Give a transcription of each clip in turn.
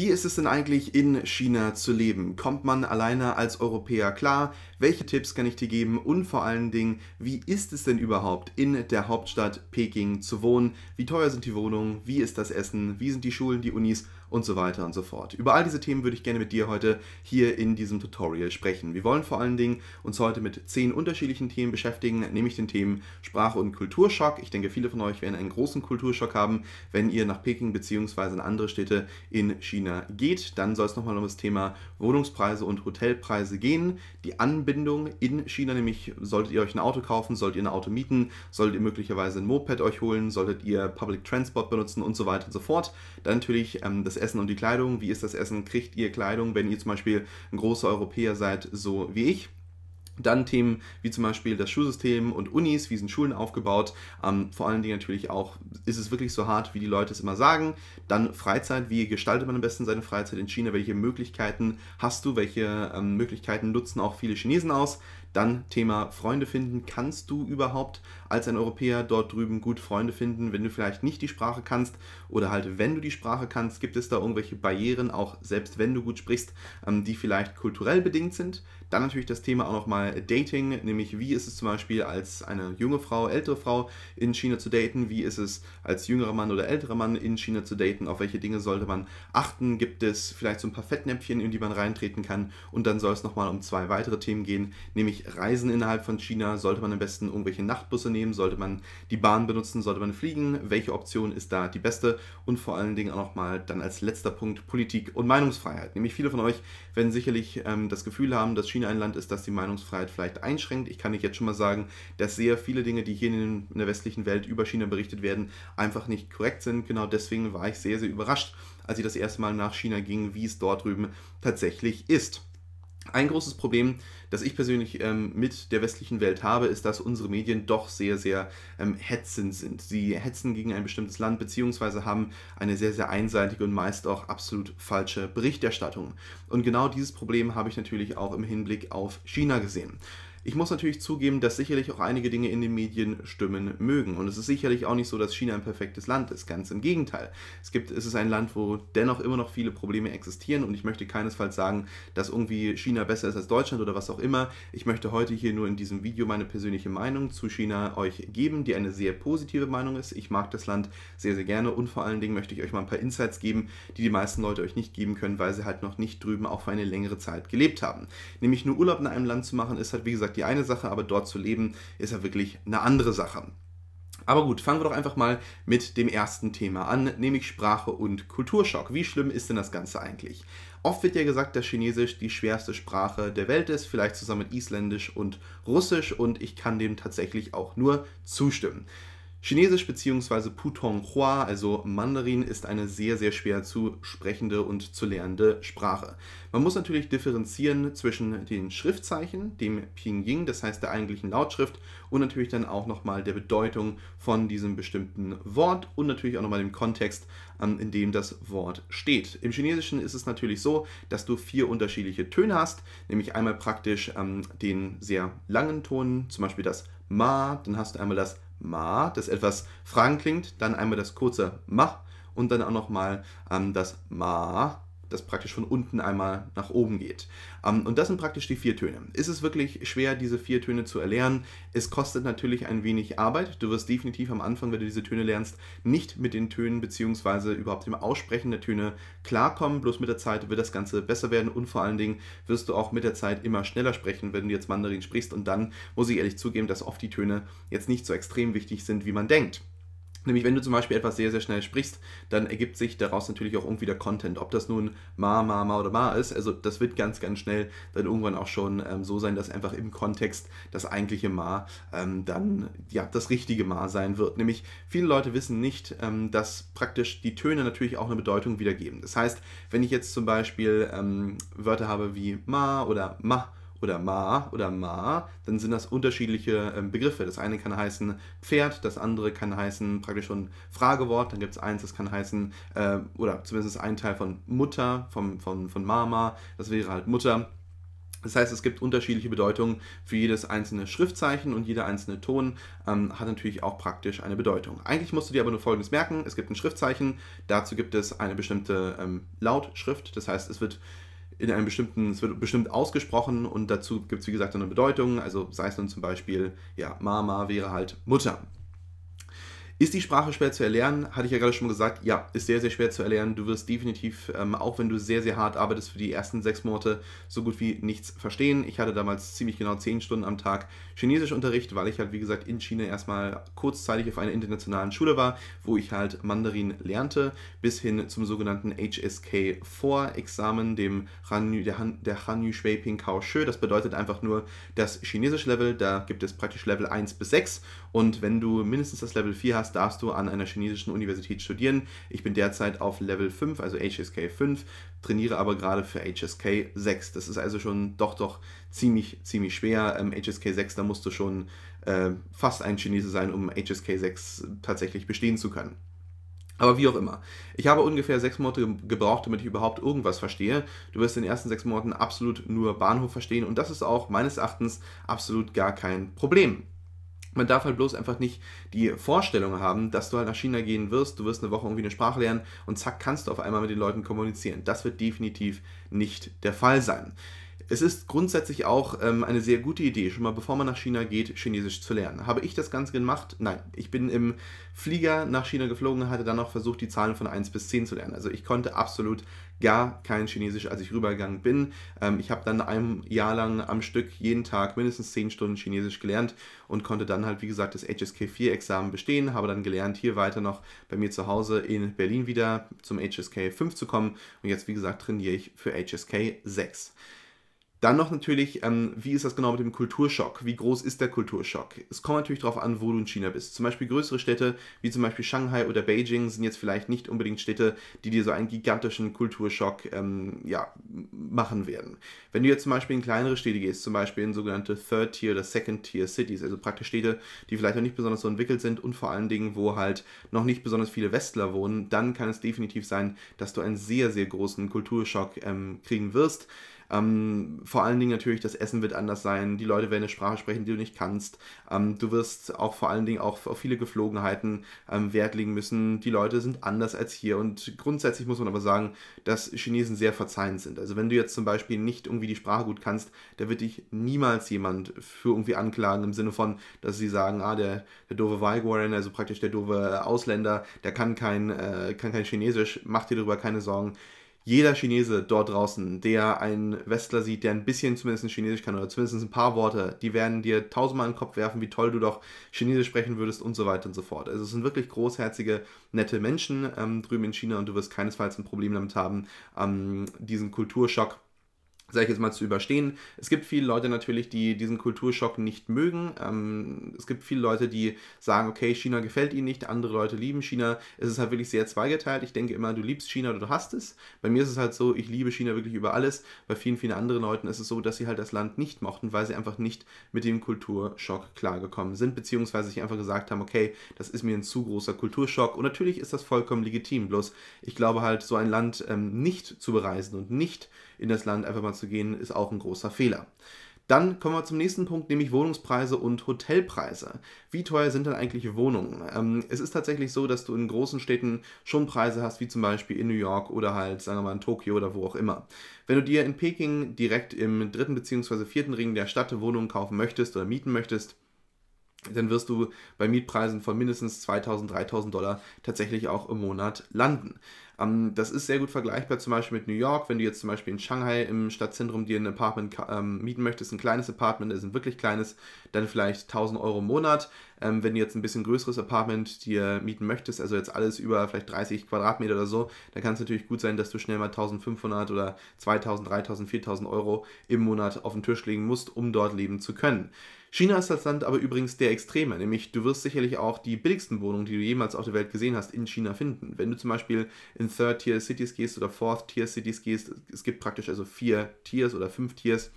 Wie ist es denn eigentlich in China zu leben? Kommt man alleine als Europäer klar? Welche Tipps kann ich dir geben? Und vor allen Dingen, wie ist es denn überhaupt in der Hauptstadt Peking zu wohnen? Wie teuer sind die Wohnungen? Wie ist das Essen? Wie sind die Schulen, die Unis? und so weiter und so fort. Über all diese Themen würde ich gerne mit dir heute hier in diesem Tutorial sprechen. Wir wollen vor allen Dingen uns heute mit zehn unterschiedlichen Themen beschäftigen, nämlich den Themen Sprache und Kulturschock. Ich denke, viele von euch werden einen großen Kulturschock haben, wenn ihr nach Peking bzw. in andere Städte in China geht. Dann soll es nochmal um das Thema Wohnungspreise und Hotelpreise gehen. Die Anbindung in China, nämlich solltet ihr euch ein Auto kaufen, solltet ihr ein Auto mieten, solltet ihr möglicherweise ein Moped euch holen, solltet ihr Public Transport benutzen und so weiter und so fort. Dann natürlich ähm, das Essen und die Kleidung? Wie ist das Essen? Kriegt ihr Kleidung, wenn ihr zum Beispiel ein großer Europäer seid, so wie ich? Dann Themen wie zum Beispiel das Schulsystem und Unis, wie sind Schulen aufgebaut. Ähm, vor allen Dingen natürlich auch, ist es wirklich so hart, wie die Leute es immer sagen. Dann Freizeit, wie gestaltet man am besten seine Freizeit in China? Welche Möglichkeiten hast du? Welche ähm, Möglichkeiten nutzen auch viele Chinesen aus? Dann Thema Freunde finden. Kannst du überhaupt als ein Europäer dort drüben gut Freunde finden, wenn du vielleicht nicht die Sprache kannst oder halt wenn du die Sprache kannst, gibt es da irgendwelche Barrieren, auch selbst wenn du gut sprichst, ähm, die vielleicht kulturell bedingt sind. Dann natürlich das Thema auch nochmal Dating, nämlich wie ist es zum Beispiel als eine junge Frau, ältere Frau in China zu daten, wie ist es als jüngerer Mann oder älterer Mann in China zu daten, auf welche Dinge sollte man achten, gibt es vielleicht so ein paar Fettnäpfchen, in die man reintreten kann und dann soll es nochmal um zwei weitere Themen gehen, nämlich Reisen innerhalb von China, sollte man am besten irgendwelche Nachtbusse nehmen, nehmen? Sollte man die Bahn benutzen? Sollte man fliegen? Welche Option ist da die beste? Und vor allen Dingen auch nochmal dann als letzter Punkt Politik und Meinungsfreiheit. Nämlich viele von euch werden sicherlich ähm, das Gefühl haben, dass China ein Land ist, das die Meinungsfreiheit vielleicht einschränkt. Ich kann nicht jetzt schon mal sagen, dass sehr viele Dinge, die hier in, in der westlichen Welt über China berichtet werden, einfach nicht korrekt sind. Genau deswegen war ich sehr, sehr überrascht, als ich das erste Mal nach China ging, wie es dort drüben tatsächlich ist. Ein großes Problem, das ich persönlich ähm, mit der westlichen Welt habe, ist, dass unsere Medien doch sehr, sehr ähm, hetzend sind. Sie hetzen gegen ein bestimmtes Land, beziehungsweise haben eine sehr, sehr einseitige und meist auch absolut falsche Berichterstattung. Und genau dieses Problem habe ich natürlich auch im Hinblick auf China gesehen. Ich muss natürlich zugeben, dass sicherlich auch einige Dinge in den Medien stimmen mögen. Und es ist sicherlich auch nicht so, dass China ein perfektes Land ist. Ganz im Gegenteil. Es, gibt, es ist ein Land, wo dennoch immer noch viele Probleme existieren. Und ich möchte keinesfalls sagen, dass irgendwie China besser ist als Deutschland oder was auch immer. Ich möchte heute hier nur in diesem Video meine persönliche Meinung zu China euch geben, die eine sehr positive Meinung ist. Ich mag das Land sehr, sehr gerne. Und vor allen Dingen möchte ich euch mal ein paar Insights geben, die die meisten Leute euch nicht geben können, weil sie halt noch nicht drüben auch für eine längere Zeit gelebt haben. Nämlich nur Urlaub in einem Land zu machen, ist halt wie gesagt gesagt die eine Sache, aber dort zu leben ist ja wirklich eine andere Sache. Aber gut, fangen wir doch einfach mal mit dem ersten Thema an, nämlich Sprache und Kulturschock. Wie schlimm ist denn das Ganze eigentlich? Oft wird ja gesagt, dass Chinesisch die schwerste Sprache der Welt ist, vielleicht zusammen mit Isländisch und Russisch und ich kann dem tatsächlich auch nur zustimmen. Chinesisch bzw. Putonghua, also Mandarin, ist eine sehr, sehr schwer zu sprechende und zu lernende Sprache. Man muss natürlich differenzieren zwischen den Schriftzeichen, dem Pinyin, das heißt der eigentlichen Lautschrift, und natürlich dann auch nochmal der Bedeutung von diesem bestimmten Wort und natürlich auch nochmal dem Kontext, ähm, in dem das Wort steht. Im Chinesischen ist es natürlich so, dass du vier unterschiedliche Töne hast, nämlich einmal praktisch ähm, den sehr langen Ton, zum Beispiel das Ma, dann hast du einmal das Ma, das etwas fragend klingt, dann einmal das kurze Mach und dann auch nochmal ähm, das Ma das praktisch von unten einmal nach oben geht. Ähm, und das sind praktisch die vier Töne. Ist es wirklich schwer, diese vier Töne zu erlernen? Es kostet natürlich ein wenig Arbeit. Du wirst definitiv am Anfang, wenn du diese Töne lernst, nicht mit den Tönen bzw. überhaupt dem Aussprechen der Töne klarkommen. Bloß mit der Zeit wird das Ganze besser werden und vor allen Dingen wirst du auch mit der Zeit immer schneller sprechen, wenn du jetzt Mandarin sprichst. Und dann muss ich ehrlich zugeben, dass oft die Töne jetzt nicht so extrem wichtig sind, wie man denkt. Nämlich, wenn du zum Beispiel etwas sehr, sehr schnell sprichst, dann ergibt sich daraus natürlich auch irgendwie der Content. Ob das nun ma, ma, ma oder ma ist, also das wird ganz, ganz schnell dann irgendwann auch schon ähm, so sein, dass einfach im Kontext das eigentliche ma ähm, dann ja das richtige ma sein wird. Nämlich, viele Leute wissen nicht, ähm, dass praktisch die Töne natürlich auch eine Bedeutung wiedergeben. Das heißt, wenn ich jetzt zum Beispiel ähm, Wörter habe wie ma oder ma, oder Ma oder Ma, dann sind das unterschiedliche ähm, Begriffe. Das eine kann heißen Pferd, das andere kann heißen praktisch schon Fragewort, dann gibt es eins, das kann heißen, äh, oder zumindest ein Teil von Mutter, von, von, von Mama, das wäre halt Mutter. Das heißt, es gibt unterschiedliche Bedeutungen für jedes einzelne Schriftzeichen und jeder einzelne Ton ähm, hat natürlich auch praktisch eine Bedeutung. Eigentlich musst du dir aber nur Folgendes merken, es gibt ein Schriftzeichen, dazu gibt es eine bestimmte ähm, Lautschrift, das heißt, es wird in einem bestimmten, es wird bestimmt ausgesprochen und dazu gibt es wie gesagt eine Bedeutung. Also sei es dann zum Beispiel, ja, Mama wäre halt Mutter. Ist die Sprache schwer zu erlernen? Hatte ich ja gerade schon gesagt, ja, ist sehr, sehr schwer zu erlernen. Du wirst definitiv, ähm, auch wenn du sehr, sehr hart arbeitest, für die ersten sechs Monate so gut wie nichts verstehen. Ich hatte damals ziemlich genau zehn Stunden am Tag Chinesischunterricht, weil ich halt, wie gesagt, in China erstmal kurzzeitig auf einer internationalen Schule war, wo ich halt Mandarin lernte, bis hin zum sogenannten HSK-4-Examen, dem Hanyu, der, Han, der Han Shui Ping Kao Shö. Das bedeutet einfach nur das chinesisch Level. Da gibt es praktisch Level 1 bis 6. Und wenn du mindestens das Level 4 hast, erst darfst du an einer chinesischen Universität studieren. Ich bin derzeit auf Level 5, also HSK 5, trainiere aber gerade für HSK 6. Das ist also schon doch, doch ziemlich, ziemlich schwer. Ähm, HSK 6, da musst du schon äh, fast ein Chinese sein, um HSK 6 tatsächlich bestehen zu können. Aber wie auch immer. Ich habe ungefähr sechs Monate gebraucht, damit ich überhaupt irgendwas verstehe. Du wirst in den ersten sechs Monaten absolut nur Bahnhof verstehen und das ist auch meines Erachtens absolut gar kein Problem man darf halt bloß einfach nicht die Vorstellung haben, dass du halt nach China gehen wirst, du wirst eine Woche irgendwie eine Sprache lernen und zack, kannst du auf einmal mit den Leuten kommunizieren. Das wird definitiv nicht der Fall sein. Es ist grundsätzlich auch ähm, eine sehr gute Idee, schon mal bevor man nach China geht, Chinesisch zu lernen. Habe ich das Ganze gemacht? Nein. Ich bin im Flieger nach China geflogen, und hatte dann noch versucht, die Zahlen von 1 bis 10 zu lernen. Also ich konnte absolut gar kein Chinesisch, als ich rübergegangen bin. Ähm, ich habe dann ein Jahr lang am Stück jeden Tag mindestens 10 Stunden Chinesisch gelernt und konnte dann halt, wie gesagt, das HSK4-Examen bestehen. Habe dann gelernt, hier weiter noch bei mir zu Hause in Berlin wieder zum HSK5 zu kommen. Und jetzt, wie gesagt, trainiere ich für HSK 6. Dann noch natürlich, ähm, wie ist das genau mit dem Kulturschock? Wie groß ist der Kulturschock? Es kommt natürlich darauf an, wo du in China bist. Zum Beispiel größere Städte wie zum Beispiel Shanghai oder Beijing sind jetzt vielleicht nicht unbedingt Städte, die dir so einen gigantischen Kulturschock ähm, ja, machen werden. Wenn du jetzt zum Beispiel in kleinere Städte gehst, zum Beispiel in sogenannte Third-Tier oder Second-Tier-Cities, also praktisch Städte, die vielleicht noch nicht besonders so entwickelt sind und vor allen Dingen, wo halt noch nicht besonders viele Westler wohnen, dann kann es definitiv sein, dass du einen sehr, sehr großen Kulturschock ähm, kriegen wirst. Ähm, vor allen Dingen natürlich, das Essen wird anders sein, die Leute werden eine Sprache sprechen, die du nicht kannst. Ähm, du wirst auch vor allen Dingen auch auf viele Geflogenheiten ähm, Wert legen müssen. Die Leute sind anders als hier und grundsätzlich muss man aber sagen, dass Chinesen sehr verzeihend sind. Also wenn du jetzt zum Beispiel nicht irgendwie die Sprache gut kannst, da wird dich niemals jemand für irgendwie anklagen im Sinne von, dass sie sagen, ah, der, der doofe Weigwaren, also praktisch der doofe Ausländer, der kann kein, äh, kann kein Chinesisch, mach dir darüber keine Sorgen jeder Chinese dort draußen, der einen Westler sieht, der ein bisschen zumindest Chinesisch kann oder zumindest ein paar Worte, die werden dir tausendmal in den Kopf werfen, wie toll du doch Chinesisch sprechen würdest und so weiter und so fort. Also es sind wirklich großherzige, nette Menschen ähm, drüben in China und du wirst keinesfalls ein Problem damit haben, ähm, diesen Kulturschock zu sage ich jetzt mal, zu überstehen. Es gibt viele Leute natürlich, die diesen Kulturschock nicht mögen. Ähm, es gibt viele Leute, die sagen, okay, China gefällt ihnen nicht, andere Leute lieben China. Es ist halt wirklich sehr zweigeteilt. Ich denke immer, du liebst China oder du hast es. Bei mir ist es halt so, ich liebe China wirklich über alles. Bei vielen, vielen anderen Leuten ist es so, dass sie halt das Land nicht mochten, weil sie einfach nicht mit dem Kulturschock klargekommen sind, beziehungsweise sich einfach gesagt haben, okay, das ist mir ein zu großer Kulturschock. Und natürlich ist das vollkommen legitim. Bloß ich glaube halt, so ein Land ähm, nicht zu bereisen und nicht in das Land einfach mal zu gehen, ist auch ein großer Fehler. Dann kommen wir zum nächsten Punkt, nämlich Wohnungspreise und Hotelpreise. Wie teuer sind denn eigentlich Wohnungen? Ähm, es ist tatsächlich so, dass du in großen Städten schon Preise hast, wie zum Beispiel in New York oder halt, sagen wir mal, in Tokio oder wo auch immer. Wenn du dir in Peking direkt im dritten bzw. vierten Ring der Stadt Wohnungen kaufen möchtest oder mieten möchtest, dann wirst du bei Mietpreisen von mindestens 2000, 3000 Dollar tatsächlich auch im Monat landen. Ähm, das ist sehr gut vergleichbar zum Beispiel mit New York. Wenn du jetzt zum Beispiel in Shanghai im Stadtzentrum dir ein Apartment ähm, mieten möchtest, ein kleines Apartment, ist ein wirklich kleines, dann vielleicht 1000 Euro im Monat. Ähm, wenn du jetzt ein bisschen größeres Apartment dir mieten möchtest, also jetzt alles über vielleicht 30 Quadratmeter oder so, dann kann es natürlich gut sein, dass du schnell mal 1500 oder 2000, 3000, 4000 Euro im Monat auf den Tisch legen musst, um dort leben zu können. China ist das Land aber übrigens der Extreme, nämlich du wirst sicherlich auch die billigsten Wohnungen, die du jemals auf der Welt gesehen hast, in China finden. Wenn du zum Beispiel in Third-Tier-Cities gehst oder Fourth-Tier-Cities gehst, es gibt praktisch also vier Tiers oder fünf Tiers,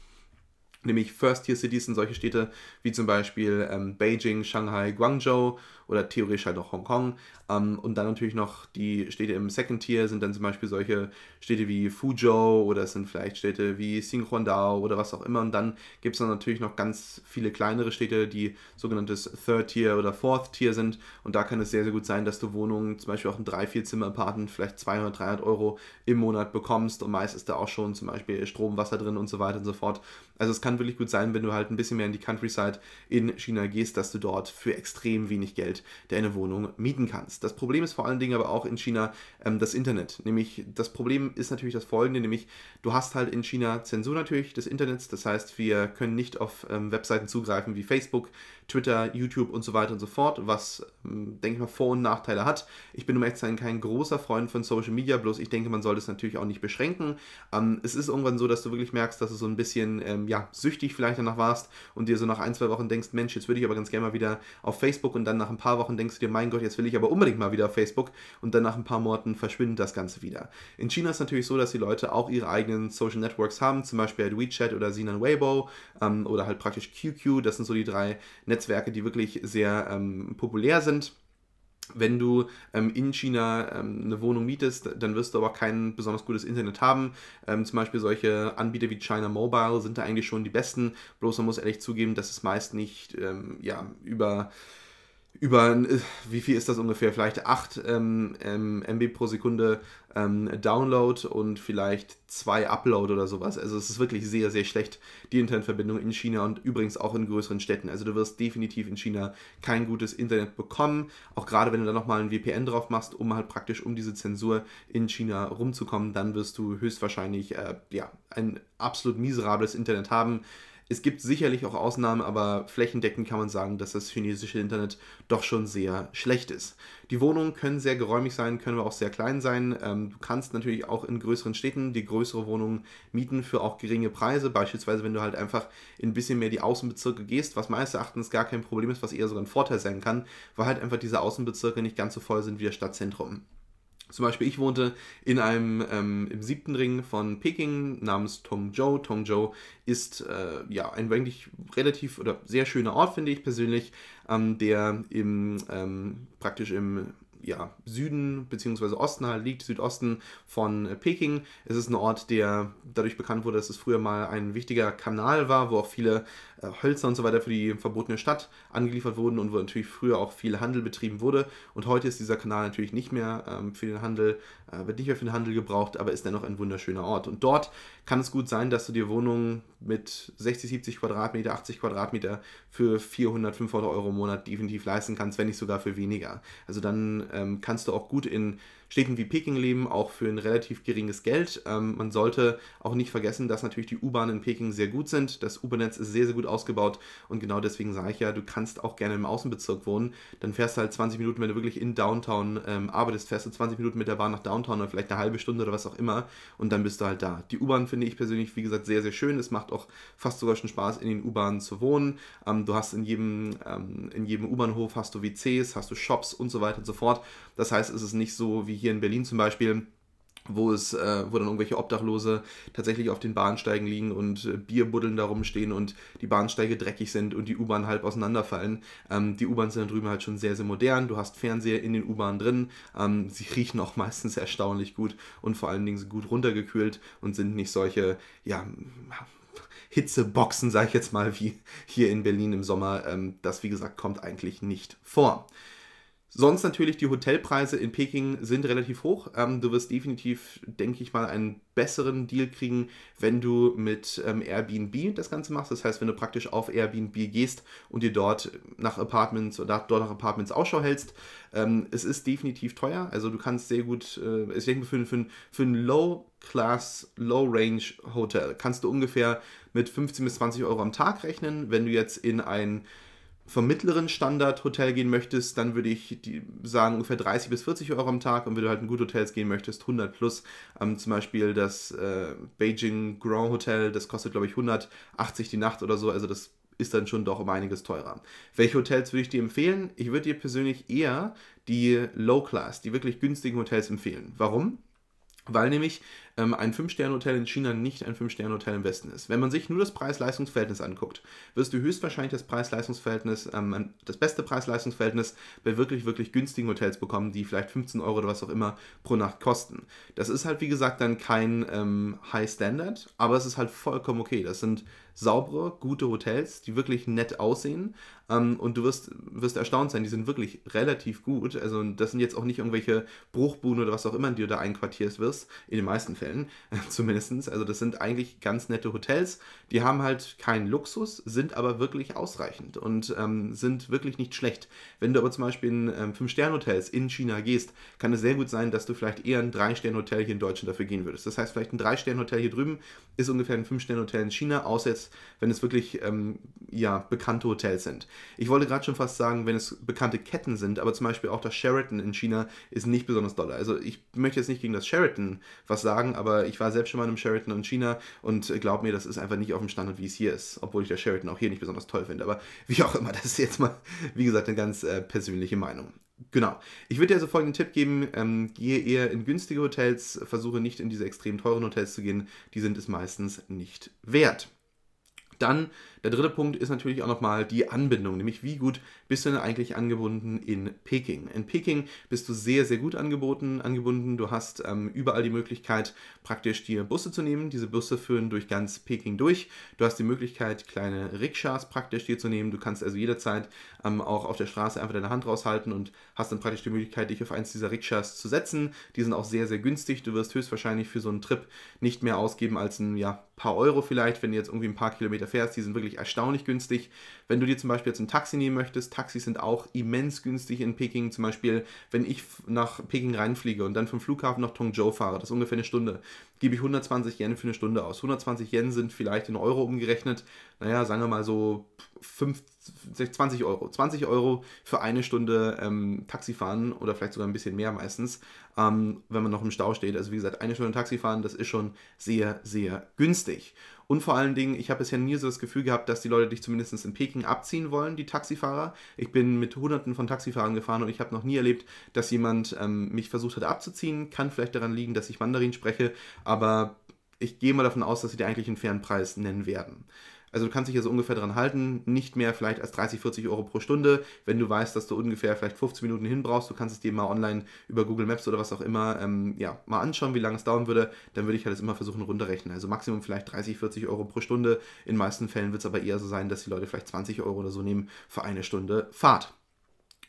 nämlich First-Tier-Cities sind solche Städte wie zum Beispiel ähm, Beijing, Shanghai, Guangzhou oder theoretisch halt auch Hongkong. Ähm, und dann natürlich noch die Städte im Second Tier sind dann zum Beispiel solche Städte wie Fuzhou oder es sind vielleicht Städte wie Xinhuangdao oder was auch immer. Und dann gibt es dann natürlich noch ganz viele kleinere Städte, die sogenanntes Third Tier oder Fourth Tier sind. Und da kann es sehr, sehr gut sein, dass du Wohnungen, zum Beispiel auch ein 3-4-Zimmer-Apartment, vielleicht 200, 300 Euro im Monat bekommst. Und meist ist da auch schon zum Beispiel Strom, Wasser drin und so weiter und so fort. Also es kann wirklich gut sein, wenn du halt ein bisschen mehr in die Countryside in China gehst, dass du dort für extrem wenig Geld Geld dir eine Wohnung mieten kannst. Das Problem ist vor allen Dingen aber auch in China ähm, das Internet. Nämlich, das Problem ist natürlich das folgende, nämlich du hast halt in China Zensur natürlich des Internets. Das heißt, wir können nicht auf ähm, Webseiten zugreifen wie Facebook, Twitter, YouTube und so weiter und so fort, was, ähm, denke ich mal, Vor- und Nachteile hat. Ich bin um ehrlich zu sein kein großer Freund von Social Media, bloß ich denke, man sollte es natürlich auch nicht beschränken. Ähm, es ist irgendwann so, dass du wirklich merkst, dass du so ein bisschen, ähm, ja, süchtig vielleicht danach warst und dir so nach ein, zwei Wochen denkst, Mensch, jetzt würde ich aber ganz gerne mal wieder auf Facebook und dann nach ein paar Wochen denkst du dir, mein Gott, jetzt will ich aber unbedingt mal wieder auf Facebook und dann nach ein paar Monaten verschwindet das Ganze wieder. In China ist es natürlich so, dass die Leute auch ihre eigenen Social Networks haben, zum Beispiel halt WeChat oder Sinan Weibo ähm, oder halt praktisch QQ, das sind so die drei Networks, Netzwerke, die wirklich sehr ähm, populär sind. Wenn du ähm, in China ähm, eine Wohnung mietest, dann wirst du aber kein besonders gutes Internet haben. Ähm, zum Beispiel solche Anbieter wie China Mobile sind da eigentlich schon die besten. Bloß man muss ehrlich zugeben, dass es meist nicht ähm, ja, über über, äh, wie viel ist das ungefähr, vielleicht 8 ähm, MB ähm, pro Sekunde ähm, Download und vielleicht 2 Upload oder sowas. Also es ist wirklich sehr, sehr schlecht, die Internetverbindung in China und übrigens auch in größeren Städten. Also du wirst definitiv in China kein gutes Internet bekommen, auch gerade wenn du da nochmal ein VPN drauf machst, um halt praktisch um diese Zensur in China rumzukommen, dann wirst du höchstwahrscheinlich äh, ja, ein absolut miserables Internet haben. Es gibt sicherlich auch Ausnahmen, aber flächendeckend kann man sagen, dass das chinesische Internet doch schon sehr schlecht ist. Die Wohnungen können sehr geräumig sein, können aber auch sehr klein sein. Ähm, du kannst natürlich auch in größeren Städten die größere Wohnungen mieten für auch geringe Preise. Beispielsweise, wenn du halt einfach in ein bisschen mehr die Außenbezirke gehst, was meines Erachtens gar kein Problem ist, was eher sogar ein Vorteil sein kann, weil halt einfach diese Außenbezirke nicht ganz so voll sind wie das Stadtzentrum. Zum Beispiel, ich wohnte in einem, ähm, im siebten Ring von Peking namens Tongzhou. Tongzhou ist äh, ja ein eigentlich relativ oder sehr schöner Ort, finde ich persönlich, ähm, der im, ähm, praktisch im ja, Süden bzw. Osten halt liegt, Südosten von Peking. Es ist ein Ort, der dadurch bekannt wurde, dass es früher mal ein wichtiger Kanal war, wo auch viele äh, Hölzer und so weiter für die verbotene Stadt angeliefert wurden und wo natürlich früher auch viel Handel betrieben wurde. Und heute ist dieser Kanal natürlich nicht mehr ähm, für den Handel, äh, wird nicht mehr für den Handel gebraucht, aber ist dennoch ein wunderschöner Ort. Und dort kann es gut sein, dass du dir Wohnungen mit 60, 70 Quadratmeter, 80 Quadratmeter für 400, 500 Euro im Monat definitiv leisten kannst, wenn nicht sogar für weniger. Also dann ähm, kannst du auch gut in Städten wie Peking leben, auch für ein relativ geringes Geld. Ähm, man sollte auch nicht vergessen, dass natürlich die U-Bahnen in Peking sehr gut sind. Das U-Bahn-Netz ist sehr, sehr gut ausgebaut. Und genau deswegen sage ich ja, du kannst auch gerne im Außenbezirk wohnen. Dann fährst du halt 20 Minuten, wenn du wirklich in Downtown ähm, arbeitest, fährst du 20 Minuten mit der Bahn nach Downtown oder vielleicht eine halbe Stunde oder was auch immer. Und dann bist du halt da. Die U-Bahn finde ich persönlich, wie gesagt, sehr, sehr schön. Es macht auch fast sogar schon Spaß, in den U-Bahnen zu wohnen. Ähm, du hast in jedem, ähm, jedem U-Bahnhof hast du WCs, hast du Shops und so weiter und so fort. Das heißt, es ist nicht so wie hier in Berlin zum Beispiel wo es, äh, wo dann irgendwelche Obdachlose tatsächlich auf den Bahnsteigen liegen und äh, Bierbuddeln darum stehen und die Bahnsteige dreckig sind und die U-Bahn halb auseinanderfallen. Ähm, die U-Bahn sind da drüben halt schon sehr, sehr modern. Du hast Fernseher in den U-Bahnen drin. Ähm, sie riechen auch meistens erstaunlich gut und vor allen Dingen sind gut runtergekühlt und sind nicht solche, ja, Hitzeboxen, sage ich jetzt mal, wie hier in Berlin im Sommer. Ähm, das, wie gesagt, kommt eigentlich nicht vor. Sonst natürlich die Hotelpreise in Peking sind relativ hoch. Ähm, du wirst definitiv, denke ich mal, einen besseren Deal kriegen, wenn du mit ähm, Airbnb das Ganze machst. Das heißt, wenn du praktisch auf Airbnb gehst und dir dort nach Apartments oder dort nach Apartments Ausschau hältst. Ähm, es ist definitiv teuer. Also du kannst sehr gut, äh, ich denke, für, für, für ein Low-Class, Low-Range-Hotel kannst du ungefähr mit 15 bis 20 Euro am Tag rechnen. Wenn du jetzt in ein vom mittleren Standard-Hotel gehen möchtest, dann würde ich die, sagen ungefähr 30 bis 40 Euro am Tag. Und wenn du halt in gute Hotels gehen möchtest, 100 plus. Ähm, zum Beispiel das äh, Beijing Grand Hotel, das kostet glaube ich 180 die Nacht oder so. Also das ist dann schon doch um einiges teurer. Welche Hotels würde ich dir empfehlen? Ich würde dir persönlich eher die Low Class, die wirklich günstigen Hotels empfehlen. Warum? Weil nämlich ähm, ein 5-Sterne-Hotel in China nicht ein 5-Sterne-Hotel im Westen ist. Wenn man sich nur das Preis-Leistungs-Verhältnis anguckt, wirst du höchstwahrscheinlich das Preis-Leistungs-Verhältnis, ähm, das beste Preis-Leistungs-Verhältnis bei wirklich, wirklich günstigen Hotels bekommen, die vielleicht 15 Euro oder was auch immer pro Nacht kosten. Das ist halt, wie gesagt, dann kein ähm, High-Standard, aber es ist halt vollkommen okay. Das sind saubere, gute Hotels, die wirklich nett aussehen. Ähm, und du wirst, wirst erstaunt sein, die sind wirklich relativ gut. Also das sind jetzt auch nicht irgendwelche Bruchbuden oder was auch immer, die du da einquartierst wirst, in den meisten Fällen Fällen zumindest. Also das sind eigentlich ganz nette Hotels. Die haben halt keinen Luxus, sind aber wirklich ausreichend und ähm, sind wirklich nicht schlecht. Wenn du aber zum Beispiel in ähm, Fünf-Sterne-Hotels in China gehst, kann es sehr gut sein, dass du vielleicht eher ein Drei-Sterne-Hotel hier in Deutschland dafür gehen würdest. Das heißt, vielleicht ein Drei-Sterne-Hotel hier drüben ist ungefähr ein Fünf-Sterne-Hotel in China, außer jetzt, wenn es wirklich ähm, ja, bekannte Hotels sind. Ich wollte gerade schon fast sagen, wenn es bekannte Ketten sind, aber zum Beispiel auch das Sheraton in China ist nicht besonders doll. Also ich möchte jetzt nicht gegen das Sheraton was sagen, sagen, aber ich war selbst schon mal in einem Sheraton in China und äh, glaub mir, das ist einfach nicht auf dem Standard, wie es hier ist. Obwohl ich der Sheraton auch hier nicht besonders toll finde. Aber wie auch immer, das ist jetzt mal, wie gesagt, eine ganz äh, persönliche Meinung. Genau. Ich würde dir also folgenden Tipp geben: ähm, Gehe eher in günstige Hotels, versuche nicht in diese extrem teuren Hotels zu gehen. Die sind es meistens nicht wert. Dann der dritte Punkt ist natürlich auch nochmal die Anbindung, nämlich wie gut bist du denn eigentlich angebunden in Peking. In Peking bist du sehr, sehr gut angeboten, angebunden. Du hast ähm, überall die Möglichkeit, praktisch dir Busse zu nehmen. Diese Busse führen durch ganz Peking durch. Du hast die Möglichkeit, kleine Rikschas praktisch dir zu nehmen. Du kannst also jederzeit ähm, auch auf der Straße einfach deine Hand raushalten und hast dann praktisch die Möglichkeit, dich auf eins dieser Rikschas zu setzen. Die sind auch sehr, sehr günstig. Du wirst höchstwahrscheinlich für so einen Trip nicht mehr ausgeben als ein ja, paar Euro vielleicht, wenn du jetzt irgendwie ein paar Kilometer fährst. Die sind wirklich wirklich erstaunlich günstig. Wenn du dir zum Beispiel jetzt ein Taxi nehmen möchtest, Taxis sind auch immens günstig in Peking. Zum Beispiel, wenn ich nach Peking reinfliege und dann vom Flughafen nach Tongzhou fahre, das ist ungefähr eine Stunde, gebe ich 120 Yen für eine Stunde aus. 120 Yen sind vielleicht in Euro umgerechnet, naja, sagen wir mal so 50, 20 Euro. 20 Euro für eine Stunde ähm, Taxifahren oder vielleicht sogar ein bisschen mehr meistens, ähm, wenn man noch im Stau steht. Also wie gesagt, eine Stunde Taxifahren, das ist schon sehr, sehr günstig. Und vor allen Dingen, ich habe bisher nie so das Gefühl gehabt, dass die Leute dich zumindest in Peking abziehen wollen, die Taxifahrer. Ich bin mit hunderten von Taxifahrern gefahren und ich habe noch nie erlebt, dass jemand ähm, mich versucht hat abzuziehen. Kann vielleicht daran liegen, dass ich Mandarin spreche, aber ich gehe mal davon aus, dass sie dir eigentlich einen fairen Preis nennen werden. Also du kannst dich ja so ungefähr dran halten, nicht mehr vielleicht als 30, 40 Euro pro Stunde, wenn du weißt, dass du ungefähr vielleicht 15 Minuten hin brauchst. Du kannst es dir mal online über Google Maps oder was auch immer ähm, ja, mal anschauen, wie lange es dauern würde. Dann würde ich halt das immer versuchen runterrechnen. Also Maximum vielleicht 30, 40 Euro pro Stunde. In meisten Fällen wird es aber eher so sein, dass die Leute vielleicht 20 Euro oder so nehmen für eine Stunde Fahrt.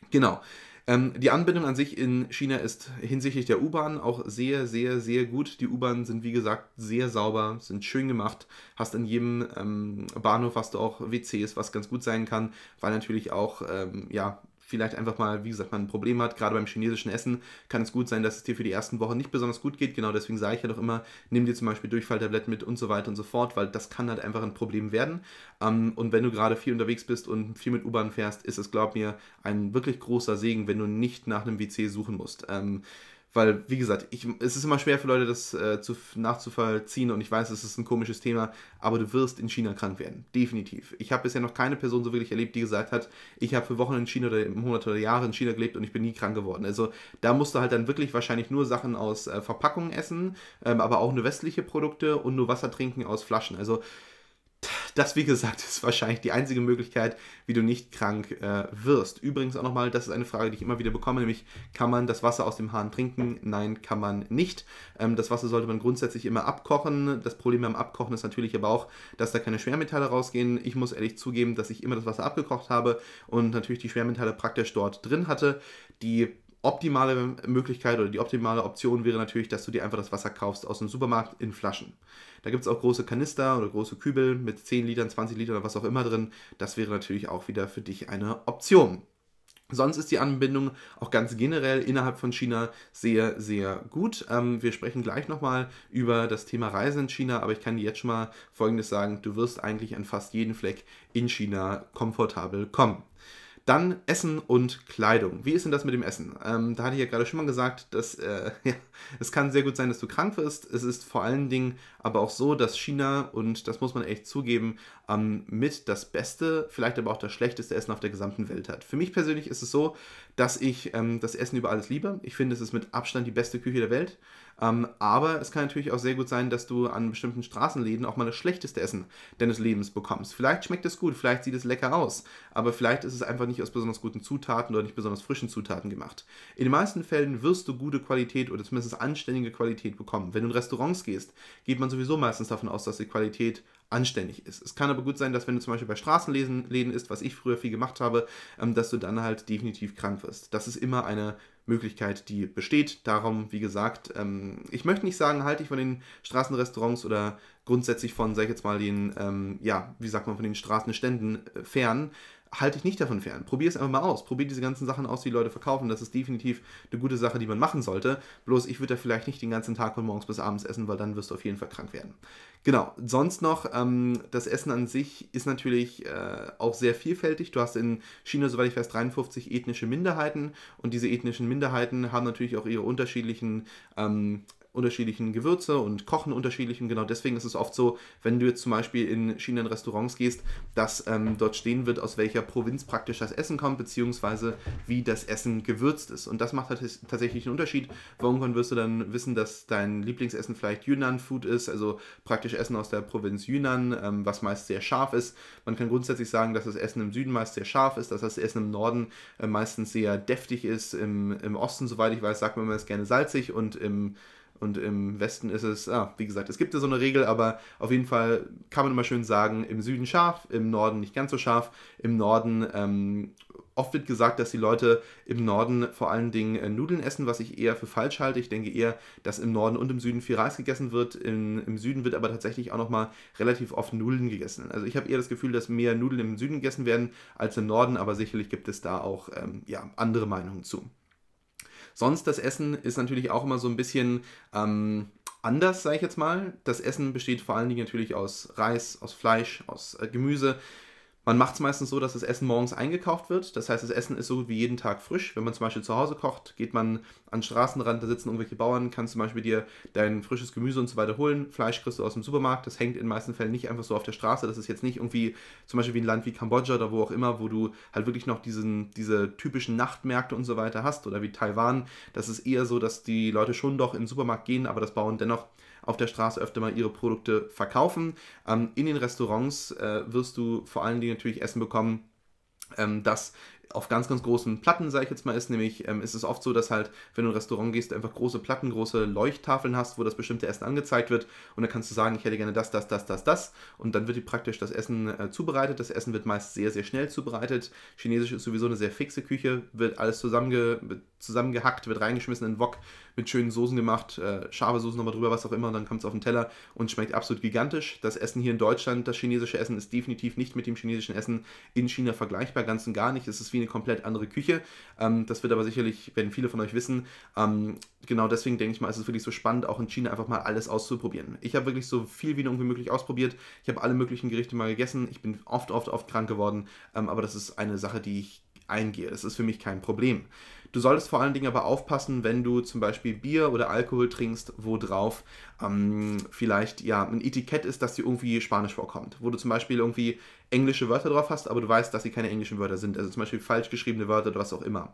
Genau. Ähm, die Anbindung an sich in China ist hinsichtlich der U-Bahn auch sehr, sehr, sehr gut. Die U-Bahnen sind, wie gesagt, sehr sauber, sind schön gemacht. Hast an jedem ähm, Bahnhof hast du auch WCs, was ganz gut sein kann, weil natürlich auch ähm, ja, vielleicht einfach mal, wie gesagt, man ein Problem hat, gerade beim chinesischen Essen, kann es gut sein, dass es dir für die ersten Wochen nicht besonders gut geht. Genau deswegen sage ich ja doch immer, nimm dir zum Beispiel Durchfalltabletten mit und so weiter und so fort, weil das kann halt einfach ein Problem werden. Ähm, und wenn du gerade viel unterwegs bist und viel mit U-Bahn fährst, ist es, glaub mir, ein wirklich großer Segen, wenn du nicht nach einem WC suchen musst. Ähm, weil, wie gesagt, ich, es ist immer schwer für Leute, das äh, zu, nachzuvollziehen und ich weiß, es ist ein komisches Thema, aber du wirst in China krank werden. Definitiv. Ich habe bisher noch keine Person so wirklich erlebt, die gesagt hat, ich habe für Wochen in China oder Monate oder Jahre in China gelebt und ich bin nie krank geworden. Also da musst du halt dann wirklich wahrscheinlich nur Sachen aus äh, Verpackungen essen, ähm, aber auch nur westliche Produkte und nur Wasser trinken aus Flaschen. Also das, wie gesagt, ist wahrscheinlich die einzige Möglichkeit, wie du nicht krank äh, wirst. Übrigens auch nochmal, das ist eine Frage, die ich immer wieder bekomme, nämlich kann man das Wasser aus dem Hahn trinken? Nein, kann man nicht. Ähm, das Wasser sollte man grundsätzlich immer abkochen. Das Problem beim Abkochen ist natürlich aber auch, dass da keine Schwermetalle rausgehen. Ich muss ehrlich zugeben, dass ich immer das Wasser abgekocht habe und natürlich die Schwermetalle praktisch dort drin hatte. Die optimale Möglichkeit oder die optimale Option wäre natürlich, dass du dir einfach das Wasser kaufst aus dem Supermarkt in Flaschen. Da gibt es auch große Kanister oder große Kübel mit 10 Litern, 20 Litern oder was auch immer drin. Das wäre natürlich auch wieder für dich eine Option. Sonst ist die Anbindung auch ganz generell innerhalb von China sehr, sehr gut. Ähm, wir sprechen gleich nochmal über das Thema Reisen in China, aber ich kann dir jetzt schon mal Folgendes sagen, du wirst eigentlich an fast jeden Fleck in China komfortabel kommen. Dann Essen und Kleidung. Wie ist denn das mit dem Essen? Ähm, da hatte ich ja gerade schon mal gesagt, dass äh, ja, es kann sehr gut sein, dass du krank wirst. Es ist vor allen Dingen aber auch so, dass China, und das muss man echt zugeben, ähm, mit das beste, vielleicht aber auch das schlechteste Essen auf der gesamten Welt hat. Für mich persönlich ist es so, dass ich ähm, das Essen über alles liebe. Ich finde, es ist mit Abstand die beste Küche der Welt. Ähm, aber es kann natürlich auch sehr gut sein, dass du an bestimmten Straßenläden auch mal das schlechteste Essen deines Lebens bekommst. Vielleicht schmeckt es gut, vielleicht sieht es lecker aus, aber vielleicht ist es einfach nicht aus besonders guten Zutaten oder nicht besonders frischen Zutaten gemacht. In den meisten Fällen wirst du gute Qualität oder zumindest anständige Qualität bekommen. Wenn du in Restaurants gehst, geht man sowieso meistens davon aus, dass die Qualität anständig ist. Es kann aber gut sein, dass wenn du zum Beispiel bei Straßenläden ist, was ich früher viel gemacht habe, ähm, dass du dann halt definitiv krank wirst. Das ist immer eine Möglichkeit, die besteht. Darum, wie gesagt, ähm, ich möchte nicht sagen, halte ich von den Straßenrestaurants oder grundsätzlich von, sag ich jetzt mal, den, ähm, ja, wie sagt man, von den Straßenständen äh, fern halte ich nicht davon fern. Probier es einfach mal aus. Probier diese ganzen Sachen aus, die Leute verkaufen. Das ist definitiv eine gute Sache, die man machen sollte. Bloß ich würde da vielleicht nicht den ganzen Tag von morgens bis abends essen, weil dann wirst du auf jeden Fall krank werden. Genau, sonst noch, ähm, das Essen an sich ist natürlich äh, auch sehr vielfältig. Du hast in China, soweit ich weiß, 53 ethnische Minderheiten und diese ethnischen Minderheiten haben natürlich auch ihre unterschiedlichen ähm, unterschiedlichen Gewürze und kochen unterschiedlichen. Genau deswegen ist es oft so, wenn du jetzt zum Beispiel in China in Restaurants gehst, dass ähm, dort stehen wird, aus welcher Provinz praktisch das Essen kommt, beziehungsweise wie das Essen gewürzt ist. Und das macht halt tatsächlich einen Unterschied. Irgendwann wirst du dann wissen, dass dein Lieblingsessen vielleicht Yunnan-Food ist, also praktisch Essen aus der Provinz Yunnan, ähm, was meist sehr scharf ist. Man kann grundsätzlich sagen, dass das Essen im Süden meist sehr scharf ist, dass das Essen im Norden äh, meistens sehr deftig ist. Im, Im Osten, soweit ich weiß, sagt man immer, es gerne salzig und im und im Westen ist es, ah, wie gesagt, es gibt ja so eine Regel, aber auf jeden Fall kann man immer schön sagen, im Süden scharf, im Norden nicht ganz so scharf. Im Norden, ähm, oft wird gesagt, dass die Leute im Norden vor allen Dingen äh, Nudeln essen, was ich eher für falsch halte. Ich denke eher, dass im Norden und im Süden viel Reis gegessen wird. In, Im Süden wird aber tatsächlich auch nochmal relativ oft Nudeln gegessen. Also ich habe eher das Gefühl, dass mehr Nudeln im Süden gegessen werden als im Norden, aber sicherlich gibt es da auch ähm, ja, andere Meinungen zu. Sonst das Essen ist natürlich auch immer so ein bisschen ähm, anders, sage ich jetzt mal. Das Essen besteht vor allen Dingen natürlich aus Reis, aus Fleisch, aus äh, Gemüse. Man macht es meistens so, dass das Essen morgens eingekauft wird. Das heißt, das Essen ist so wie jeden Tag frisch. Wenn man zum Beispiel zu Hause kocht, geht man an den Straßenrand, da sitzen irgendwelche Bauern, kannst zum Beispiel dir dein frisches Gemüse und so weiter holen. Fleisch kriegst du aus dem Supermarkt. Das hängt in den meisten Fällen nicht einfach so auf der Straße. Das ist jetzt nicht irgendwie zum Beispiel wie ein Land wie Kambodscha oder wo auch immer, wo du halt wirklich noch diesen, diese typischen Nachtmärkte und so weiter hast. Oder wie Taiwan. Das ist eher so, dass die Leute schon doch in den Supermarkt gehen, aber das Bauern dennoch auf der Straße öfter mal ihre Produkte verkaufen. Ähm, in den Restaurants äh, wirst du vor allen Dingen natürlich Essen bekommen, ähm, das auf ganz, ganz großen Platten, sage ich jetzt mal, ist. Nämlich ähm, ist es oft so, dass halt, wenn du in ein Restaurant gehst, einfach große Platten, große Leuchttafeln hast, wo das bestimmte Essen angezeigt wird. Und dann kannst du sagen, ich hätte gerne das, das, das, das, das. Und dann wird dir praktisch das Essen äh, zubereitet. Das Essen wird meist sehr, sehr schnell zubereitet. Chinesisch ist sowieso eine sehr fixe Küche, wird alles zusammenge zusammengehackt, wird reingeschmissen in Wok mit schönen Soßen gemacht, äh, scharfe Soßen nochmal drüber, was auch immer, und dann kommt es auf den Teller und schmeckt absolut gigantisch. Das Essen hier in Deutschland, das chinesische Essen, ist definitiv nicht mit dem chinesischen Essen in China vergleichbar, ganz und gar nicht. Es ist wie eine komplett andere Küche. Ähm, das wird aber sicherlich, werden viele von euch wissen, ähm, genau deswegen denke ich mal, ist es wirklich so spannend, auch in China einfach mal alles auszuprobieren. Ich habe wirklich so viel wie nur möglich ausprobiert. Ich habe alle möglichen Gerichte mal gegessen. Ich bin oft, oft, oft krank geworden. Ähm, aber das ist eine Sache, die ich eingehe. Das ist für mich kein Problem. Du solltest vor allen Dingen aber aufpassen, wenn du zum Beispiel Bier oder Alkohol trinkst, wo drauf ähm, vielleicht ja ein Etikett ist, dass dir irgendwie Spanisch vorkommt. Wo du zum Beispiel irgendwie englische Wörter drauf hast, aber du weißt, dass sie keine englischen Wörter sind. Also zum Beispiel falsch geschriebene Wörter oder was auch immer.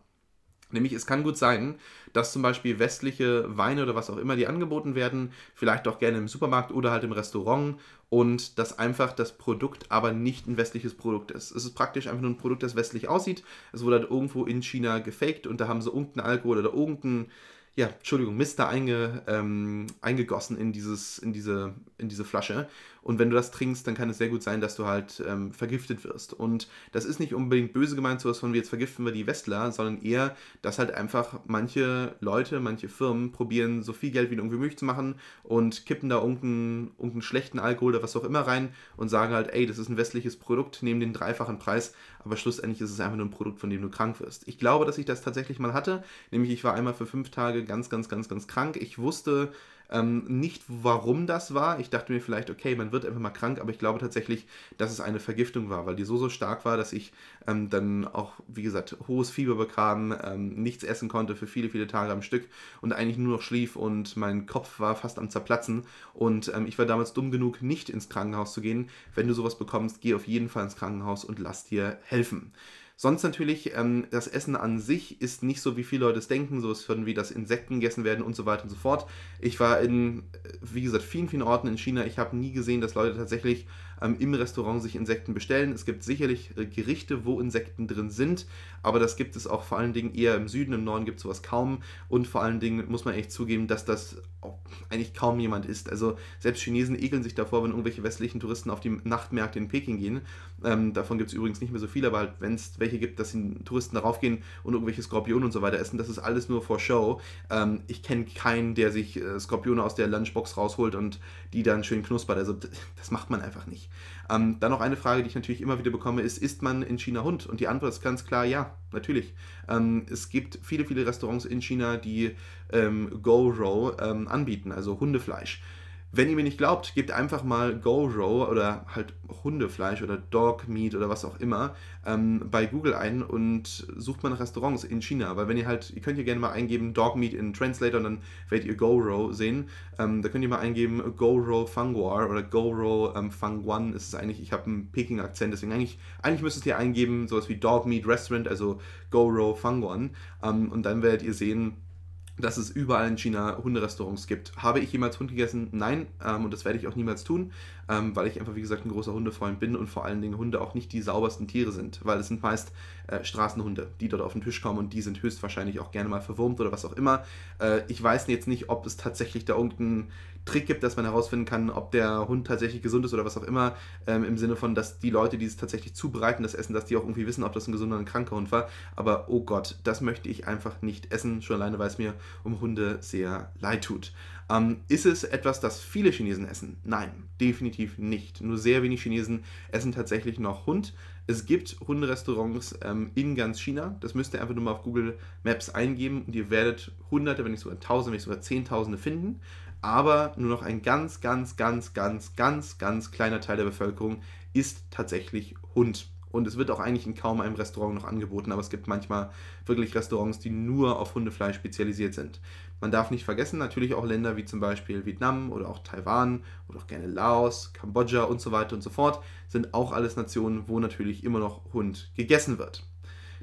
Nämlich es kann gut sein, dass zum Beispiel westliche Weine oder was auch immer, die angeboten werden, vielleicht auch gerne im Supermarkt oder halt im Restaurant und dass einfach das Produkt aber nicht ein westliches Produkt ist. Es ist praktisch einfach nur ein Produkt, das westlich aussieht. Es wurde halt irgendwo in China gefaked und da haben sie irgendeinen Alkohol oder irgendeinen, ja, Entschuldigung, Mister einge, ähm, eingegossen in, dieses, in, diese, in diese Flasche. Und wenn du das trinkst, dann kann es sehr gut sein, dass du halt ähm, vergiftet wirst. Und das ist nicht unbedingt böse gemeint, sowas von wie jetzt vergiften wir die Westler, sondern eher, dass halt einfach manche Leute, manche Firmen probieren, so viel Geld wie irgendwie möglich zu machen und kippen da irgendeinen, irgendeinen schlechten Alkohol oder was auch immer rein und sagen halt, ey, das ist ein westliches Produkt, nehmen den dreifachen Preis, aber schlussendlich ist es einfach nur ein Produkt, von dem du krank wirst. Ich glaube, dass ich das tatsächlich mal hatte, nämlich ich war einmal für fünf Tage ganz, ganz, ganz, ganz krank. Ich wusste, ähm, nicht, warum das war. Ich dachte mir vielleicht, okay, man wird einfach mal krank, aber ich glaube tatsächlich, dass es eine Vergiftung war, weil die so, so stark war, dass ich ähm, dann auch, wie gesagt, hohes Fieber bekam, ähm, nichts essen konnte für viele, viele Tage am Stück und eigentlich nur noch schlief und mein Kopf war fast am Zerplatzen. Und ähm, ich war damals dumm genug, nicht ins Krankenhaus zu gehen. Wenn du sowas bekommst, geh auf jeden Fall ins Krankenhaus und lass dir helfen. Sonst natürlich, ähm, das Essen an sich ist nicht so, wie viele Leute es denken, so ist von wie das Insekten gegessen werden und so weiter und so fort. Ich war in, äh, wie gesagt, vielen, vielen Orten in China. Ich habe nie gesehen, dass Leute tatsächlich ähm, im Restaurant sich Insekten bestellen. Es gibt sicherlich äh, Gerichte, wo Insekten drin sind, aber das gibt es auch vor allen Dingen eher im Süden, im Norden gibt es sowas kaum. Und vor allen Dingen muss man echt zugeben, dass das eigentlich kaum jemand isst. Also selbst Chinesen ekeln sich davor, wenn irgendwelche westlichen Touristen auf die Nachtmärkte in Peking gehen ähm, davon gibt es übrigens nicht mehr so viele, aber halt, wenn es welche gibt, dass die Touristen darauf gehen und irgendwelche Skorpione und so weiter essen, das ist alles nur for Show. Ähm, ich kenne keinen, der sich äh, Skorpione aus der Lunchbox rausholt und die dann schön knuspert. Also das macht man einfach nicht. Ähm, dann noch eine Frage, die ich natürlich immer wieder bekomme, ist, isst man in China Hund? Und die Antwort ist ganz klar, ja, natürlich. Ähm, es gibt viele, viele Restaurants in China, die ähm, Go-Row ähm, anbieten, also Hundefleisch. Wenn ihr mir nicht glaubt, gebt einfach mal GoRo oder halt Hundefleisch oder Dog Meat oder was auch immer ähm, bei Google ein und sucht mal nach Restaurants in China. Weil wenn ihr halt, ihr könnt hier gerne mal eingeben Dog Meat in Translator und dann werdet ihr GoRo sehen. Ähm, da könnt ihr mal eingeben GoRo Fanguar oder GoRo ähm, Fanguan ist es eigentlich. Ich habe einen Peking-Akzent, deswegen eigentlich, eigentlich müsstet ihr eingeben sowas wie Dog Meat Restaurant, also GoRo Fanguan. Ähm, und dann werdet ihr sehen, dass es überall in China Hunderestaurants gibt. Habe ich jemals Hund gegessen? Nein, ähm, und das werde ich auch niemals tun, ähm, weil ich einfach, wie gesagt, ein großer Hundefreund bin und vor allen Dingen Hunde auch nicht die saubersten Tiere sind, weil es sind meist äh, Straßenhunde, die dort auf den Tisch kommen und die sind höchstwahrscheinlich auch gerne mal verwurmt oder was auch immer. Äh, ich weiß jetzt nicht, ob es tatsächlich da irgendein Trick gibt, dass man herausfinden kann, ob der Hund tatsächlich gesund ist oder was auch immer, ähm, im Sinne von, dass die Leute, die es tatsächlich zubereiten, das Essen, dass die auch irgendwie wissen, ob das ein gesunder oder ein kranker Hund war. Aber oh Gott, das möchte ich einfach nicht essen, schon alleine, weil es mir um Hunde sehr leid tut. Ähm, ist es etwas, das viele Chinesen essen? Nein, definitiv nicht. Nur sehr wenig Chinesen essen tatsächlich noch Hund. Es gibt Hunderestaurants ähm, in ganz China. Das müsst ihr einfach nur mal auf Google Maps eingeben und ihr werdet Hunderte, wenn nicht sogar Tausende, wenn nicht sogar Zehntausende finden aber nur noch ein ganz, ganz, ganz, ganz, ganz, ganz kleiner Teil der Bevölkerung ist tatsächlich Hund. Und es wird auch eigentlich in kaum einem Restaurant noch angeboten, aber es gibt manchmal wirklich Restaurants, die nur auf Hundefleisch spezialisiert sind. Man darf nicht vergessen, natürlich auch Länder wie zum Beispiel Vietnam oder auch Taiwan oder auch gerne Laos, Kambodscha und so weiter und so fort, sind auch alles Nationen, wo natürlich immer noch Hund gegessen wird.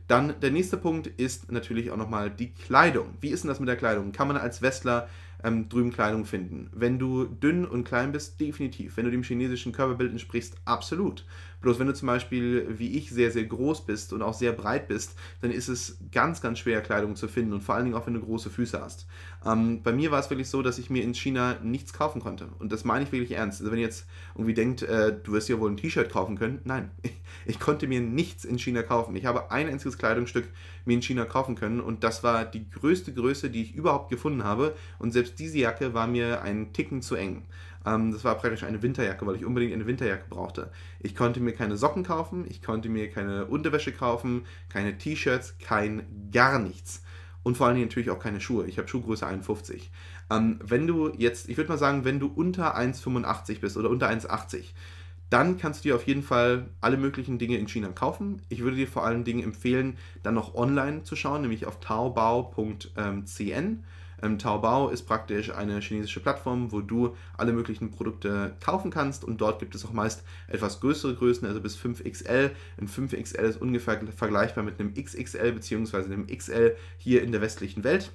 Dann der nächste Punkt ist natürlich auch nochmal die Kleidung. Wie ist denn das mit der Kleidung? Kann man als Westler ähm, drüben Kleidung finden. Wenn du dünn und klein bist, definitiv. Wenn du dem chinesischen Körperbild entsprichst, absolut. Bloß wenn du zum Beispiel, wie ich, sehr, sehr groß bist und auch sehr breit bist, dann ist es ganz, ganz schwer, Kleidung zu finden und vor allen Dingen auch, wenn du große Füße hast. Ähm, bei mir war es wirklich so, dass ich mir in China nichts kaufen konnte. Und das meine ich wirklich ernst. Also wenn ihr jetzt irgendwie denkt, äh, du wirst ja wohl ein T-Shirt kaufen können, nein, ich, ich konnte mir nichts in China kaufen. Ich habe ein einziges Kleidungsstück mir in China kaufen können und das war die größte Größe, die ich überhaupt gefunden habe. Und selbst diese Jacke war mir einen Ticken zu eng. Ähm, das war praktisch eine Winterjacke, weil ich unbedingt eine Winterjacke brauchte. Ich konnte mir keine Socken kaufen, ich konnte mir keine Unterwäsche kaufen, keine T-Shirts, kein gar nichts. Und vor allen Dingen natürlich auch keine Schuhe. Ich habe Schuhgröße 51. Ähm, wenn du jetzt, ich würde mal sagen, wenn du unter 1,85 bist oder unter 1,80, dann kannst du dir auf jeden Fall alle möglichen Dinge in China kaufen. Ich würde dir vor allen Dingen empfehlen, dann noch online zu schauen, nämlich auf taobao.cn ähm, Taobao ist praktisch eine chinesische Plattform, wo du alle möglichen Produkte kaufen kannst und dort gibt es auch meist etwas größere Größen, also bis 5XL. Ein 5XL ist ungefähr vergleichbar mit einem XXL bzw. einem XL hier in der westlichen Welt.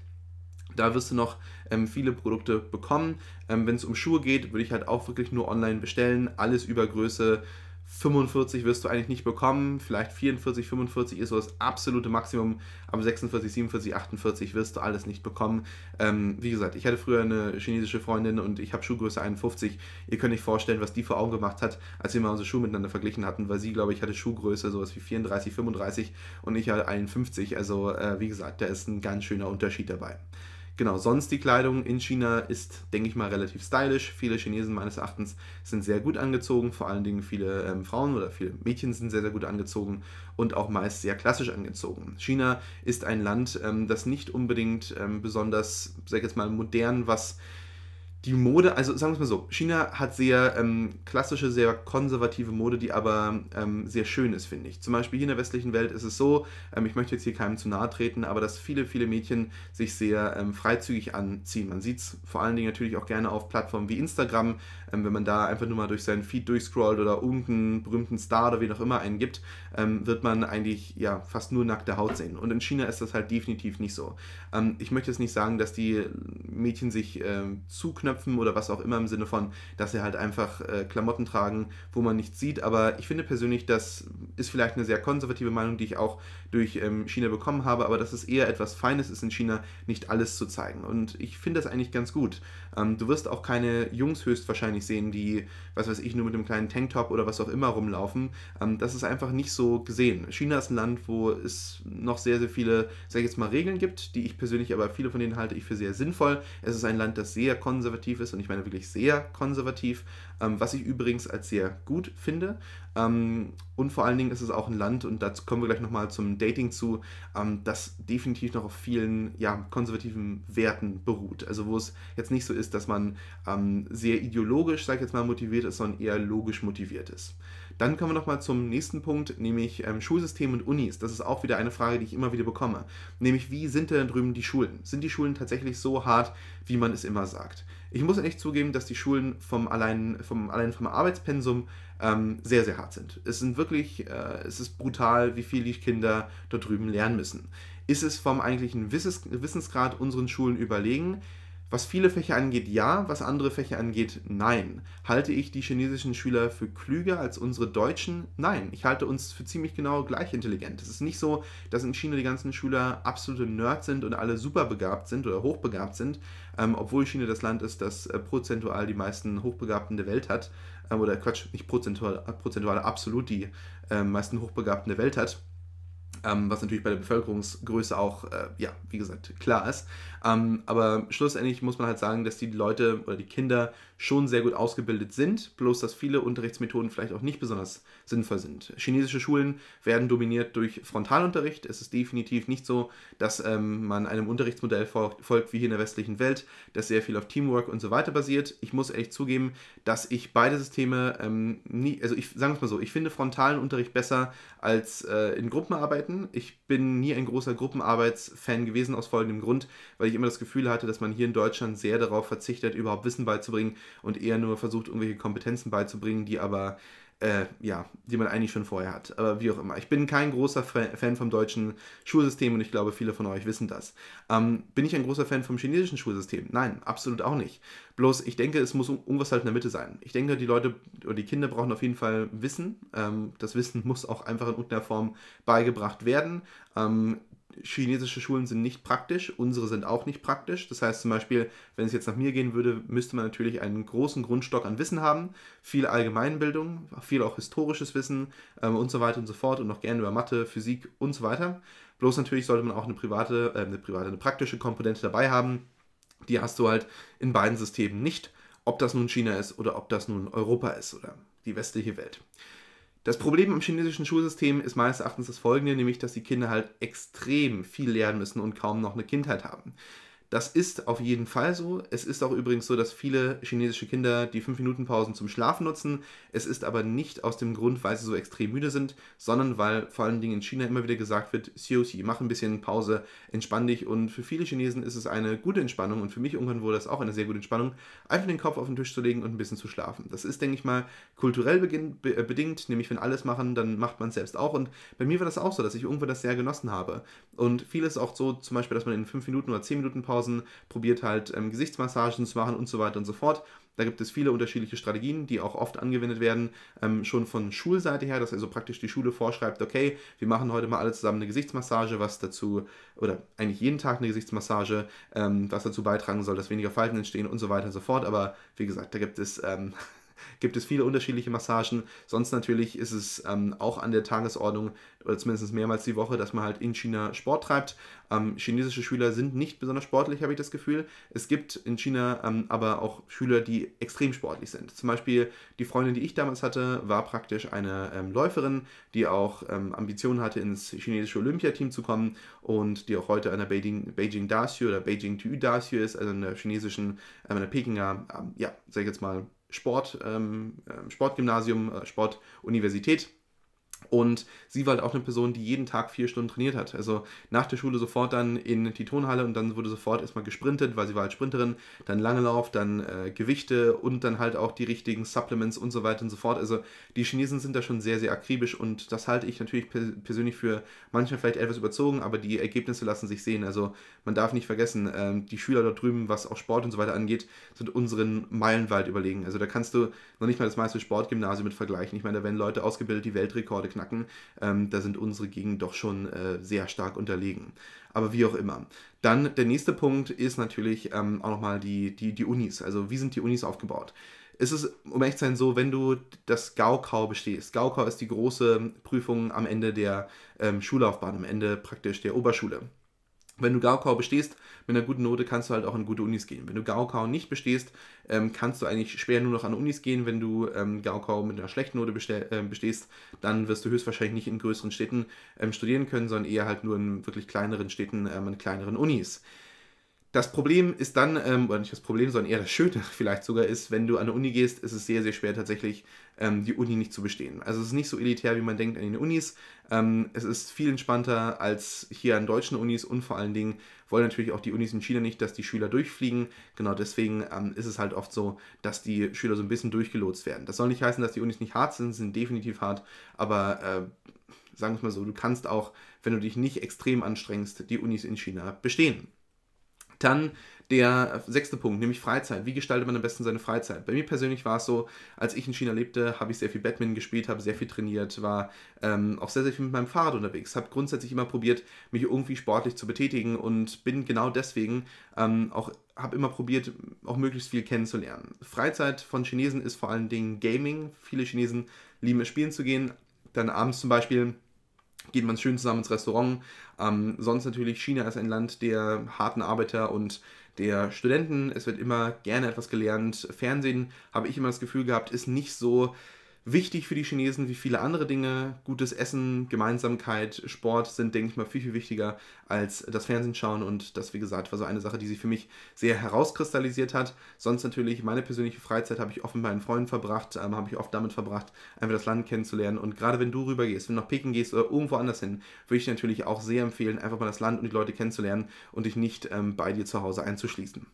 Da wirst du noch ähm, viele Produkte bekommen. Ähm, Wenn es um Schuhe geht, würde ich halt auch wirklich nur online bestellen. Alles über Größe 45 wirst du eigentlich nicht bekommen, vielleicht 44, 45 ist so das absolute Maximum, aber 46, 47, 48 wirst du alles nicht bekommen. Ähm, wie gesagt, ich hatte früher eine chinesische Freundin und ich habe Schuhgröße 51. Ihr könnt euch vorstellen, was die vor Augen gemacht hat, als wir mal unsere Schuhe miteinander verglichen hatten, weil sie, glaube ich, hatte Schuhgröße sowas wie 34, 35 und ich hatte 51. Also, äh, wie gesagt, da ist ein ganz schöner Unterschied dabei. Genau, sonst die Kleidung in China ist, denke ich mal, relativ stylisch. Viele Chinesen meines Erachtens sind sehr gut angezogen, vor allen Dingen viele ähm, Frauen oder viele Mädchen sind sehr, sehr gut angezogen und auch meist sehr klassisch angezogen. China ist ein Land, ähm, das nicht unbedingt ähm, besonders, sag ich jetzt mal, modern, was die Mode, also sagen wir es mal so, China hat sehr ähm, klassische, sehr konservative Mode, die aber ähm, sehr schön ist, finde ich. Zum Beispiel hier in der westlichen Welt ist es so, ähm, ich möchte jetzt hier keinem zu nahe treten, aber dass viele, viele Mädchen sich sehr ähm, freizügig anziehen. Man sieht es vor allen Dingen natürlich auch gerne auf Plattformen wie Instagram, ähm, wenn man da einfach nur mal durch seinen Feed durchscrollt oder irgendeinen berühmten Star oder wie auch immer einen gibt, ähm, wird man eigentlich ja fast nur nackte Haut sehen. Und in China ist das halt definitiv nicht so. ich möchte jetzt nicht sagen, dass die Mädchen sich zu zuknöpfen, Knöpfen oder was auch immer im Sinne von, dass sie halt einfach äh, Klamotten tragen, wo man nichts sieht. Aber ich finde persönlich, das ist vielleicht eine sehr konservative Meinung, die ich auch durch ähm, China bekommen habe, aber dass es eher etwas Feines ist in China, nicht alles zu zeigen. Und ich finde das eigentlich ganz gut. Ähm, du wirst auch keine Jungs höchstwahrscheinlich sehen, die, was weiß ich, nur mit einem kleinen Tanktop oder was auch immer rumlaufen. Ähm, das ist einfach nicht so gesehen. China ist ein Land, wo es noch sehr, sehr viele, sag ich jetzt mal, Regeln gibt, die ich persönlich aber viele von denen halte ich für sehr sinnvoll. Es ist ein Land, das sehr konservativ ist und ich meine wirklich sehr konservativ ähm, was ich übrigens als sehr gut finde. Ähm, und vor allen Dingen ist es auch ein Land, und dazu kommen wir gleich nochmal zum Dating zu, ähm, das definitiv noch auf vielen ja, konservativen Werten beruht. Also wo es jetzt nicht so ist, dass man ähm, sehr ideologisch, sag ich jetzt mal, motiviert ist, sondern eher logisch motiviert ist. Dann kommen wir nochmal zum nächsten Punkt, nämlich ähm, Schulsystem und Unis. Das ist auch wieder eine Frage, die ich immer wieder bekomme. Nämlich, wie sind denn drüben die Schulen? Sind die Schulen tatsächlich so hart, wie man es immer sagt? Ich muss echt zugeben, dass die Schulen vom allein vom, allein vom Arbeitspensum ähm, sehr, sehr hart sind. Es sind wirklich, äh, es ist brutal, wie viel die Kinder dort drüben lernen müssen. Ist es vom eigentlichen Wissens Wissensgrad unseren Schulen überlegen? Was viele Fächer angeht, ja, was andere Fächer angeht, nein. Halte ich die chinesischen Schüler für klüger als unsere deutschen? Nein. Ich halte uns für ziemlich genau gleich intelligent. Es ist nicht so, dass in China die ganzen Schüler absolute Nerds sind und alle superbegabt sind oder hochbegabt sind, ähm, obwohl China das Land ist, das äh, prozentual die meisten Hochbegabten der Welt hat, ähm, oder Quatsch, nicht prozentual, äh, prozentual absolut die äh, meisten Hochbegabten der Welt hat. Ähm, was natürlich bei der Bevölkerungsgröße auch, äh, ja, wie gesagt, klar ist. Ähm, aber schlussendlich muss man halt sagen, dass die Leute oder die Kinder schon sehr gut ausgebildet sind, bloß dass viele Unterrichtsmethoden vielleicht auch nicht besonders sinnvoll sind. Chinesische Schulen werden dominiert durch Frontalunterricht. Es ist definitiv nicht so, dass ähm, man einem Unterrichtsmodell folgt, wie hier in der westlichen Welt, das sehr viel auf Teamwork und so weiter basiert. Ich muss ehrlich zugeben, dass ich beide Systeme ähm, nie, also ich sage es mal so, ich finde frontalen Unterricht besser als äh, in Gruppenarbeiten. Ich bin nie ein großer Gruppenarbeitsfan gewesen aus folgendem Grund, weil ich ich immer das Gefühl hatte, dass man hier in Deutschland sehr darauf verzichtet, überhaupt Wissen beizubringen und eher nur versucht, irgendwelche Kompetenzen beizubringen, die aber äh, ja, die man eigentlich schon vorher hat. Aber wie auch immer. Ich bin kein großer Fan vom deutschen Schulsystem und ich glaube, viele von euch wissen das. Ähm, bin ich ein großer Fan vom chinesischen Schulsystem? Nein, absolut auch nicht. Bloß ich denke, es muss irgendwas halt in der Mitte sein. Ich denke, die Leute oder die Kinder brauchen auf jeden Fall Wissen. Ähm, das Wissen muss auch einfach in irgendeiner Form beigebracht werden. Ähm, chinesische Schulen sind nicht praktisch, unsere sind auch nicht praktisch. Das heißt zum Beispiel, wenn es jetzt nach mir gehen würde, müsste man natürlich einen großen Grundstock an Wissen haben, viel Allgemeinbildung, viel auch historisches Wissen ähm, und so weiter und so fort und noch gerne über Mathe, Physik und so weiter. Bloß natürlich sollte man auch eine private, äh, eine private, eine praktische Komponente dabei haben. Die hast du halt in beiden Systemen nicht, ob das nun China ist oder ob das nun Europa ist oder die westliche Welt. Das Problem am chinesischen Schulsystem ist meines Erachtens das folgende, nämlich dass die Kinder halt extrem viel lernen müssen und kaum noch eine Kindheit haben. Das ist auf jeden Fall so. Es ist auch übrigens so, dass viele chinesische Kinder die 5-Minuten-Pausen zum Schlafen nutzen. Es ist aber nicht aus dem Grund, weil sie so extrem müde sind, sondern weil vor allen Dingen in China immer wieder gesagt wird, Xiu Xi, mach ein bisschen Pause, entspann dich. Und für viele Chinesen ist es eine gute Entspannung und für mich irgendwann wurde das auch eine sehr gute Entspannung, einfach den Kopf auf den Tisch zu legen und ein bisschen zu schlafen. Das ist, denke ich mal, kulturell äh, bedingt, nämlich wenn alles machen, dann macht man es selbst auch. Und bei mir war das auch so, dass ich irgendwann das sehr genossen habe. Und vieles auch so, zum Beispiel, dass man in 5 Minuten oder 10 Minuten Pause Mittagspausen, probiert halt ähm, Gesichtsmassagen zu machen und so weiter und so fort. Da gibt es viele unterschiedliche Strategien, die auch oft angewendet werden, ähm, schon von Schulseite her, dass also praktisch die Schule vorschreibt, okay, wir machen heute mal alle zusammen eine Gesichtsmassage, was dazu, oder eigentlich jeden Tag eine Gesichtsmassage, ähm, was dazu beitragen soll, dass weniger Falten entstehen und so weiter und so fort. Aber wie gesagt, da gibt es ähm, gibt es viele unterschiedliche Massagen. Sonst natürlich ist es ähm, auch an der Tagesordnung, oder zumindest mehrmals die Woche, dass man halt in China Sport treibt. Ähm, chinesische Schüler sind nicht besonders sportlich, habe ich das Gefühl. Es gibt in China ähm, aber auch Schüler, die extrem sportlich sind. Zum Beispiel die Freundin, die ich damals hatte, war praktisch eine ähm, Läuferin, die auch ähm, Ambitionen hatte, ins chinesische Olympiateam zu kommen und die auch heute an der Beijing, Beijing Daxiu oder Beijing TU Daxiu ist, also einer chinesischen, einer Pekinger, ähm, ja, sag ich jetzt mal, Sport, ähm, ähm Sportgymnasium, äh, Sportuniversität und sie war halt auch eine Person, die jeden Tag vier Stunden trainiert hat. Also nach der Schule sofort dann in die Tonhalle und dann wurde sofort erstmal gesprintet, weil sie war halt Sprinterin, dann Langlauf, dann äh, Gewichte und dann halt auch die richtigen Supplements und so weiter und so fort. Also die Chinesen sind da schon sehr, sehr akribisch und das halte ich natürlich persönlich für manchmal vielleicht etwas überzogen, aber die Ergebnisse lassen sich sehen. Also man darf nicht vergessen, äh, die Schüler dort drüben, was auch Sport und so weiter angeht, sind unseren Meilenwald überlegen. Also da kannst du noch nicht mal das meiste Sportgymnasium mit vergleichen. Ich meine, da werden Leute ausgebildet, die Weltrekorde knacken knacken. Ähm, da sind unsere Gegend doch schon äh, sehr stark unterlegen. Aber wie auch immer. Dann der nächste Punkt ist natürlich ähm, auch nochmal die, die, die Unis. Also wie sind die Unis aufgebaut? Es ist, um echt zu sein, so, wenn du das Gaukau bestehst. Gaukau ist die große Prüfung am Ende der ähm, Schullaufbahn, am Ende praktisch der Oberschule. Wenn du Gaukau bestehst, mit einer guten Note kannst du halt auch an gute Unis gehen. Wenn du Gaukau nicht bestehst, ähm, kannst du eigentlich schwer nur noch an Unis gehen. Wenn du ähm, Gaukau mit einer schlechten Note äh, bestehst, dann wirst du höchstwahrscheinlich nicht in größeren Städten ähm, studieren können, sondern eher halt nur in wirklich kleineren Städten, ähm, an kleineren Unis. Das Problem ist dann, ähm, oder nicht das Problem, sondern eher das Schöne vielleicht sogar ist, wenn du an eine Uni gehst, ist es sehr, sehr schwer tatsächlich ähm, die Uni nicht zu bestehen. Also es ist nicht so elitär, wie man denkt an den Unis. Ähm, es ist viel entspannter als hier an deutschen Unis und vor allen Dingen wollen natürlich auch die Unis in China nicht, dass die Schüler durchfliegen. Genau deswegen ähm, ist es halt oft so, dass die Schüler so ein bisschen durchgelotst werden. Das soll nicht heißen, dass die Unis nicht hart sind, sie sind definitiv hart, aber äh, sagen wir es mal so, du kannst auch, wenn du dich nicht extrem anstrengst, die Unis in China bestehen. Dann der sechste Punkt, nämlich Freizeit. Wie gestaltet man am besten seine Freizeit? Bei mir persönlich war es so, als ich in China lebte, habe ich sehr viel Batman gespielt, habe sehr viel trainiert, war ähm, auch sehr, sehr viel mit meinem Fahrrad unterwegs, habe grundsätzlich immer probiert, mich irgendwie sportlich zu betätigen und bin genau deswegen ähm, auch habe immer probiert, auch möglichst viel kennenzulernen. Freizeit von Chinesen ist vor allen Dingen Gaming. Viele Chinesen lieben es, spielen zu gehen. Dann abends zum Beispiel geht man schön zusammen ins Restaurant. Ähm, sonst natürlich, China ist ein Land der harten Arbeiter und der Studenten. Es wird immer gerne etwas gelernt. Fernsehen, habe ich immer das Gefühl gehabt, ist nicht so wichtig für die Chinesen, wie viele andere Dinge. Gutes Essen, Gemeinsamkeit, Sport sind, denke ich mal, viel, viel wichtiger als das Fernsehen schauen. Und das, wie gesagt, war so eine Sache, die sich für mich sehr herauskristallisiert hat. Sonst natürlich, meine persönliche Freizeit habe ich oft mit meinen Freunden verbracht, ähm, habe ich oft damit verbracht, einfach das Land kennenzulernen. Und gerade wenn du rübergehst, wenn du nach Peking gehst oder irgendwo anders hin, würde ich natürlich auch sehr empfehlen, einfach mal das Land und die Leute kennenzulernen und dich nicht ähm, bei dir zu Hause einzuschließen.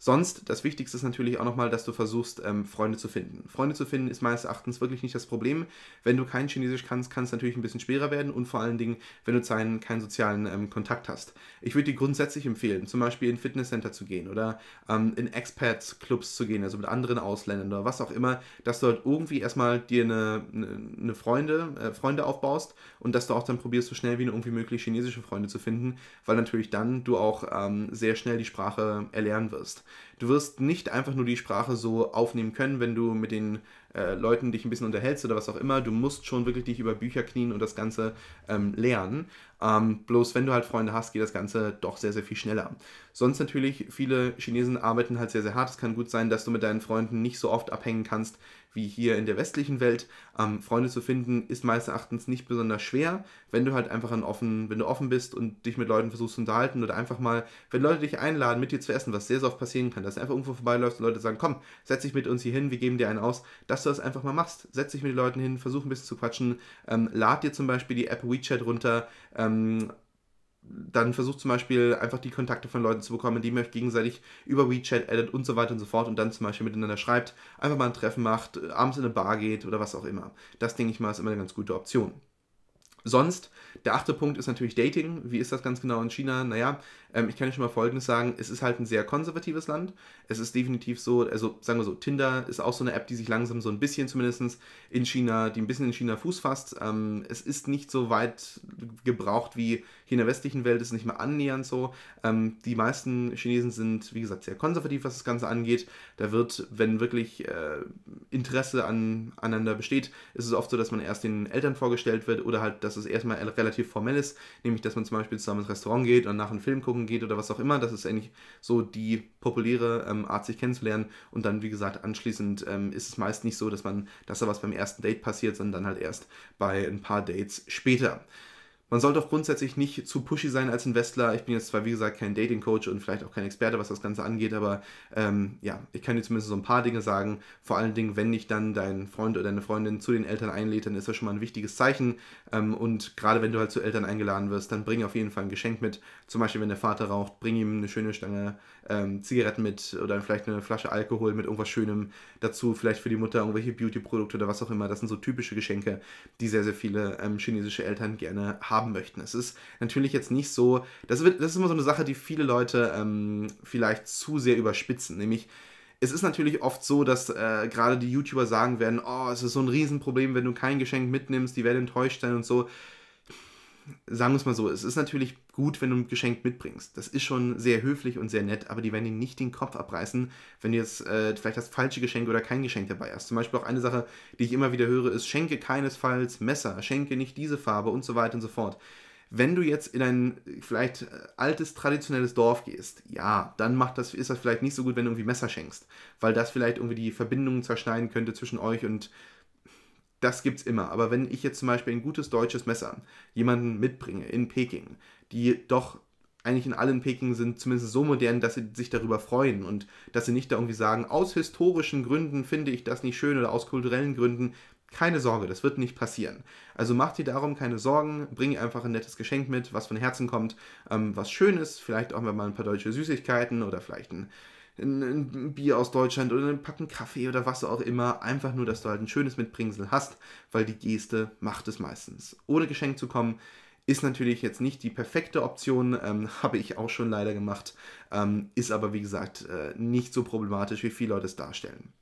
Sonst, das Wichtigste ist natürlich auch nochmal, dass du versuchst, ähm, Freunde zu finden. Freunde zu finden ist meines Erachtens wirklich nicht das Problem. Wenn du kein Chinesisch kannst, kann es natürlich ein bisschen schwerer werden und vor allen Dingen, wenn du keinen, keinen sozialen ähm, Kontakt hast. Ich würde dir grundsätzlich empfehlen, zum Beispiel in Fitnesscenter zu gehen oder ähm, in Expats-Clubs zu gehen, also mit anderen Ausländern oder was auch immer, dass du halt irgendwie erstmal dir eine, eine ne Freunde, äh, Freunde aufbaust und dass du auch dann probierst, so schnell wie irgendwie möglich chinesische Freunde zu finden, weil natürlich dann du auch ähm, sehr schnell die Sprache erlernen wirst. Du wirst nicht einfach nur die Sprache so aufnehmen können, wenn du mit den äh, Leuten dich ein bisschen unterhältst oder was auch immer. Du musst schon wirklich dich über Bücher knien und das Ganze ähm, lernen. Ähm, bloß wenn du halt Freunde hast, geht das Ganze doch sehr, sehr viel schneller. Sonst natürlich, viele Chinesen arbeiten halt sehr, sehr hart. Es kann gut sein, dass du mit deinen Freunden nicht so oft abhängen kannst wie hier in der westlichen Welt. Ähm, Freunde zu finden ist meines Erachtens nicht besonders schwer, wenn du halt einfach ein offen, wenn du offen bist und dich mit Leuten versuchst zu unterhalten oder einfach mal, wenn Leute dich einladen, mit dir zu essen, was sehr, sehr oft passieren kann, dass du einfach irgendwo vorbeiläufst und Leute sagen, komm, setz dich mit uns hier hin, wir geben dir einen aus, dass du das einfach mal machst. Setz dich mit den Leuten hin, versuch ein bisschen zu quatschen, ähm, lad dir zum Beispiel die App WeChat runter, ähm, ähm, dann versucht zum Beispiel einfach die Kontakte von Leuten zu bekommen, indem ihr euch gegenseitig über WeChat edit und so weiter und so fort und dann zum Beispiel miteinander schreibt, einfach mal ein Treffen macht, abends in eine Bar geht oder was auch immer. Das denke ich mal ist immer eine ganz gute Option sonst, der achte Punkt ist natürlich Dating. Wie ist das ganz genau in China? Naja, ähm, ich kann ja schon mal Folgendes sagen. Es ist halt ein sehr konservatives Land. Es ist definitiv so, also sagen wir so, Tinder ist auch so eine App, die sich langsam so ein bisschen zumindest in China, die ein bisschen in China Fuß fasst. Ähm, es ist nicht so weit gebraucht wie hier in der westlichen Welt, es ist nicht mal annähernd so. Ähm, die meisten Chinesen sind, wie gesagt, sehr konservativ, was das Ganze angeht. Da wird, wenn wirklich äh, Interesse an, aneinander besteht, ist es oft so, dass man erst den Eltern vorgestellt wird oder halt, dass es erstmal relativ formell ist, nämlich dass man zum Beispiel zusammen ins Restaurant geht und nach einem Film gucken geht oder was auch immer. Das ist eigentlich so die populäre ähm, Art, sich kennenzulernen. Und dann, wie gesagt, anschließend ähm, ist es meist nicht so, dass man, dass da was beim ersten Date passiert, sondern dann halt erst bei ein paar Dates später man sollte auch grundsätzlich nicht zu pushy sein als Investor. Ich bin jetzt zwar, wie gesagt, kein Dating-Coach und vielleicht auch kein Experte, was das Ganze angeht, aber ähm, ja, ich kann dir zumindest so ein paar Dinge sagen. Vor allen Dingen, wenn dich dann dein Freund oder deine Freundin zu den Eltern einlädt, dann ist das schon mal ein wichtiges Zeichen. Ähm, und gerade wenn du halt zu Eltern eingeladen wirst, dann bring auf jeden Fall ein Geschenk mit. Zum Beispiel, wenn der Vater raucht, bring ihm eine schöne Stange ähm, Zigaretten mit oder vielleicht eine Flasche Alkohol mit irgendwas Schönem dazu, vielleicht für die Mutter irgendwelche Beauty-Produkte oder was auch immer. Das sind so typische Geschenke, die sehr, sehr viele ähm, chinesische Eltern gerne haben möchten. Es ist natürlich jetzt nicht so, das, wird, das ist immer so eine Sache, die viele Leute ähm, vielleicht zu sehr überspitzen, nämlich es ist natürlich oft so, dass äh, gerade die YouTuber sagen werden, oh, es ist so ein Riesenproblem, wenn du kein Geschenk mitnimmst, die werden enttäuscht sein und so sagen wir es mal so, es ist natürlich gut, wenn du ein Geschenk mitbringst. Das ist schon sehr höflich und sehr nett, aber die werden dir nicht den Kopf abreißen, wenn du jetzt äh, vielleicht das falsche Geschenk oder kein Geschenk dabei hast. Zum Beispiel auch eine Sache, die ich immer wieder höre, ist, schenke keinesfalls Messer, schenke nicht diese Farbe und so weiter und so fort. Wenn du jetzt in ein vielleicht äh, altes, traditionelles Dorf gehst, ja, dann macht das, ist das vielleicht nicht so gut, wenn du irgendwie Messer schenkst, weil das vielleicht irgendwie die Verbindungen zerschneiden könnte zwischen euch und das gibt's immer. Aber wenn ich jetzt zum Beispiel ein gutes deutsches Messer jemanden mitbringe in Peking, die doch eigentlich in allen Peking sind zumindest so modern, dass sie sich darüber freuen und dass sie nicht da irgendwie sagen, aus historischen Gründen finde ich das nicht schön oder aus kulturellen Gründen. Keine Sorge, das wird nicht passieren. Also mach dir darum keine Sorgen, bring einfach ein nettes Geschenk mit, was von Herzen kommt, ähm, was schön ist, vielleicht auch mal ein paar deutsche Süßigkeiten oder vielleicht ein, ein, ein, Bier aus Deutschland oder ein Packen Kaffee oder was auch immer. Einfach nur, dass du halt ein schönes Mitbringsel hast, weil die Geste macht es meistens. Ohne Geschenk zu kommen, ist natürlich jetzt nicht die perfekte Option, ähm, habe ich auch schon leider gemacht, ähm, ist aber wie gesagt äh, nicht so problematisch, wie viele Leute es darstellen.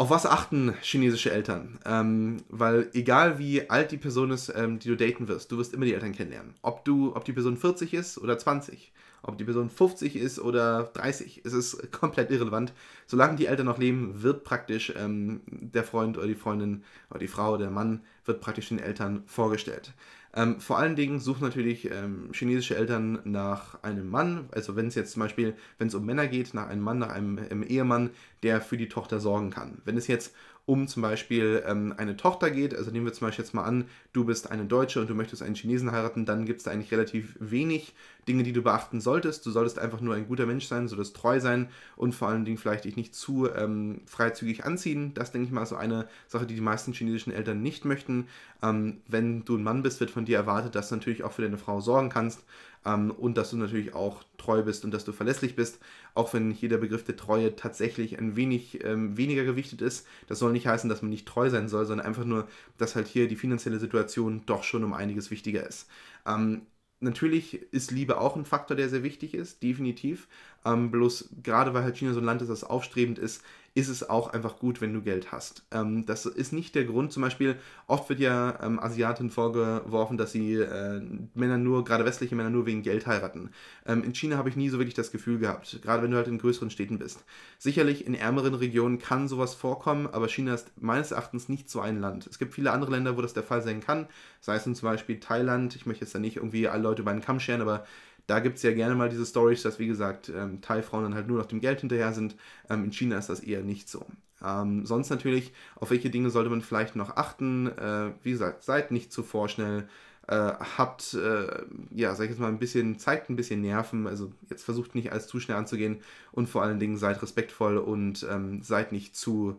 Auf was achten chinesische Eltern? Ähm, weil egal wie alt die Person ist, ähm, die du daten wirst, du wirst immer die Eltern kennenlernen. Ob, du, ob die Person 40 ist oder 20. Ob die Person 50 ist oder 30, es ist komplett irrelevant. Solange die Eltern noch leben, wird praktisch ähm, der Freund oder die Freundin oder die Frau oder der Mann wird praktisch den Eltern vorgestellt. Ähm, vor allen Dingen suchen natürlich ähm, chinesische Eltern nach einem Mann, also wenn es jetzt zum Beispiel, wenn es um Männer geht, nach einem Mann, nach einem, einem, Ehemann, der für die Tochter sorgen kann. Wenn es jetzt um zum Beispiel ähm, eine Tochter geht. Also nehmen wir zum Beispiel jetzt mal an, du bist eine Deutsche und du möchtest einen Chinesen heiraten, dann gibt es da eigentlich relativ wenig Dinge, die du beachten solltest. Du solltest einfach nur ein guter Mensch sein, solltest treu sein und vor allen Dingen vielleicht dich nicht zu ähm, freizügig anziehen. Das denke ich mal so eine Sache, die die meisten chinesischen Eltern nicht möchten. Ähm, wenn du ein Mann bist, wird von dir erwartet, dass du natürlich auch für deine Frau sorgen kannst ähm, und dass du natürlich auch treu bist und dass du verlässlich bist auch wenn hier der Begriff der Treue tatsächlich ein wenig ähm, weniger gewichtet ist. Das soll nicht heißen, dass man nicht treu sein soll, sondern einfach nur, dass halt hier die finanzielle Situation doch schon um einiges wichtiger ist. Ähm, natürlich ist Liebe auch ein Faktor, der sehr wichtig ist, definitiv. Ähm, bloß gerade weil halt China so ein Land ist, das aufstrebend ist, ist es auch einfach gut, wenn du Geld hast. Ähm, das ist nicht der Grund. Zum Beispiel, oft wird ja ähm, Asiaten vorgeworfen, dass sie äh, Männer nur, gerade westliche Männer, nur wegen Geld heiraten. Ähm, in China habe ich nie so wirklich das Gefühl gehabt, gerade wenn du halt in größeren Städten bist. Sicherlich in ärmeren Regionen kann sowas vorkommen, aber China ist meines Erachtens nicht so ein Land. Es gibt viele andere Länder, wo das der Fall sein kann, sei es zum Beispiel Thailand. Ich möchte jetzt da nicht irgendwie alle Leute über einen Kamm scheren, aber da gibt es ja gerne mal diese Stories, dass wie gesagt ähm, Thai-Frauen dann halt nur nach dem Geld hinterher sind. Ähm, in China ist das eher nicht so. Ähm, sonst natürlich, auf welche Dinge sollte man vielleicht noch achten? Äh, wie gesagt, seid nicht zu vorschnell. Äh, habt, äh, ja, sag ich jetzt mal, ein bisschen, zeigt ein bisschen Nerven, also jetzt versucht nicht alles zu schnell anzugehen und vor allen Dingen seid respektvoll und ähm, seid nicht zu,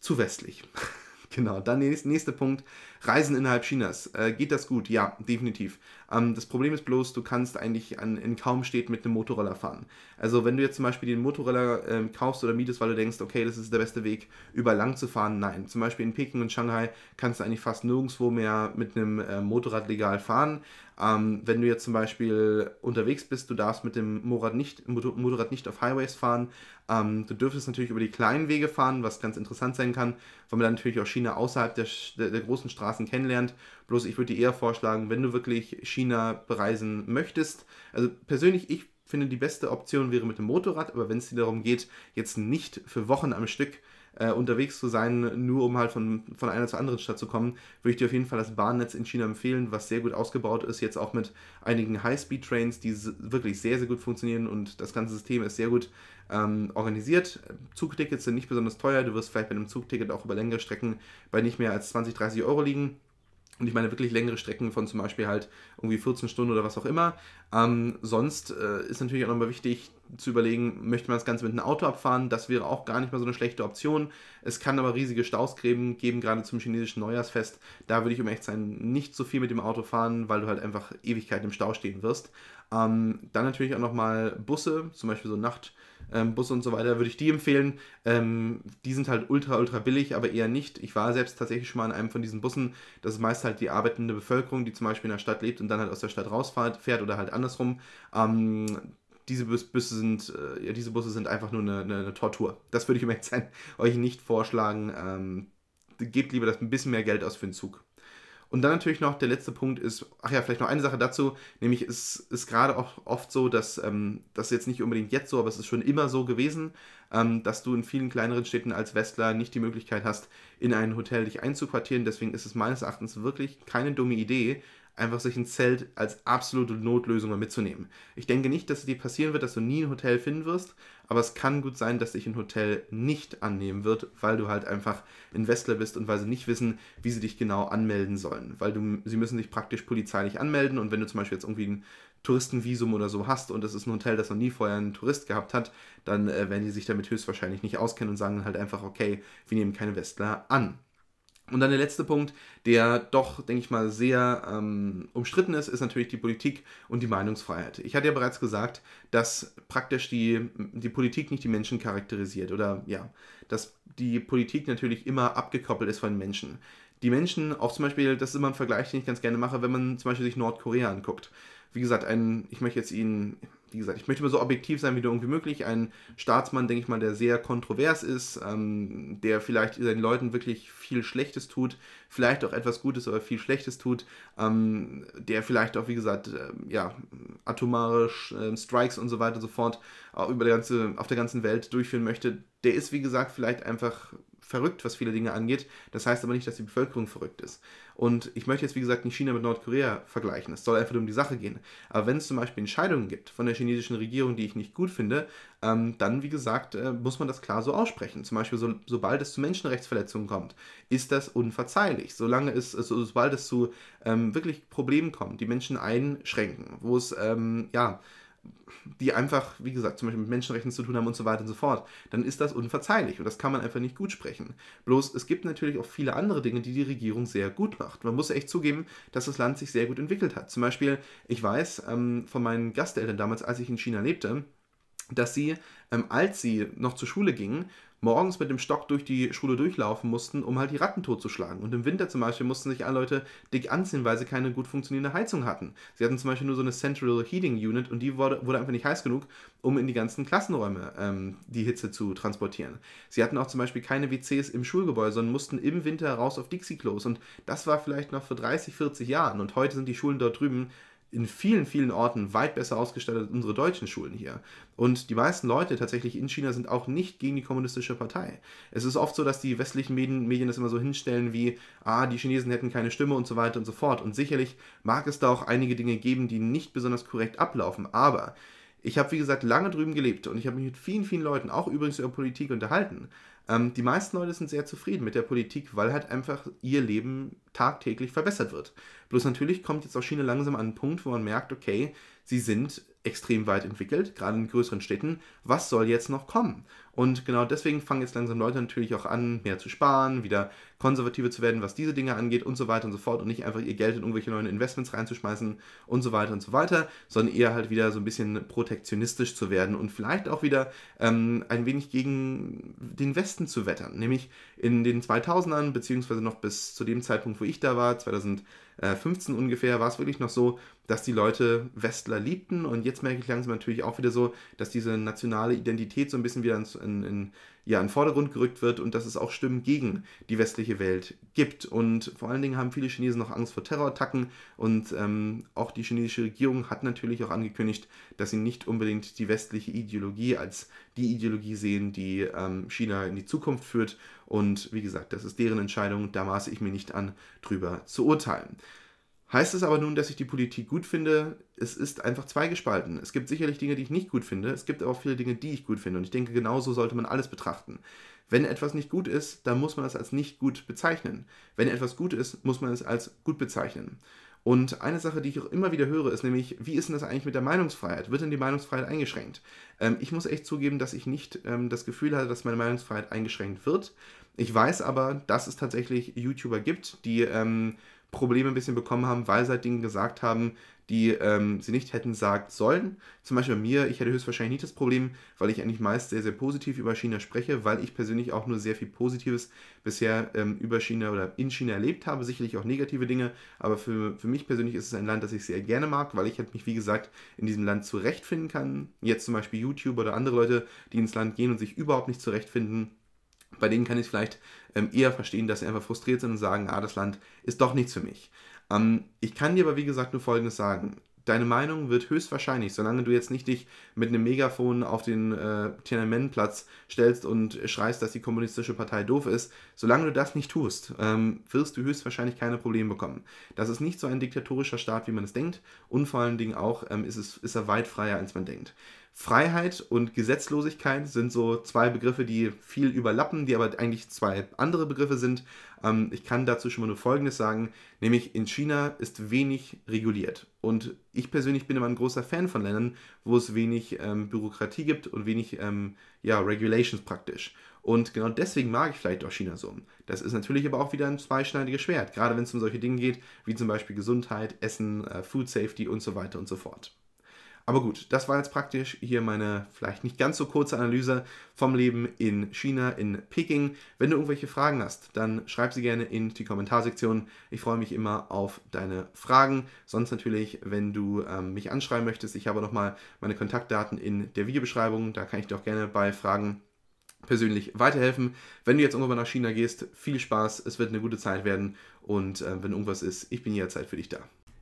zu westlich. genau, dann der nächste Punkt, Reisen innerhalb Chinas. Äh, geht das gut? Ja, definitiv. Ähm, das Problem ist bloß, du kannst eigentlich an, in kaum Städten mit einem Motorroller fahren. Also wenn du jetzt zum Beispiel den Motorroller äh, kaufst oder mietest, weil du denkst, okay, das ist der beste Weg, über lang zu fahren, nein. Zum Beispiel in Peking und Shanghai kannst du eigentlich fast nirgendwo mehr mit einem äh, Motorrad legal fahren. Ähm, wenn du jetzt zum Beispiel unterwegs bist, du darfst mit dem Motorrad nicht, Motorrad nicht auf Highways fahren. Ähm, du dürftest natürlich über die kleinen Wege fahren, was ganz interessant sein kann, weil man dann natürlich auch China außerhalb der, der, der großen Straße Straßen kennenlernt. Bloß ich würde dir eher vorschlagen, wenn du wirklich China bereisen möchtest. Also persönlich, ich finde, die beste Option wäre mit dem Motorrad, aber wenn es dir darum geht, jetzt nicht für Wochen am Stück äh, unterwegs zu sein, nur um halt von, von einer zur anderen Stadt zu kommen, würde ich dir auf jeden Fall das Bahnnetz in China empfehlen, was sehr gut ausgebaut ist, jetzt auch mit einigen High-Speed-Trains, die wirklich sehr, sehr gut funktionieren und das ganze System ist sehr gut ähm, organisiert. Zugtickets sind nicht besonders teuer, du wirst vielleicht bei einem Zugticket auch über längere Strecken bei nicht mehr als 20, 30 Euro liegen. Und ich meine wirklich längere Strecken von zum Beispiel halt irgendwie 14 Stunden oder was auch immer. Ähm, sonst äh, ist natürlich auch nochmal wichtig, zu überlegen, möchte man das Ganze mit einem Auto abfahren, das wäre auch gar nicht mal so eine schlechte Option. Es kann aber riesige Stausgräben geben, gerade zum chinesischen Neujahrsfest. Da würde ich um echt sein, nicht so viel mit dem Auto fahren, weil du halt einfach Ewigkeiten im Stau stehen wirst. Ähm, dann natürlich auch nochmal Busse, zum Beispiel so Nachtbusse Ähm, und so weiter, würde ich die empfehlen. Ähm, die sind halt ultra, ultra billig, aber eher nicht. Ich war selbst tatsächlich schon mal in einem von diesen Bussen. Das ist meist halt die arbeitende Bevölkerung, die zum Beispiel in der Stadt lebt und dann halt aus der Stadt rausfährt oder halt andersrum. Ähm, diese Busse sind, äh, ja, diese Busse sind einfach nur eine, eine, eine Tortur. Das würde ich übrigens euch nicht vorschlagen. Ähm, gebt lieber das ein bisschen mehr Geld aus für den Zug. Und dann natürlich noch der letzte Punkt ist, ach ja, vielleicht noch eine Sache dazu, nämlich es ist, ist gerade auch oft so, dass ähm, das jetzt nicht unbedingt jetzt so, aber es ist schon immer so gewesen, ähm, dass du in vielen kleineren Städten als Westler nicht die Möglichkeit hast, in ein Hotel dich einzuquartieren. Deswegen ist es meines Erachtens wirklich keine dumme Idee, einfach sich ein Zelt als absolute Notlösung mitzunehmen. Ich denke nicht, dass es dir passieren wird, dass du nie ein Hotel finden wirst, aber es kann gut sein, dass dich ein Hotel nicht annehmen wird, weil du halt einfach Investor bist und weil sie nicht wissen, wie sie dich genau anmelden sollen. Weil du, sie müssen dich praktisch polizeilich anmelden und wenn du zum Beispiel jetzt irgendwie ein Touristenvisum oder so hast und das ist ein Hotel, das noch nie vorher einen Tourist gehabt hat, dann äh, werden die sich damit höchstwahrscheinlich nicht auskennen und sagen halt einfach, okay, wir nehmen keine Westler an. Und dann der letzte Punkt, der doch, denke ich mal, sehr ähm, umstritten ist, ist natürlich die Politik und die Meinungsfreiheit. Ich hatte ja bereits gesagt, dass praktisch die, die Politik nicht die Menschen charakterisiert oder ja, dass die Politik natürlich immer abgekoppelt ist von den Menschen. Die Menschen, auch zum Beispiel, das ist immer ein Vergleich, den ich ganz gerne mache, wenn man zum Beispiel sich Nordkorea anguckt wie gesagt, ein, ich möchte jetzt ihn, wie gesagt, ich möchte mal so objektiv sein wie irgendwie möglich. Ein Staatsmann, denke ich mal, der sehr kontrovers ist, ähm, der vielleicht seinen Leuten wirklich viel Schlechtes tut, vielleicht auch etwas Gutes, aber viel Schlechtes tut, ähm, der vielleicht auch, wie gesagt, äh, ja, atomare äh, Strikes und so weiter und so fort äh, über der ganze, auf der ganzen Welt durchführen möchte. Der ist, wie gesagt, vielleicht einfach verrückt, was viele Dinge angeht. Das heißt aber nicht, dass die Bevölkerung verrückt ist. Und ich möchte jetzt, wie gesagt, nicht China mit Nordkorea vergleichen. Es soll einfach nur um die Sache gehen. Aber wenn es zum Beispiel Entscheidungen gibt von der chinesischen Regierung, die ich nicht gut finde, ähm, dann, wie gesagt, äh, muss man das klar so aussprechen. Zum Beispiel, so, sobald es zu Menschenrechtsverletzungen kommt, ist das unverzeihlich. Solange es, also, sobald es zu ähm, wirklich Problemen kommt, die Menschen einschränken, wo es, ähm, ja, die einfach, wie gesagt, zum Beispiel mit Menschenrechten zu tun haben und so weiter und so fort, dann ist das unverzeihlich und das kann man einfach nicht gut sprechen. Bloß es gibt natürlich auch viele andere Dinge, die die Regierung sehr gut macht. Man muss echt zugeben, dass das Land sich sehr gut entwickelt hat. Zum Beispiel, ich weiß ähm, von meinen Gasteltern damals, als ich in China lebte, dass sie, ähm, als sie noch zur Schule gingen, morgens mit dem Stock durch die Schule durchlaufen mussten, um halt die Ratten totzuschlagen. Und im Winter zum Beispiel mussten sich alle Leute dick anziehen, weil sie keine gut funktionierende Heizung hatten. Sie hatten zum Beispiel nur so eine Central Heating Unit und die wurde, wurde einfach nicht heiß genug, um in die ganzen Klassenräume ähm, die Hitze zu transportieren. Sie hatten auch zum Beispiel keine WCs im Schulgebäude, sondern mussten im Winter raus auf Dixie-Klos. Und das war vielleicht noch vor 30, 40 Jahren. Und heute sind die Schulen dort drüben in vielen, vielen Orten weit besser ausgestattet als unsere deutschen Schulen hier. Und die meisten Leute tatsächlich in China sind auch nicht gegen die kommunistische Partei. Es ist oft so, dass die westlichen Medien, Medien das immer so hinstellen wie, ah, die Chinesen hätten keine Stimme und so weiter und so fort. Und sicherlich mag es da auch einige Dinge geben, die nicht besonders korrekt ablaufen, aber ich habe, wie gesagt, lange drüben gelebt und ich habe mich mit vielen, vielen Leuten auch übrigens über Politik unterhalten. Ähm, die meisten Leute sind sehr zufrieden mit der Politik, weil halt einfach ihr Leben tagtäglich verbessert wird. Bloß natürlich kommt jetzt auch China langsam an einen Punkt, wo man merkt, okay, sie sind extrem weit entwickelt, gerade in größeren Städten. Was soll jetzt noch kommen? Und genau deswegen fangen jetzt langsam Leute natürlich auch an, mehr zu sparen, wieder konservativer zu werden, was diese Dinge angeht und so weiter und so fort und nicht einfach ihr Geld in irgendwelche neuen Investments reinzuschmeißen und so weiter und so weiter, sondern eher halt wieder so ein bisschen protektionistisch zu werden und vielleicht auch wieder ähm, ein wenig gegen den Westen zu wettern. Nämlich in den 2000ern, beziehungsweise noch bis zu dem Zeitpunkt, wo ich da war, 2000 15 äh, ungefähr war es wirklich noch so, dass die Leute Westler liebten. Und jetzt merke ich langsam natürlich auch wieder so, dass diese nationale Identität so ein bisschen wieder in, in, in ja, in den Vordergrund gerückt wird und dass es auch Stimmen gegen die westliche Welt gibt. Und vor allen Dingen haben viele Chinesen noch Angst vor Terrorattacken und ähm, auch die chinesische Regierung hat natürlich auch angekündigt, dass sie nicht unbedingt die westliche Ideologie als die Ideologie sehen, die ähm, China in die Zukunft führt. Und wie gesagt, das ist deren Entscheidung, da maße ich mir nicht an, drüber zu urteilen. Heißt es aber nun, dass ich die Politik gut finde? Es ist einfach zweigespalten. Es gibt sicherlich Dinge, die ich nicht gut finde. Es gibt aber auch viele Dinge, die ich gut finde. Und ich denke, genauso sollte man alles betrachten. Wenn etwas nicht gut ist, dann muss man es als nicht gut bezeichnen. Wenn etwas gut ist, muss man es als gut bezeichnen. Und eine Sache, die ich auch immer wieder höre, ist nämlich, wie ist denn das eigentlich mit der Meinungsfreiheit? Wird denn die Meinungsfreiheit eingeschränkt? Ähm, ich muss echt zugeben, dass ich nicht ähm, das Gefühl hatte, dass meine Meinungsfreiheit eingeschränkt wird. Ich weiß aber, dass es tatsächlich YouTuber gibt, die ähm, Probleme ein bisschen bekommen haben, weil sie halt Dinge gesagt haben, die ähm, sie nicht hätten sagen sollen. Zum Beispiel bei mir, ich hätte höchstwahrscheinlich nicht das Problem, weil ich eigentlich meist sehr, sehr positiv über China spreche, weil ich persönlich auch nur sehr viel Positives bisher ähm, über China oder in China erlebt habe. Sicherlich auch negative Dinge, aber für, für mich persönlich ist es ein Land, das ich sehr gerne mag, weil ich halt mich, wie gesagt, in diesem Land zurechtfinden kann. Jetzt zum Beispiel YouTube oder andere Leute, die ins Land gehen und sich überhaupt nicht zurechtfinden bei denen kann ich vielleicht ähm, eher verstehen, dass sie einfach frustriert sind und sagen, ah, das Land ist doch nichts für mich. Ähm, ich kann dir aber, wie gesagt, nur Folgendes sagen. Deine Meinung wird höchstwahrscheinlich, solange du jetzt nicht dich mit einem Megafon auf den äh, Tiananmen-Platz stellst und schreist, dass die kommunistische Partei doof ist, solange du das nicht tust, ähm, wirst du höchstwahrscheinlich keine Probleme bekommen. Das ist nicht so ein diktatorischer Staat, wie man es denkt und vor allen Dingen auch ähm, ist, es, ist er weit freier, als man denkt. Freiheit und Gesetzlosigkeit sind so zwei Begriffe, die viel überlappen, die aber eigentlich zwei andere Begriffe sind. Ähm, ich kann dazu schon mal nur Folgendes sagen, nämlich in China ist wenig reguliert. Und ich persönlich bin immer ein großer Fan von Ländern, wo es wenig ähm, Bürokratie gibt und wenig ähm, ja, Regulations praktisch. Und genau deswegen mag ich vielleicht auch China so. Das ist natürlich aber auch wieder ein zweischneidiges Schwert, gerade wenn es um solche Dinge geht, wie zum Beispiel Gesundheit, Essen, äh, Food Safety und so weiter und so fort. Aber gut, das war jetzt praktisch hier meine vielleicht nicht ganz so kurze Analyse vom Leben in China, in Peking. Wenn du irgendwelche Fragen hast, dann schreib sie gerne in die Kommentarsektion. Ich freue mich immer auf deine Fragen. Sonst natürlich, wenn du ähm, mich anschreiben möchtest, ich habe nochmal meine Kontaktdaten in der Videobeschreibung. Da kann ich dir auch gerne bei Fragen persönlich weiterhelfen. Wenn du jetzt irgendwann nach China gehst, viel Spaß, es wird eine gute Zeit werden und äh, wenn irgendwas ist, ich bin jederzeit für dich da.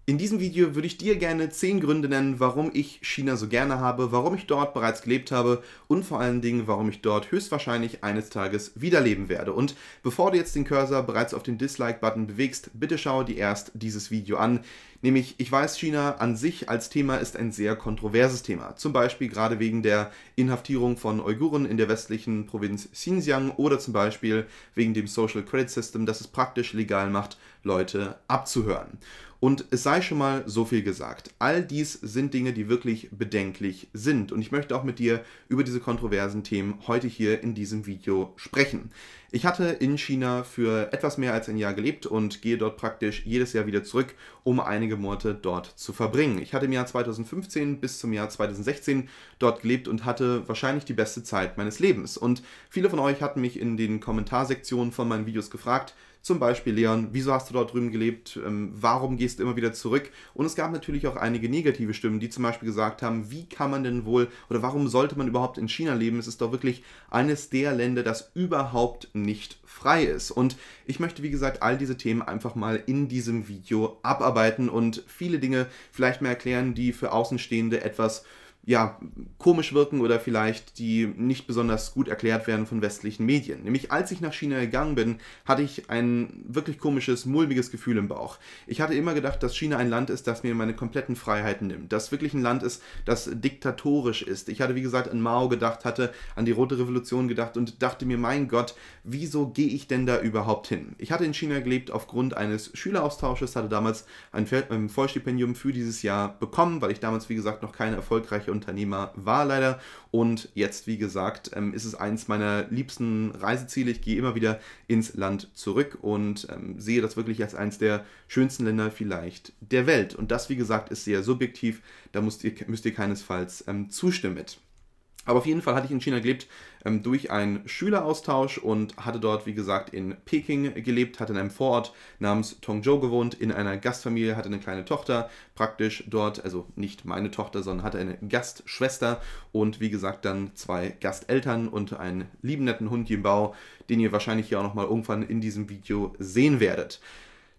In diesem Video würde ich dir gerne 10 Gründe nennen, warum ich China so gerne habe, warum ich dort bereits gelebt habe und vor allen Dingen, warum ich dort höchstwahrscheinlich eines Tages wiederleben werde. Und bevor du jetzt den Cursor bereits auf den Dislike-Button bewegst, bitte schau dir erst dieses Video an. Nämlich, ich weiß, China an sich als Thema ist ein sehr kontroverses Thema. Zum Beispiel gerade wegen der Inhaftierung von Uiguren in der westlichen Provinz Xinjiang oder zum Beispiel wegen dem Social Credit System, das es praktisch legal macht, Leute abzuhören. Und es sei schon mal so viel gesagt. All dies sind Dinge, die wirklich bedenklich sind. Und ich möchte auch mit dir über diese kontroversen Themen heute hier in diesem Video sprechen. Ich hatte in China für etwas mehr als ein Jahr gelebt und gehe dort praktisch jedes Jahr wieder zurück, um einige Monate dort zu verbringen. Ich hatte im Jahr 2015 bis zum Jahr 2016 dort gelebt und hatte wahrscheinlich die beste Zeit meines Lebens. Und viele von euch hatten mich in den Kommentarsektionen von meinen Videos gefragt, zum Beispiel, Leon, wieso hast du dort drüben gelebt? Ähm, warum gehst du immer wieder zurück? Und es gab natürlich auch einige negative Stimmen, die zum Beispiel gesagt haben, wie kann man denn wohl oder warum sollte man überhaupt in China leben? Es ist doch wirklich eines der Länder, das überhaupt nicht frei ist. Und ich möchte, wie gesagt, all diese Themen einfach mal in diesem Video abarbeiten und viele Dinge vielleicht mal erklären, die für Außenstehende etwas ja, komisch wirken oder vielleicht die nicht besonders gut erklärt werden von westlichen Medien. Nämlich als ich nach China gegangen bin, hatte ich ein wirklich komisches, mulmiges Gefühl im Bauch. Ich hatte immer gedacht, dass China ein Land ist, das mir meine kompletten Freiheiten nimmt, das wirklich ein Land ist, das diktatorisch ist. Ich hatte, wie gesagt, an Mao gedacht, hatte an die Rote Revolution gedacht und dachte mir, mein Gott, wieso gehe ich denn da überhaupt hin? Ich hatte in China gelebt aufgrund eines Schüleraustausches, hatte damals ein Vollstipendium für dieses Jahr bekommen, weil ich damals, wie gesagt, noch keine erfolgreiche Unternehmer war leider. Und jetzt, wie gesagt, ähm, ist es eins meiner liebsten Reiseziele. Ich gehe immer wieder ins Land zurück und ähm, sehe das wirklich als eins der schönsten Länder vielleicht der Welt. Und das, wie gesagt, ist sehr subjektiv. Da müsst ihr, müsst ihr keinesfalls ähm, zustimmen mit. Aber auf jeden Fall hatte ich in China gelebt ähm, durch einen Schüleraustausch und hatte dort, wie gesagt, in Peking gelebt, hatte in einem Vorort namens Tongzhou gewohnt, in einer Gastfamilie, hatte eine kleine Tochter praktisch dort, also nicht meine Tochter, sondern hatte eine Gastschwester und wie gesagt dann zwei Gasteltern und einen lieben netten Hund Jimbao, den ihr wahrscheinlich hier auch nochmal irgendwann in diesem Video sehen werdet.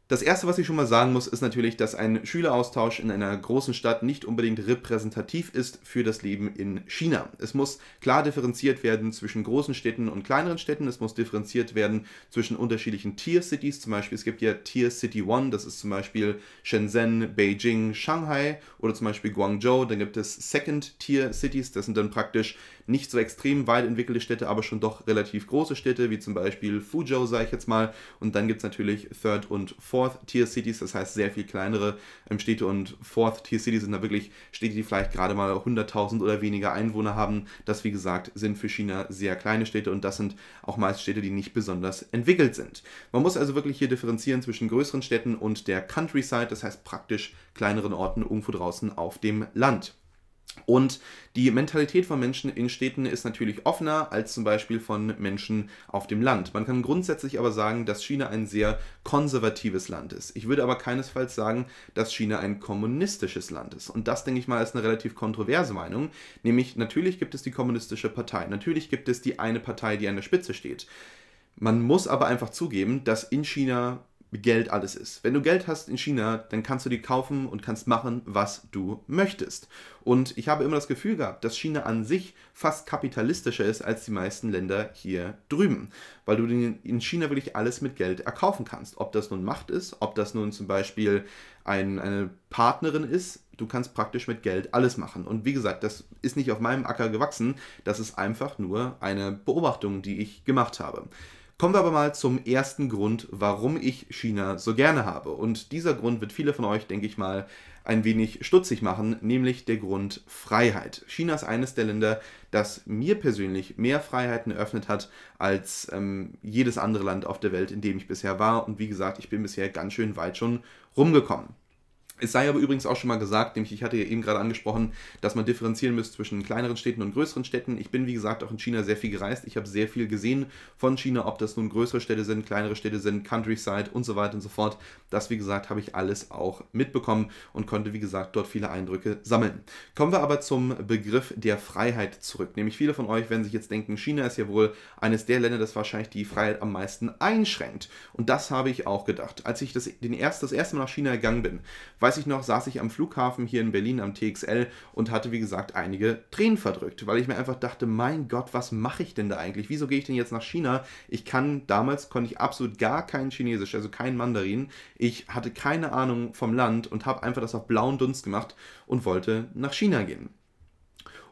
Das Erste, was ich schon mal sagen muss, ist natürlich, dass ein Schüleraustausch in einer großen Stadt nicht unbedingt repräsentativ ist für das Leben in China. Es muss klar differenziert werden zwischen großen Städten und kleineren Städten. Es muss differenziert werden zwischen unterschiedlichen Tier-Cities. Zum Beispiel, es gibt ja Tier City One, das ist zum Beispiel Shenzhen, Beijing, Shanghai oder zum Beispiel Guangzhou. Dann gibt es Second Tier Cities, das sind dann praktisch nicht so extrem weit entwickelte Städte, aber schon doch relativ große Städte, wie zum Beispiel Fuzhou, sage ich jetzt mal. Und dann gibt es natürlich Third- und Fourth-Tier-Cities, das heißt sehr viel kleinere ähm, Städte. Und Fourth-Tier-Cities sind da wirklich Städte, die vielleicht gerade mal 100.000 oder weniger Einwohner haben. Das, wie gesagt, sind für China sehr kleine Städte und das sind auch meist Städte, die nicht besonders entwickelt sind. Man muss also wirklich hier differenzieren zwischen größeren Städten und der Countryside, das heißt praktisch kleineren Orten irgendwo draußen auf dem Land. Und die Mentalität von Menschen in Städten ist natürlich offener als zum Beispiel von Menschen auf dem Land. Man kann grundsätzlich aber sagen, dass China ein sehr konservatives Land ist. Ich würde aber keinesfalls sagen, dass China ein kommunistisches Land ist. Und das, denke ich mal, ist eine relativ kontroverse Meinung. Nämlich, natürlich gibt es die kommunistische Partei. Natürlich gibt es die eine Partei, die an der Spitze steht. Man muss aber einfach zugeben, dass in China mit Geld alles ist. Wenn du Geld hast in China, dann kannst du dir kaufen und kannst machen, was du möchtest. Und ich habe immer das Gefühl gehabt, dass China an sich fast kapitalistischer ist als die meisten Länder hier drüben, weil du in China wirklich alles mit Geld erkaufen kannst. Ob das nun Macht ist, ob das nun zum Beispiel ein, eine Partnerin ist, du kannst praktisch mit Geld alles machen. Und wie gesagt, das ist nicht auf meinem Acker gewachsen, das ist einfach nur eine Beobachtung, die ich gemacht habe. Kommen wir aber mal zum ersten Grund, warum ich China so gerne habe. Und dieser Grund wird viele von euch, denke ich mal, ein wenig stutzig machen, nämlich der Grund Freiheit. China ist eines der Länder, das mir persönlich mehr Freiheiten eröffnet hat als ähm, jedes andere Land auf der Welt, in dem ich bisher war. Und wie gesagt, ich bin bisher ganz schön weit schon rumgekommen. Es sei aber übrigens auch schon mal gesagt, nämlich ich hatte ja eben gerade angesprochen, dass man differenzieren müsste zwischen kleineren Städten und größeren Städten. Ich bin, wie gesagt, auch in China sehr viel gereist. Ich habe sehr viel gesehen von China, ob das nun größere Städte sind, kleinere Städte sind, Countryside und so weiter und so fort. Das, wie gesagt, habe ich alles auch mitbekommen und konnte, wie gesagt, dort viele Eindrücke sammeln. Kommen wir aber zum Begriff der Freiheit zurück. Nämlich viele von euch werden sich jetzt denken, China ist ja wohl eines der Länder, das wahrscheinlich die Freiheit am meisten einschränkt. Und das habe ich auch gedacht. Als ich das, den erst, das erste Mal nach China gegangen bin, weil weiß ich noch, saß ich am Flughafen hier in Berlin am TXL und hatte, wie gesagt, einige Tränen verdrückt, weil ich mir einfach dachte, mein Gott, was mache ich denn da eigentlich? Wieso gehe ich denn jetzt nach China? Ich kann, damals konnte ich absolut gar kein Chinesisch, also kein Mandarin. Ich hatte keine Ahnung vom Land und habe einfach das auf blauen Dunst gemacht und wollte nach China gehen.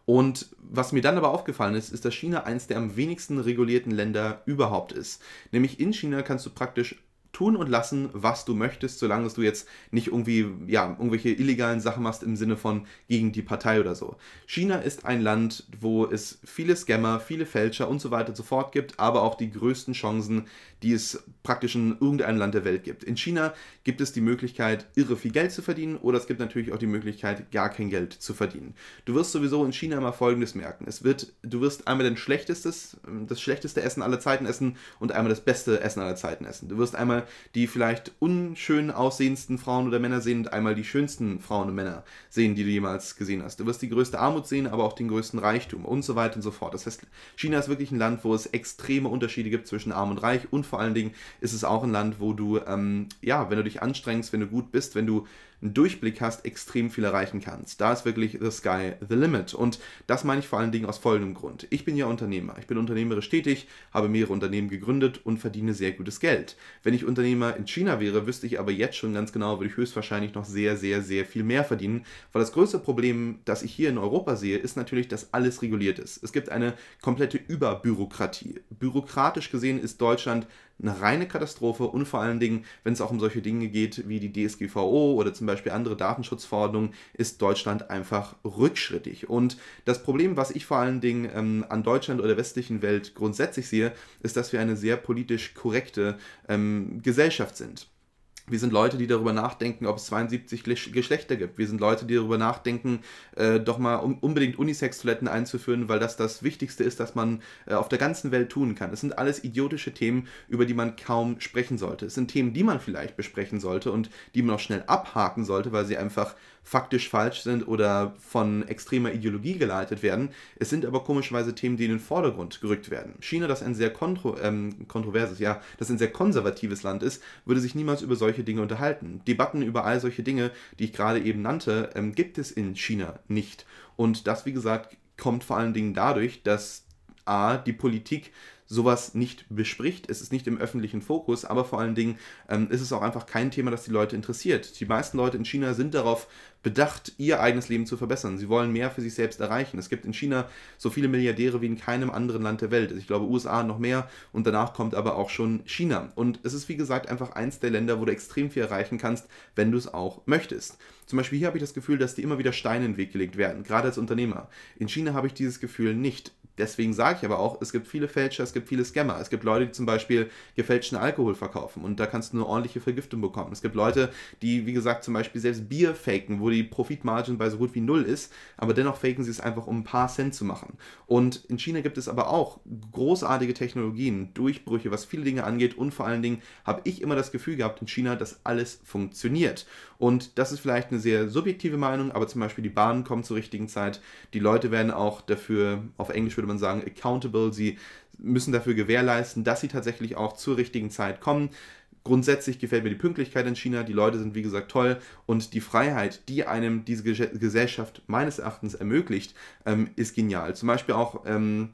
Und was mir dann aber aufgefallen ist, ist, dass China eines der am wenigsten regulierten Länder überhaupt ist. Nämlich in China kannst du praktisch tun und lassen, was du möchtest, solange du jetzt nicht irgendwie, ja, irgendwelche illegalen Sachen machst im Sinne von gegen die Partei oder so. China ist ein Land, wo es viele Scammer, viele Fälscher und so weiter und so fort gibt, aber auch die größten Chancen, die es praktisch in irgendeinem Land der Welt gibt. In China gibt es die Möglichkeit, irre viel Geld zu verdienen oder es gibt natürlich auch die Möglichkeit, gar kein Geld zu verdienen. Du wirst sowieso in China immer Folgendes merken. Es wird, du wirst einmal den schlechtestes, ähm, das schlechteste Essen aller Zeiten essen und einmal das beste Essen aller Zeiten essen. Du wirst einmal die vielleicht unschön aussehendsten Frauen oder Männer sehen und einmal die schönsten Frauen und Männer sehen, die du jemals gesehen hast. Du wirst die größte Armut sehen, aber auch den größten Reichtum und so weiter und so fort. Das heißt, China ist wirklich ein Land, wo es extreme Unterschiede gibt zwischen Arm und Reich und vor allen Dingen ist es auch ein Land, wo du, ähm, ja, wenn du dich anstrengst, wenn du gut bist, wenn du einen Durchblick hast, extrem viel erreichen kannst. Da ist wirklich the sky the limit. Und das meine ich vor allen Dingen aus folgendem Grund. Ich bin ja Unternehmer. Ich bin unternehmerisch tätig, habe mehrere Unternehmen gegründet und verdiene sehr gutes Geld. Wenn ich Unternehmer in China wäre, wüsste ich aber jetzt schon ganz genau, würde ich höchstwahrscheinlich noch sehr, sehr, sehr viel mehr verdienen. Weil das größte Problem, das ich hier in Europa sehe, ist natürlich, dass alles reguliert ist. Es gibt eine komplette Überbürokratie. Bürokratisch gesehen ist Deutschland eine reine Katastrophe und vor allen Dingen, wenn es auch um solche Dinge geht wie die DSGVO oder zum Beispiel andere Datenschutzverordnungen, ist Deutschland einfach rückschrittig. Und das Problem, was ich vor allen Dingen ähm, an Deutschland oder der westlichen Welt grundsätzlich sehe, ist, dass wir eine sehr politisch korrekte ähm, Gesellschaft sind. Wir sind Leute, die darüber nachdenken, ob es 72 Geschlechter gibt. Wir sind Leute, die darüber nachdenken, äh, doch mal um, unbedingt Unisex-Toiletten einzuführen, weil das das Wichtigste ist, das man äh, auf der ganzen Welt tun kann. Es sind alles idiotische Themen, über die man kaum sprechen sollte. Es sind Themen, die man vielleicht besprechen sollte und die man auch schnell abhaken sollte, weil sie einfach faktisch falsch sind oder von extremer Ideologie geleitet werden. Es sind aber komischerweise Themen, die in den Vordergrund gerückt werden. China, das ein sehr kontro ähm, kontroverses, ja, das ein sehr konservatives Land ist, würde sich niemals über solche Dinge unterhalten. Debatten über all solche Dinge, die ich gerade eben nannte, ähm, gibt es in China nicht. Und das, wie gesagt, kommt vor allen Dingen dadurch, dass A, die Politik sowas nicht bespricht. Es ist nicht im öffentlichen Fokus, aber vor allen Dingen ähm, ist es auch einfach kein Thema, das die Leute interessiert. Die meisten Leute in China sind darauf bedacht, ihr eigenes Leben zu verbessern. Sie wollen mehr für sich selbst erreichen. Es gibt in China so viele Milliardäre wie in keinem anderen Land der Welt. Also ich glaube, USA noch mehr und danach kommt aber auch schon China. Und es ist, wie gesagt, einfach eins der Länder, wo du extrem viel erreichen kannst, wenn du es auch möchtest. Zum Beispiel hier habe ich das Gefühl, dass dir immer wieder Steine in den Weg gelegt werden, gerade als Unternehmer. In China habe ich dieses Gefühl nicht deswegen sage ich aber auch, es gibt viele Fälscher, es gibt viele Scammer. Es gibt Leute, die zum Beispiel gefälschten Alkohol verkaufen und da kannst du eine ordentliche Vergiftung bekommen. Es gibt Leute, die, wie gesagt, zum Beispiel selbst Bier faken, wo die Profitmargin bei so gut wie null ist, aber dennoch faken sie es einfach, um ein paar Cent zu machen. Und in China gibt es aber auch großartige Technologien, Durchbrüche, was viele Dinge angeht und vor allen Dingen habe ich immer das Gefühl gehabt in China, dass alles funktioniert. Und das ist vielleicht eine sehr subjektive Meinung, aber zum Beispiel die Bahnen kommen zur richtigen Zeit. Die Leute werden auch dafür, auf Englisch würde man sagen, accountable. Sie müssen dafür gewährleisten, dass sie tatsächlich auch zur richtigen Zeit kommen. Grundsätzlich gefällt mir die Pünktlichkeit in China. Die Leute sind, wie gesagt, toll. Und die Freiheit, die einem diese Gesellschaft meines Erachtens ermöglicht, ähm, ist genial. Zum Beispiel auch. Ähm,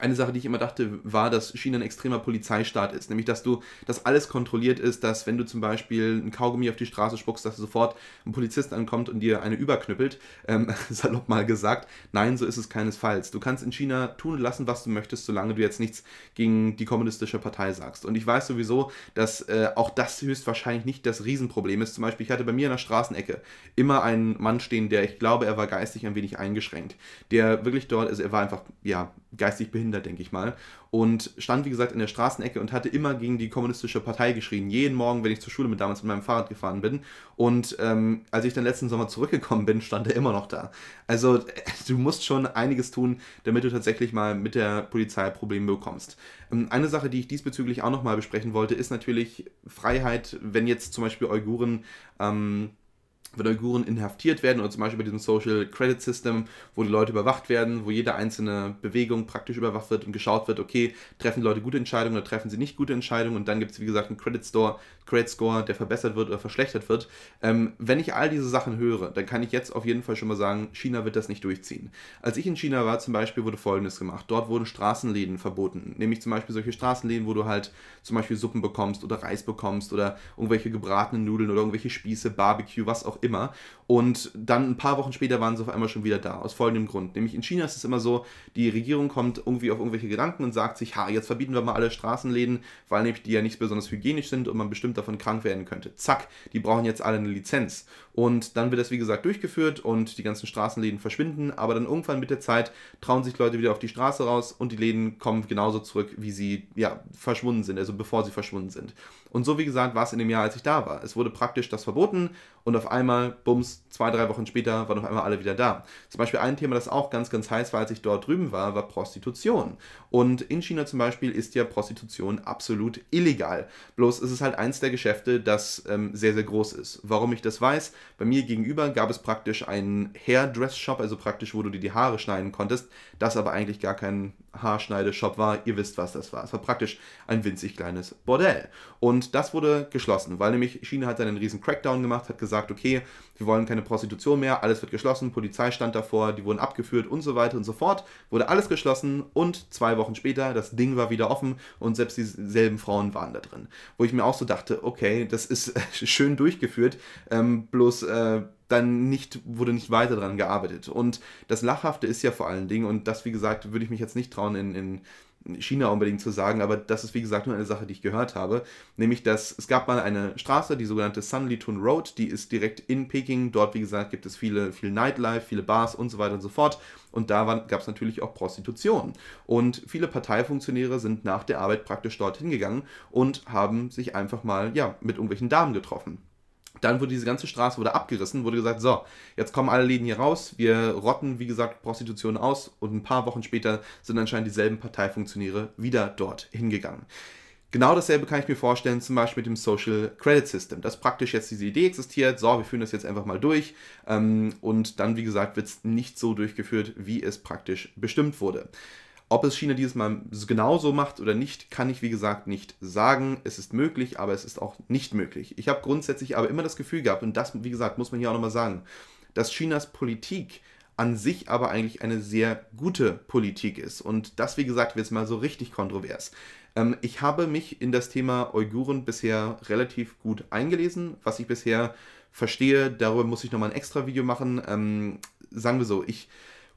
eine Sache, die ich immer dachte, war, dass China ein extremer Polizeistaat ist. Nämlich, dass du, dass alles kontrolliert ist, dass wenn du zum Beispiel ein Kaugummi auf die Straße spuckst, dass sofort ein Polizist ankommt und dir eine überknüppelt. Ähm, salopp mal gesagt. Nein, so ist es keinesfalls. Du kannst in China tun und lassen, was du möchtest, solange du jetzt nichts gegen die kommunistische Partei sagst. Und ich weiß sowieso, dass äh, auch das höchstwahrscheinlich nicht das Riesenproblem ist. Zum Beispiel, ich hatte bei mir in der Straßenecke immer einen Mann stehen, der, ich glaube, er war geistig ein wenig eingeschränkt. Der wirklich dort, also er war einfach, ja, geistig behindert behindert, denke ich mal. Und stand, wie gesagt, in der Straßenecke und hatte immer gegen die kommunistische Partei geschrien. Jeden Morgen, wenn ich zur Schule mit damals mit meinem Fahrrad gefahren bin. Und ähm, als ich dann letzten Sommer zurückgekommen bin, stand er immer noch da. Also äh, du musst schon einiges tun, damit du tatsächlich mal mit der Polizei Probleme bekommst. Ähm, eine Sache, die ich diesbezüglich auch nochmal besprechen wollte, ist natürlich Freiheit, wenn jetzt zum Beispiel Uiguren ähm, wenn Uiguren inhaftiert werden oder zum Beispiel bei diesem Social Credit System, wo die Leute überwacht werden, wo jede einzelne Bewegung praktisch überwacht wird und geschaut wird, okay, treffen die Leute gute Entscheidungen oder treffen sie nicht gute Entscheidungen und dann gibt es, wie gesagt, einen Credit Store, Credit Score, der verbessert wird oder verschlechtert wird. Ähm, wenn ich all diese Sachen höre, dann kann ich jetzt auf jeden Fall schon mal sagen, China wird das nicht durchziehen. Als ich in China war zum Beispiel, wurde Folgendes gemacht. Dort wurden Straßenläden verboten. Nämlich zum Beispiel solche Straßenläden, wo du halt zum Beispiel Suppen bekommst oder Reis bekommst oder irgendwelche gebratenen Nudeln oder irgendwelche Spieße, Barbecue, was auch immer. Und dann ein paar Wochen später waren sie auf einmal schon wieder da, aus folgendem Grund. Nämlich in China ist es immer so, die Regierung kommt irgendwie auf irgendwelche Gedanken und sagt sich, ha, jetzt verbieten wir mal alle Straßenläden, weil nämlich die ja nicht besonders hygienisch sind und man bestimmt davon krank werden könnte. Zack, die brauchen jetzt alle eine Lizenz. Und dann wird das, wie gesagt, durchgeführt und die ganzen Straßenläden verschwinden, aber dann irgendwann mit der Zeit trauen sich Leute wieder auf die Straße raus und die Läden kommen genauso zurück, wie sie ja, verschwunden sind, also bevor sie verschwunden sind. Und so, wie gesagt, war es in dem Jahr, als ich da war. Es wurde praktisch das verboten, und auf einmal, bums, zwei, drei Wochen später waren auf einmal alle wieder da. Zum Beispiel ein Thema, das auch ganz, ganz heiß war, als ich dort drüben war, war Prostitution. Und in China zum Beispiel ist ja Prostitution absolut illegal. Bloß ist es halt eins der Geschäfte, das ähm, sehr, sehr groß ist. Warum ich das weiß, bei mir gegenüber gab es praktisch einen Hairdress-Shop, also praktisch, wo du dir die Haare schneiden konntest, das aber eigentlich gar kein Haarschneideshop war. Ihr wisst, was das war. Es war praktisch ein winzig kleines Bordell. Und das wurde geschlossen, weil nämlich China hat einen riesen Crackdown gemacht, hat gesagt, gesagt, okay, wir wollen keine Prostitution mehr, alles wird geschlossen, Polizei stand davor, die wurden abgeführt und so weiter und so fort, wurde alles geschlossen und zwei Wochen später, das Ding war wieder offen und selbst dieselben Frauen waren da drin. Wo ich mir auch so dachte, okay, das ist schön durchgeführt, ähm, bloß... Äh, dann nicht, wurde nicht weiter daran gearbeitet. Und das Lachhafte ist ja vor allen Dingen, und das, wie gesagt, würde ich mich jetzt nicht trauen, in, in China unbedingt zu sagen, aber das ist wie gesagt nur eine Sache, die ich gehört habe, nämlich dass es gab mal eine Straße, die sogenannte Sun Litun Road, die ist direkt in Peking, dort wie gesagt gibt es viele, viel Nightlife, viele Bars und so weiter und so fort und da gab es natürlich auch Prostitution und viele Parteifunktionäre sind nach der Arbeit praktisch dort hingegangen und haben sich einfach mal, ja, mit irgendwelchen Damen getroffen. Dann wurde diese ganze Straße wurde abgerissen, wurde gesagt, so, jetzt kommen alle Läden hier raus, wir rotten, wie gesagt, Prostitution aus und ein paar Wochen später sind anscheinend dieselben Parteifunktionäre wieder dort hingegangen. Genau dasselbe kann ich mir vorstellen, zum Beispiel mit dem Social Credit System, dass praktisch jetzt diese Idee existiert, so, wir führen das jetzt einfach mal durch ähm, und dann, wie gesagt, wird es nicht so durchgeführt, wie es praktisch bestimmt wurde. Ob es China dieses Mal genauso macht oder nicht, kann ich wie gesagt nicht sagen. Es ist möglich, aber es ist auch nicht möglich. Ich habe grundsätzlich aber immer das Gefühl gehabt, und das, wie gesagt, muss man hier auch nochmal sagen, dass Chinas Politik an sich aber eigentlich eine sehr gute Politik ist. Und das, wie gesagt, wird jetzt mal so richtig kontrovers. Ähm, ich habe mich in das Thema Uiguren bisher relativ gut eingelesen. Was ich bisher verstehe, darüber muss ich nochmal ein extra Video machen. Ähm, sagen wir so, ich,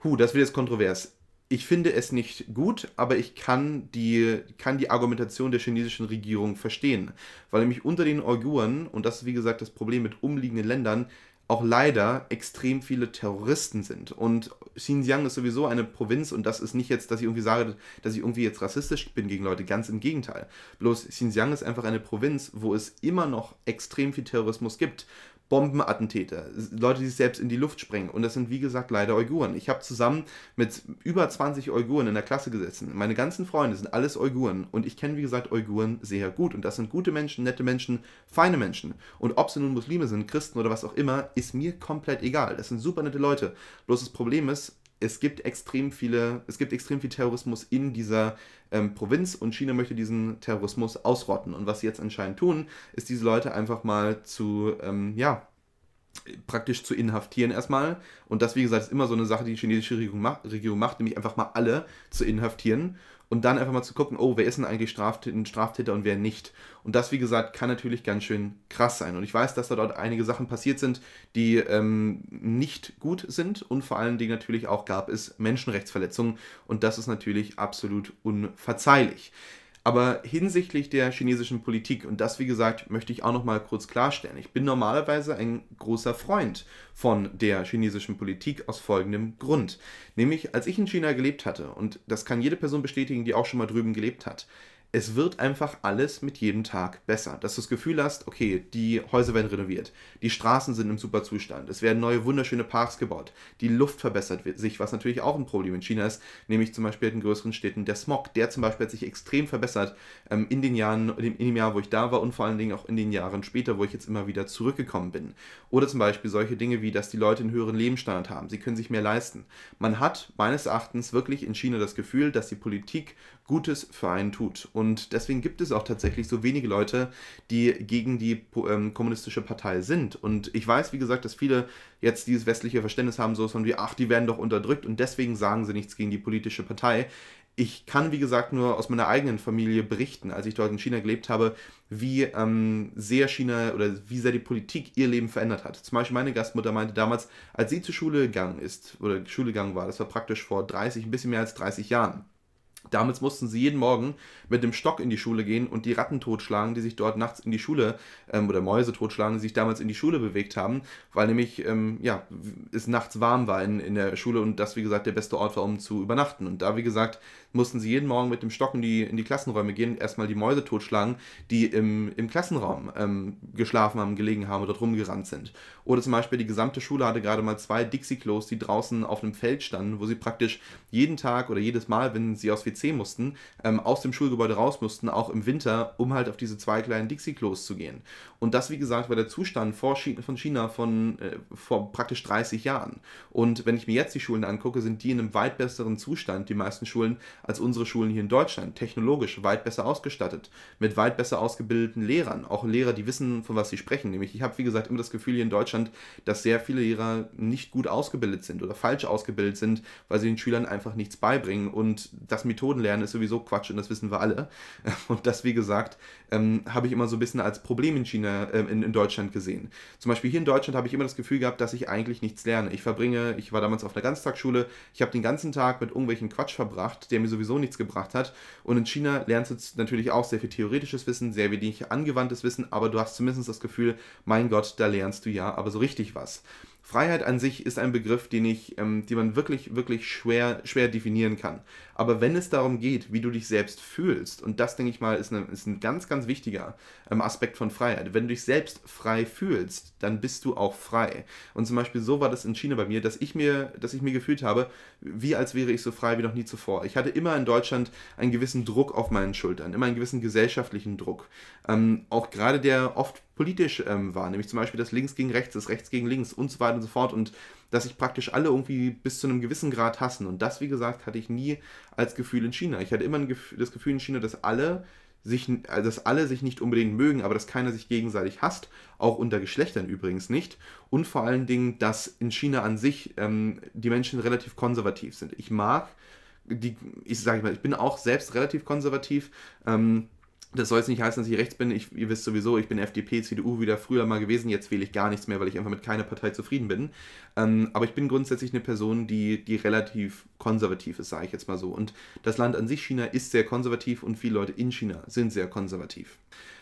hu, das wird jetzt kontrovers ich finde es nicht gut, aber ich kann die, kann die Argumentation der chinesischen Regierung verstehen. Weil nämlich unter den Uiguren, und das ist wie gesagt das Problem mit umliegenden Ländern, auch leider extrem viele Terroristen sind. Und Xinjiang ist sowieso eine Provinz und das ist nicht jetzt, dass ich irgendwie sage, dass ich irgendwie jetzt rassistisch bin gegen Leute, ganz im Gegenteil. Bloß Xinjiang ist einfach eine Provinz, wo es immer noch extrem viel Terrorismus gibt. Bombenattentäter, Leute, die sich selbst in die Luft sprengen. Und das sind, wie gesagt, leider Uiguren. Ich habe zusammen mit über 20 Uiguren in der Klasse gesessen. Meine ganzen Freunde sind alles Uiguren. Und ich kenne, wie gesagt, Uiguren sehr gut. Und das sind gute Menschen, nette Menschen, feine Menschen. Und ob sie nun Muslime sind, Christen oder was auch immer, ist mir komplett egal. Das sind super nette Leute. Bloß das Problem ist, es gibt extrem viele, es gibt extrem viel Terrorismus in dieser ähm, Provinz und China möchte diesen Terrorismus ausrotten. Und was sie jetzt anscheinend tun, ist diese Leute einfach mal zu, ähm, ja, praktisch zu inhaftieren erstmal. Und das, wie gesagt, ist immer so eine Sache, die die chinesische Regierung macht, Regierung macht nämlich einfach mal alle zu inhaftieren und dann einfach mal zu gucken, oh, wer ist denn eigentlich Straftäter, Straftäter und wer nicht. Und das, wie gesagt, kann natürlich ganz schön krass sein. Und ich weiß, dass da dort einige Sachen passiert sind, die ähm, nicht gut sind und vor allen Dingen natürlich auch gab es Menschenrechtsverletzungen und das ist natürlich absolut unverzeihlich. Aber hinsichtlich der chinesischen Politik, und das wie gesagt, möchte ich auch nochmal kurz klarstellen. Ich bin normalerweise ein großer Freund von der chinesischen Politik aus folgendem Grund. Nämlich, als ich in China gelebt hatte, und das kann jede Person bestätigen, die auch schon mal drüben gelebt hat, es wird einfach alles mit jedem Tag besser. Dass du das Gefühl hast, okay, die Häuser werden renoviert, die Straßen sind im super Zustand, es werden neue wunderschöne Parks gebaut, die Luft verbessert sich, was natürlich auch ein Problem in China ist, nämlich zum Beispiel in größeren Städten der Smog. Der zum Beispiel hat sich extrem verbessert ähm, in den Jahren, in dem Jahr, wo ich da war und vor allen Dingen auch in den Jahren später, wo ich jetzt immer wieder zurückgekommen bin. Oder zum Beispiel solche Dinge wie, dass die Leute einen höheren Lebensstandard haben, sie können sich mehr leisten. Man hat meines Erachtens wirklich in China das Gefühl, dass die Politik Gutes für einen tut. Und deswegen gibt es auch tatsächlich so wenige Leute, die gegen die ähm, kommunistische Partei sind. Und ich weiß, wie gesagt, dass viele jetzt dieses westliche Verständnis haben, so von wie, ach, die werden doch unterdrückt und deswegen sagen sie nichts gegen die politische Partei. Ich kann, wie gesagt, nur aus meiner eigenen Familie berichten, als ich dort in China gelebt habe, wie ähm, sehr China oder wie sehr die Politik ihr Leben verändert hat. Zum Beispiel meine Gastmutter meinte damals, als sie zur Schule gegangen ist oder Schule gegangen war, das war praktisch vor 30, ein bisschen mehr als 30 Jahren, Damals mussten sie jeden Morgen mit dem Stock in die Schule gehen und die Ratten totschlagen, die sich dort nachts in die Schule ähm, oder Mäuse totschlagen, die sich damals in die Schule bewegt haben, weil nämlich ähm, ja, es nachts warm war in, in der Schule und das, wie gesagt, der beste Ort war, um zu übernachten. Und da, wie gesagt, mussten sie jeden Morgen mit dem Stocken in die, in die Klassenräume gehen, erstmal die Mäuse totschlagen, die im, im Klassenraum ähm, geschlafen haben, gelegen haben oder drum gerannt sind. Oder zum Beispiel die gesamte Schule hatte gerade mal zwei Dixie-Klos, die draußen auf einem Feld standen, wo sie praktisch jeden Tag oder jedes Mal, wenn sie aus WC mussten, ähm, aus dem Schulgebäude raus mussten, auch im Winter, um halt auf diese zwei kleinen Dixie-Klos zu gehen. Und das, wie gesagt, war der Zustand vor China, von China von äh, vor praktisch 30 Jahren. Und wenn ich mir jetzt die Schulen angucke, sind die in einem weit besseren Zustand, die meisten Schulen, als unsere Schulen hier in Deutschland, technologisch weit besser ausgestattet, mit weit besser ausgebildeten Lehrern, auch Lehrer, die wissen, von was sie sprechen. Nämlich, ich habe, wie gesagt, immer das Gefühl hier in Deutschland, dass sehr viele Lehrer nicht gut ausgebildet sind oder falsch ausgebildet sind, weil sie den Schülern einfach nichts beibringen. Und das Methodenlernen ist sowieso Quatsch und das wissen wir alle. Und das, wie gesagt, ähm, habe ich immer so ein bisschen als Problem in China, äh, in, in Deutschland gesehen. Zum Beispiel hier in Deutschland habe ich immer das Gefühl gehabt, dass ich eigentlich nichts lerne. Ich verbringe, ich war damals auf einer Ganztagsschule, ich habe den ganzen Tag mit irgendwelchen Quatsch verbracht, der mir mir sowieso nichts gebracht hat. Und in China lernst du natürlich auch sehr viel theoretisches Wissen, sehr wenig angewandtes Wissen, aber du hast zumindest das Gefühl, mein Gott, da lernst du ja aber so richtig was. Freiheit an sich ist ein Begriff, den ich, ähm, den man wirklich, wirklich schwer, schwer definieren kann. Aber wenn es darum geht, wie du dich selbst fühlst, und das, denke ich mal, ist, eine, ist ein ganz, ganz wichtiger ähm, Aspekt von Freiheit. Wenn du dich selbst frei fühlst, dann bist du auch frei. Und zum Beispiel so war das in China bei mir, dass ich mir, dass ich mir gefühlt habe, wie als wäre ich so frei wie noch nie zuvor. Ich hatte immer in Deutschland einen gewissen Druck auf meinen Schultern, immer einen gewissen gesellschaftlichen Druck. Ähm, auch gerade der oft politisch ähm, war, nämlich zum Beispiel das Links gegen Rechts, das Rechts gegen Links und so weiter und so fort. Und dass sich praktisch alle irgendwie bis zu einem gewissen Grad hassen. Und das, wie gesagt, hatte ich nie als Gefühl in China. Ich hatte immer Gefühl, das Gefühl in China, dass alle sich, äh, dass alle sich nicht unbedingt mögen, aber dass keiner sich gegenseitig hasst, auch unter Geschlechtern übrigens nicht. Und vor allen Dingen, dass in China an sich ähm, die Menschen relativ konservativ sind. Ich mag die, ich sage mal, ich bin auch selbst relativ konservativ. Ähm, das soll jetzt nicht heißen, dass ich rechts bin. Ich, ihr wisst sowieso, ich bin FDP, CDU wieder früher mal gewesen. Jetzt wähle ich gar nichts mehr, weil ich einfach mit keiner Partei zufrieden bin. Ähm, aber ich bin grundsätzlich eine Person, die, die relativ konservativ ist, sage ich jetzt mal so. Und das Land an sich, China, ist sehr konservativ und viele Leute in China sind sehr konservativ.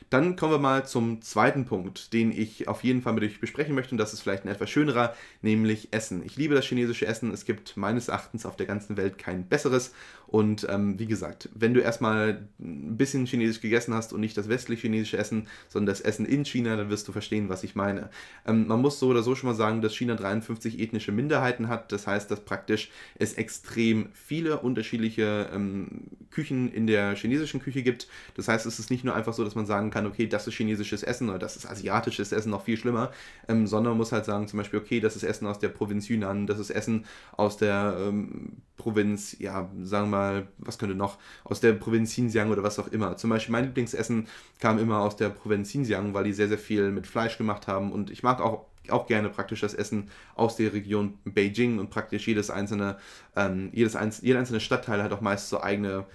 Dann kommen wir mal zum zweiten Punkt, den ich auf jeden Fall mit euch besprechen möchte. Und das ist vielleicht ein etwas schönerer, nämlich Essen. Ich liebe das chinesische Essen. Es gibt meines Erachtens auf der ganzen Welt kein besseres. Und ähm, wie gesagt, wenn du erstmal ein bisschen Chinesisch gegessen hast und nicht das westlich-chinesische Essen, sondern das Essen in China, dann wirst du verstehen, was ich meine. Ähm, man muss so oder so schon mal sagen, dass China 53 ethnische Minderheiten hat. Das heißt, dass praktisch es extrem viele unterschiedliche ähm, Küchen in der chinesischen Küche gibt. Das heißt, es ist nicht nur einfach so, dass man sagen kann, okay, das ist chinesisches Essen oder das ist asiatisches Essen, noch viel schlimmer, ähm, sondern man muss halt sagen, zum Beispiel, okay, das ist Essen aus der Provinz Yunnan, das ist Essen aus der ähm, Provinz, ja, sagen wir mal, was könnte noch, aus der Provinz Xinjiang oder was auch immer. Zum Beispiel mein Lieblingsessen kam immer aus der Provinz Xinjiang, weil die sehr, sehr viel mit Fleisch gemacht haben und ich mag auch, auch gerne praktisch das Essen aus der Region Beijing und praktisch jedes einzelne, ähm, jedes einz jeder einzelne Stadtteil hat auch meist so eigene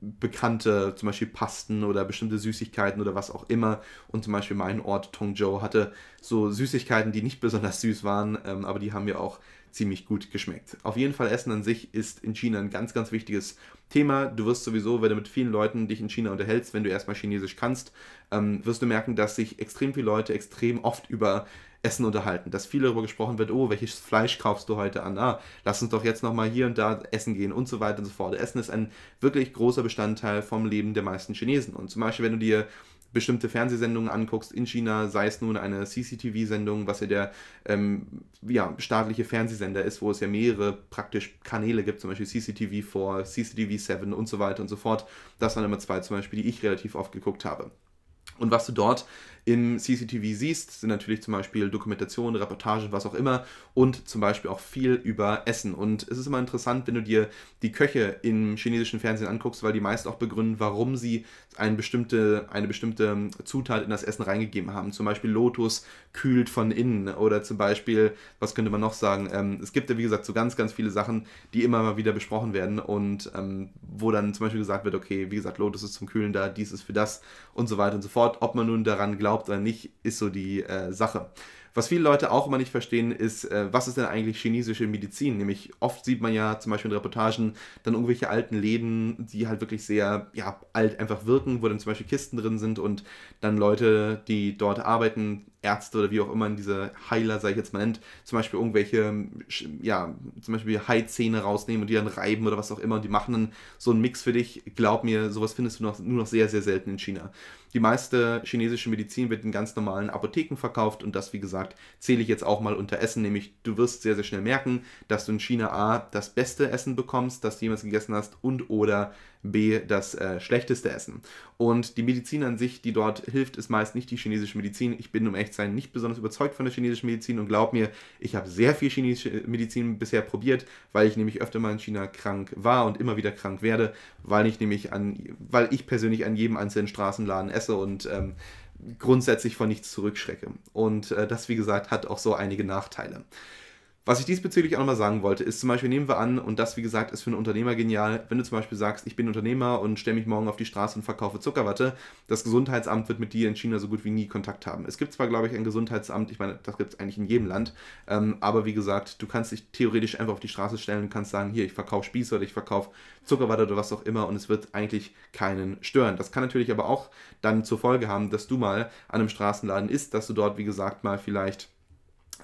bekannte, zum Beispiel Pasten oder bestimmte Süßigkeiten oder was auch immer. Und zum Beispiel mein Ort Tongzhou hatte so Süßigkeiten, die nicht besonders süß waren, ähm, aber die haben mir auch ziemlich gut geschmeckt. Auf jeden Fall Essen an sich ist in China ein ganz, ganz wichtiges Thema. Du wirst sowieso, wenn du mit vielen Leuten dich in China unterhältst, wenn du erstmal Chinesisch kannst, ähm, wirst du merken, dass sich extrem viele Leute extrem oft über Essen unterhalten, dass viel darüber gesprochen wird, oh, welches Fleisch kaufst du heute an? Ah, lass uns doch jetzt nochmal hier und da essen gehen und so weiter und so fort. Essen ist ein wirklich großer Bestandteil vom Leben der meisten Chinesen. Und zum Beispiel, wenn du dir bestimmte Fernsehsendungen anguckst in China, sei es nun eine CCTV-Sendung, was ja der ähm, ja, staatliche Fernsehsender ist, wo es ja mehrere praktisch Kanäle gibt, zum Beispiel CCTV4, CCTV7 und so weiter und so fort. Das waren immer zwei zum Beispiel, die ich relativ oft geguckt habe. Und was du dort im CCTV siehst, sind natürlich zum Beispiel Dokumentationen, Reportagen, was auch immer und zum Beispiel auch viel über Essen. Und es ist immer interessant, wenn du dir die Köche im chinesischen Fernsehen anguckst, weil die meist auch begründen, warum sie eine bestimmte, eine bestimmte Zutat in das Essen reingegeben haben. Zum Beispiel Lotus kühlt von innen oder zum Beispiel, was könnte man noch sagen? Ähm, es gibt ja, wie gesagt, so ganz, ganz viele Sachen, die immer mal wieder besprochen werden und ähm, wo dann zum Beispiel gesagt wird, okay, wie gesagt, Lotus ist zum Kühlen da, dies ist für das und so weiter und so fort. Ob man nun daran glaubt, glaubt oder nicht, ist so die äh, Sache. Was viele Leute auch immer nicht verstehen, ist, äh, was ist denn eigentlich chinesische Medizin? Nämlich oft sieht man ja zum Beispiel in Reportagen dann irgendwelche alten Läden, die halt wirklich sehr ja, alt einfach wirken, wo dann zum Beispiel Kisten drin sind und dann Leute, die dort arbeiten, Ärzte oder wie auch immer diese Heiler, sag ich jetzt mal nennt, zum Beispiel irgendwelche, ähm, ja, zum Beispiel Haizähne rausnehmen und die dann reiben oder was auch immer und die machen dann so einen Mix für dich. Glaub mir, sowas findest du noch, nur noch sehr, sehr selten in China. Die meiste chinesische Medizin wird in ganz normalen Apotheken verkauft und das, wie gesagt, zähle ich jetzt auch mal unter Essen, nämlich du wirst sehr, sehr schnell merken, dass du in China A, das beste Essen bekommst, das du jemals gegessen hast und oder B das äh, schlechteste Essen. Und die Medizin an sich, die dort hilft, ist meist nicht die chinesische Medizin. Ich bin, um echt zu sein, nicht besonders überzeugt von der chinesischen Medizin und glaub mir, ich habe sehr viel chinesische äh, Medizin bisher probiert, weil ich nämlich öfter mal in China krank war und immer wieder krank werde, weil ich nämlich an, weil ich persönlich an jedem einzelnen Straßenladen esse und ähm, grundsätzlich von nichts zurückschrecke. Und äh, das, wie gesagt, hat auch so einige Nachteile. Was ich diesbezüglich auch nochmal sagen wollte, ist zum Beispiel, nehmen wir an, und das, wie gesagt, ist für einen Unternehmer genial, wenn du zum Beispiel sagst, ich bin Unternehmer und stelle mich morgen auf die Straße und verkaufe Zuckerwatte, das Gesundheitsamt wird mit dir in China so gut wie nie Kontakt haben. Es gibt zwar, glaube ich, ein Gesundheitsamt, ich meine, das gibt es eigentlich in jedem Land, ähm, aber wie gesagt, du kannst dich theoretisch einfach auf die Straße stellen und kannst sagen, hier, ich verkaufe Spieße oder ich verkaufe Zuckerwatte oder was auch immer und es wird eigentlich keinen stören. Das kann natürlich aber auch dann zur Folge haben, dass du mal an einem Straßenladen isst, dass du dort, wie gesagt, mal vielleicht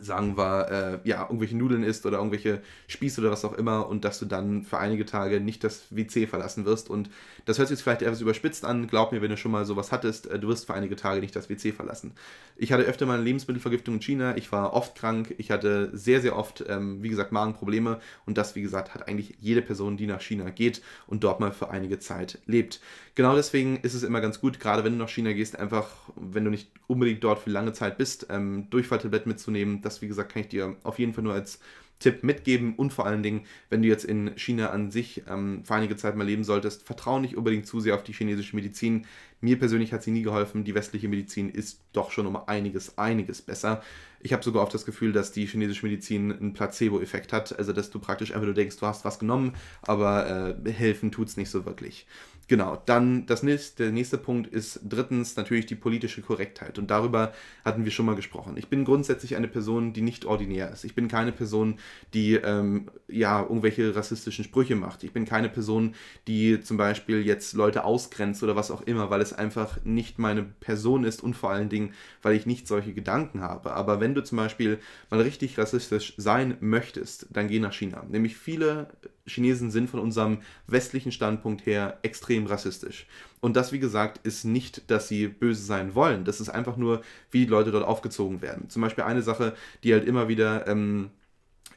sagen wir, äh, ja, irgendwelche Nudeln isst oder irgendwelche Spieße oder was auch immer und dass du dann für einige Tage nicht das WC verlassen wirst. Und das hört sich jetzt vielleicht etwas überspitzt an. Glaub mir, wenn du schon mal sowas hattest, äh, du wirst für einige Tage nicht das WC verlassen. Ich hatte öfter mal eine Lebensmittelvergiftung in China. Ich war oft krank. Ich hatte sehr, sehr oft, ähm, wie gesagt, Magenprobleme. Und das, wie gesagt, hat eigentlich jede Person, die nach China geht und dort mal für einige Zeit lebt genau deswegen ist es immer ganz gut, gerade wenn du nach China gehst, einfach, wenn du nicht unbedingt dort für lange Zeit bist, ähm, Durchfalltablett mitzunehmen. Das, wie gesagt, kann ich dir auf jeden Fall nur als Tipp mitgeben und vor allen Dingen, wenn du jetzt in China an sich ähm, für einige Zeit mal leben solltest, vertraue nicht unbedingt zu sehr auf die chinesische Medizin. Mir persönlich hat sie nie geholfen. Die westliche Medizin ist doch schon um einiges, einiges besser. Ich habe sogar oft das Gefühl, dass die chinesische Medizin einen Placebo-Effekt hat. Also, dass du praktisch einfach nur denkst, du hast was genommen, aber äh, helfen tut es nicht so wirklich. Genau, dann das nächste, der nächste Punkt ist drittens natürlich die politische Korrektheit. Und darüber hatten wir schon mal gesprochen. Ich bin grundsätzlich eine Person, die nicht ordinär ist. Ich bin keine Person, die ähm, ja irgendwelche rassistischen Sprüche macht. Ich bin keine Person, die zum Beispiel jetzt Leute ausgrenzt oder was auch immer, weil es einfach nicht meine Person ist und vor allen Dingen, weil ich nicht solche Gedanken habe. Aber wenn du zum Beispiel mal richtig rassistisch sein möchtest, dann geh nach China. Nämlich viele Chinesen sind von unserem westlichen Standpunkt her extrem rassistisch. Und das, wie gesagt, ist nicht, dass sie böse sein wollen. Das ist einfach nur, wie die Leute dort aufgezogen werden. Zum Beispiel eine Sache, die halt immer wieder ähm,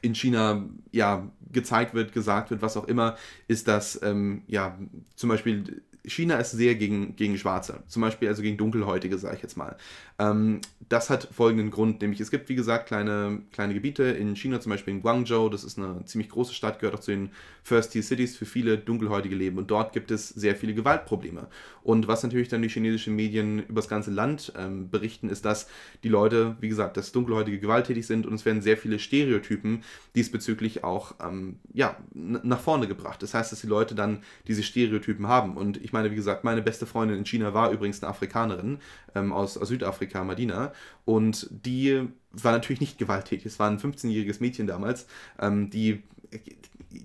in China ja gezeigt wird, gesagt wird, was auch immer, ist, dass ähm, ja zum Beispiel China ist sehr gegen, gegen Schwarze, zum Beispiel also gegen Dunkelhäutige, sage ich jetzt mal. Ähm, das hat folgenden Grund, nämlich es gibt, wie gesagt, kleine, kleine Gebiete in China, zum Beispiel in Guangzhou, das ist eine ziemlich große Stadt, gehört auch zu den First-Tier-Cities für viele Dunkelhäutige leben und dort gibt es sehr viele Gewaltprobleme. Und was natürlich dann die chinesischen Medien übers ganze Land ähm, berichten, ist, dass die Leute, wie gesagt, dass Dunkelhäutige gewalttätig sind und es werden sehr viele Stereotypen diesbezüglich auch ähm, ja, nach vorne gebracht. Das heißt, dass die Leute dann diese Stereotypen haben. Und ich meine, wie gesagt, meine beste Freundin in China war übrigens eine Afrikanerin ähm, aus, aus Südafrika, Madina. Und die war natürlich nicht gewalttätig. Es war ein 15-jähriges Mädchen damals, ähm, die äh,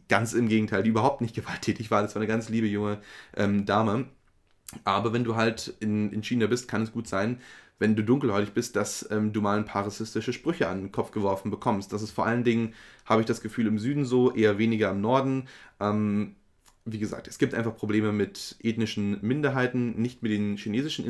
ganz im Gegenteil, die überhaupt nicht gewalttätig war. Das war eine ganz liebe junge ähm, Dame. Aber wenn du halt in, in China bist, kann es gut sein, wenn du dunkelhäutig bist, dass ähm, du mal ein paar rassistische Sprüche an den Kopf geworfen bekommst. Das ist vor allen Dingen, habe ich das Gefühl, im Süden so, eher weniger im Norden. Ähm, wie gesagt, es gibt einfach Probleme mit ethnischen Minderheiten, nicht mit den chinesischen,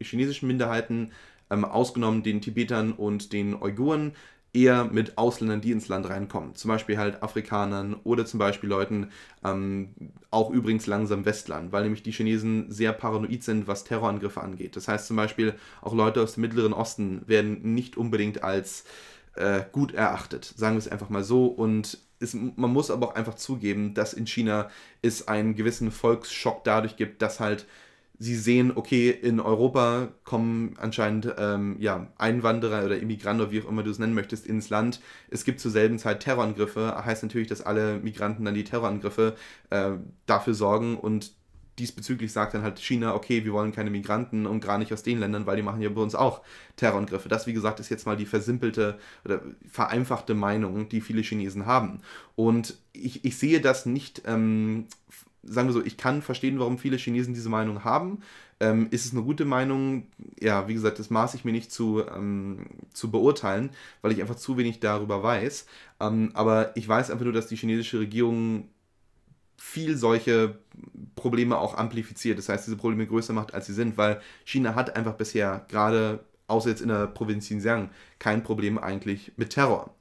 chinesischen Minderheiten, ähm, ausgenommen den Tibetern und den Uiguren eher mit Ausländern, die ins Land reinkommen. Zum Beispiel halt Afrikanern oder zum Beispiel Leuten, ähm, auch übrigens langsam Westlern, weil nämlich die Chinesen sehr paranoid sind, was Terrorangriffe angeht. Das heißt zum Beispiel, auch Leute aus dem Mittleren Osten werden nicht unbedingt als äh, gut erachtet, sagen wir es einfach mal so. Und ist, man muss aber auch einfach zugeben, dass in China es einen gewissen Volksschock dadurch gibt, dass halt sie sehen, okay, in Europa kommen anscheinend ähm, ja, Einwanderer oder Immigranten, wie auch immer du es nennen möchtest, ins Land. Es gibt zur selben Zeit Terrorangriffe. Heißt natürlich, dass alle Migranten dann die Terrorangriffe äh, dafür sorgen und diesbezüglich sagt dann halt China, okay, wir wollen keine Migranten und gar nicht aus den Ländern, weil die machen ja bei uns auch Terrorangriffe. Das, wie gesagt, ist jetzt mal die versimpelte oder vereinfachte Meinung, die viele Chinesen haben. Und ich, ich sehe das nicht ähm, sagen wir so, ich kann verstehen, warum viele Chinesen diese Meinung haben. Ähm, ist es eine gute Meinung? Ja, wie gesagt, das maße ich mir nicht zu, ähm, zu beurteilen, weil ich einfach zu wenig darüber weiß. Ähm, aber ich weiß einfach nur, dass die chinesische Regierung viel solche Probleme auch amplifiziert. Das heißt, diese Probleme größer macht, als sie sind, weil China hat einfach bisher gerade, außer jetzt in der Provinz Xinjiang, kein Problem eigentlich mit Terror.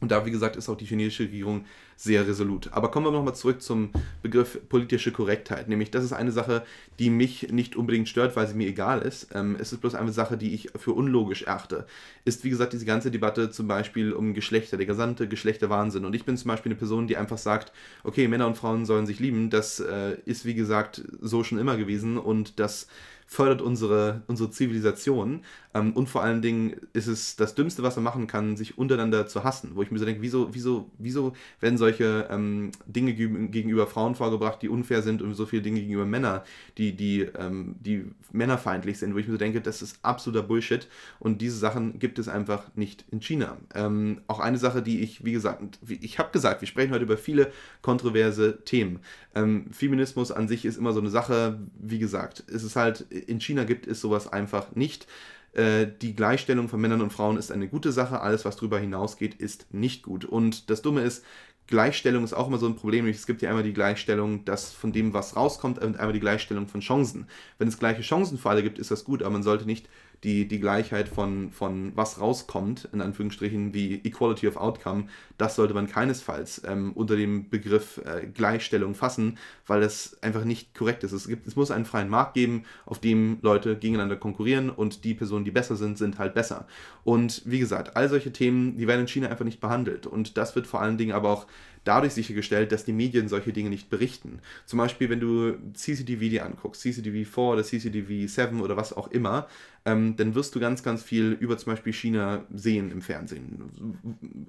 Und da, wie gesagt, ist auch die chinesische Regierung sehr resolut. Aber kommen wir nochmal zurück zum Begriff politische Korrektheit. Nämlich, das ist eine Sache, die mich nicht unbedingt stört, weil sie mir egal ist. Ähm, es ist bloß eine Sache, die ich für unlogisch erachte. Ist, wie gesagt, diese ganze Debatte zum Beispiel um Geschlechter, der gesamte Geschlechterwahnsinn. Und ich bin zum Beispiel eine Person, die einfach sagt, okay, Männer und Frauen sollen sich lieben. Das äh, ist, wie gesagt, so schon immer gewesen. Und das fördert unsere, unsere Zivilisation. Ähm, und vor allen Dingen ist es das Dümmste, was man machen kann, sich untereinander zu hassen. Wo ich mir so denke, wieso, wieso, wieso werden solche ähm, Dinge gegenüber Frauen vorgebracht, die unfair sind und so viele Dinge gegenüber Männern, die, die, ähm, die männerfeindlich sind, wo ich mir so denke, das ist absoluter Bullshit. Und diese Sachen gibt es einfach nicht in China. Ähm, auch eine Sache, die ich, wie gesagt, ich habe gesagt, wir sprechen heute über viele kontroverse Themen. Ähm, Feminismus an sich ist immer so eine Sache, wie gesagt, es ist halt, in China gibt es sowas einfach nicht. Äh, die Gleichstellung von Männern und Frauen ist eine gute Sache, alles, was darüber hinausgeht, ist nicht gut. Und das Dumme ist, Gleichstellung ist auch immer so ein Problem. Es gibt ja einmal die Gleichstellung, dass von dem, was rauskommt, und einmal die Gleichstellung von Chancen. Wenn es gleiche Chancen für alle gibt, ist das gut, aber man sollte nicht die, die Gleichheit von, von was rauskommt, in Anführungsstrichen, wie Equality of Outcome, das sollte man keinesfalls ähm, unter dem Begriff äh, Gleichstellung fassen, weil das einfach nicht korrekt ist. Es, gibt, es muss einen freien Markt geben, auf dem Leute gegeneinander konkurrieren und die Personen, die besser sind, sind halt besser. Und wie gesagt, all solche Themen, die werden in China einfach nicht behandelt. Und das wird vor allen Dingen aber auch dadurch sichergestellt, dass die Medien solche Dinge nicht berichten. Zum Beispiel, wenn du CCTV dir anguckst, CCTV 4 oder CCTV 7 oder was auch immer, ähm, dann wirst du ganz, ganz viel über zum Beispiel China sehen im Fernsehen.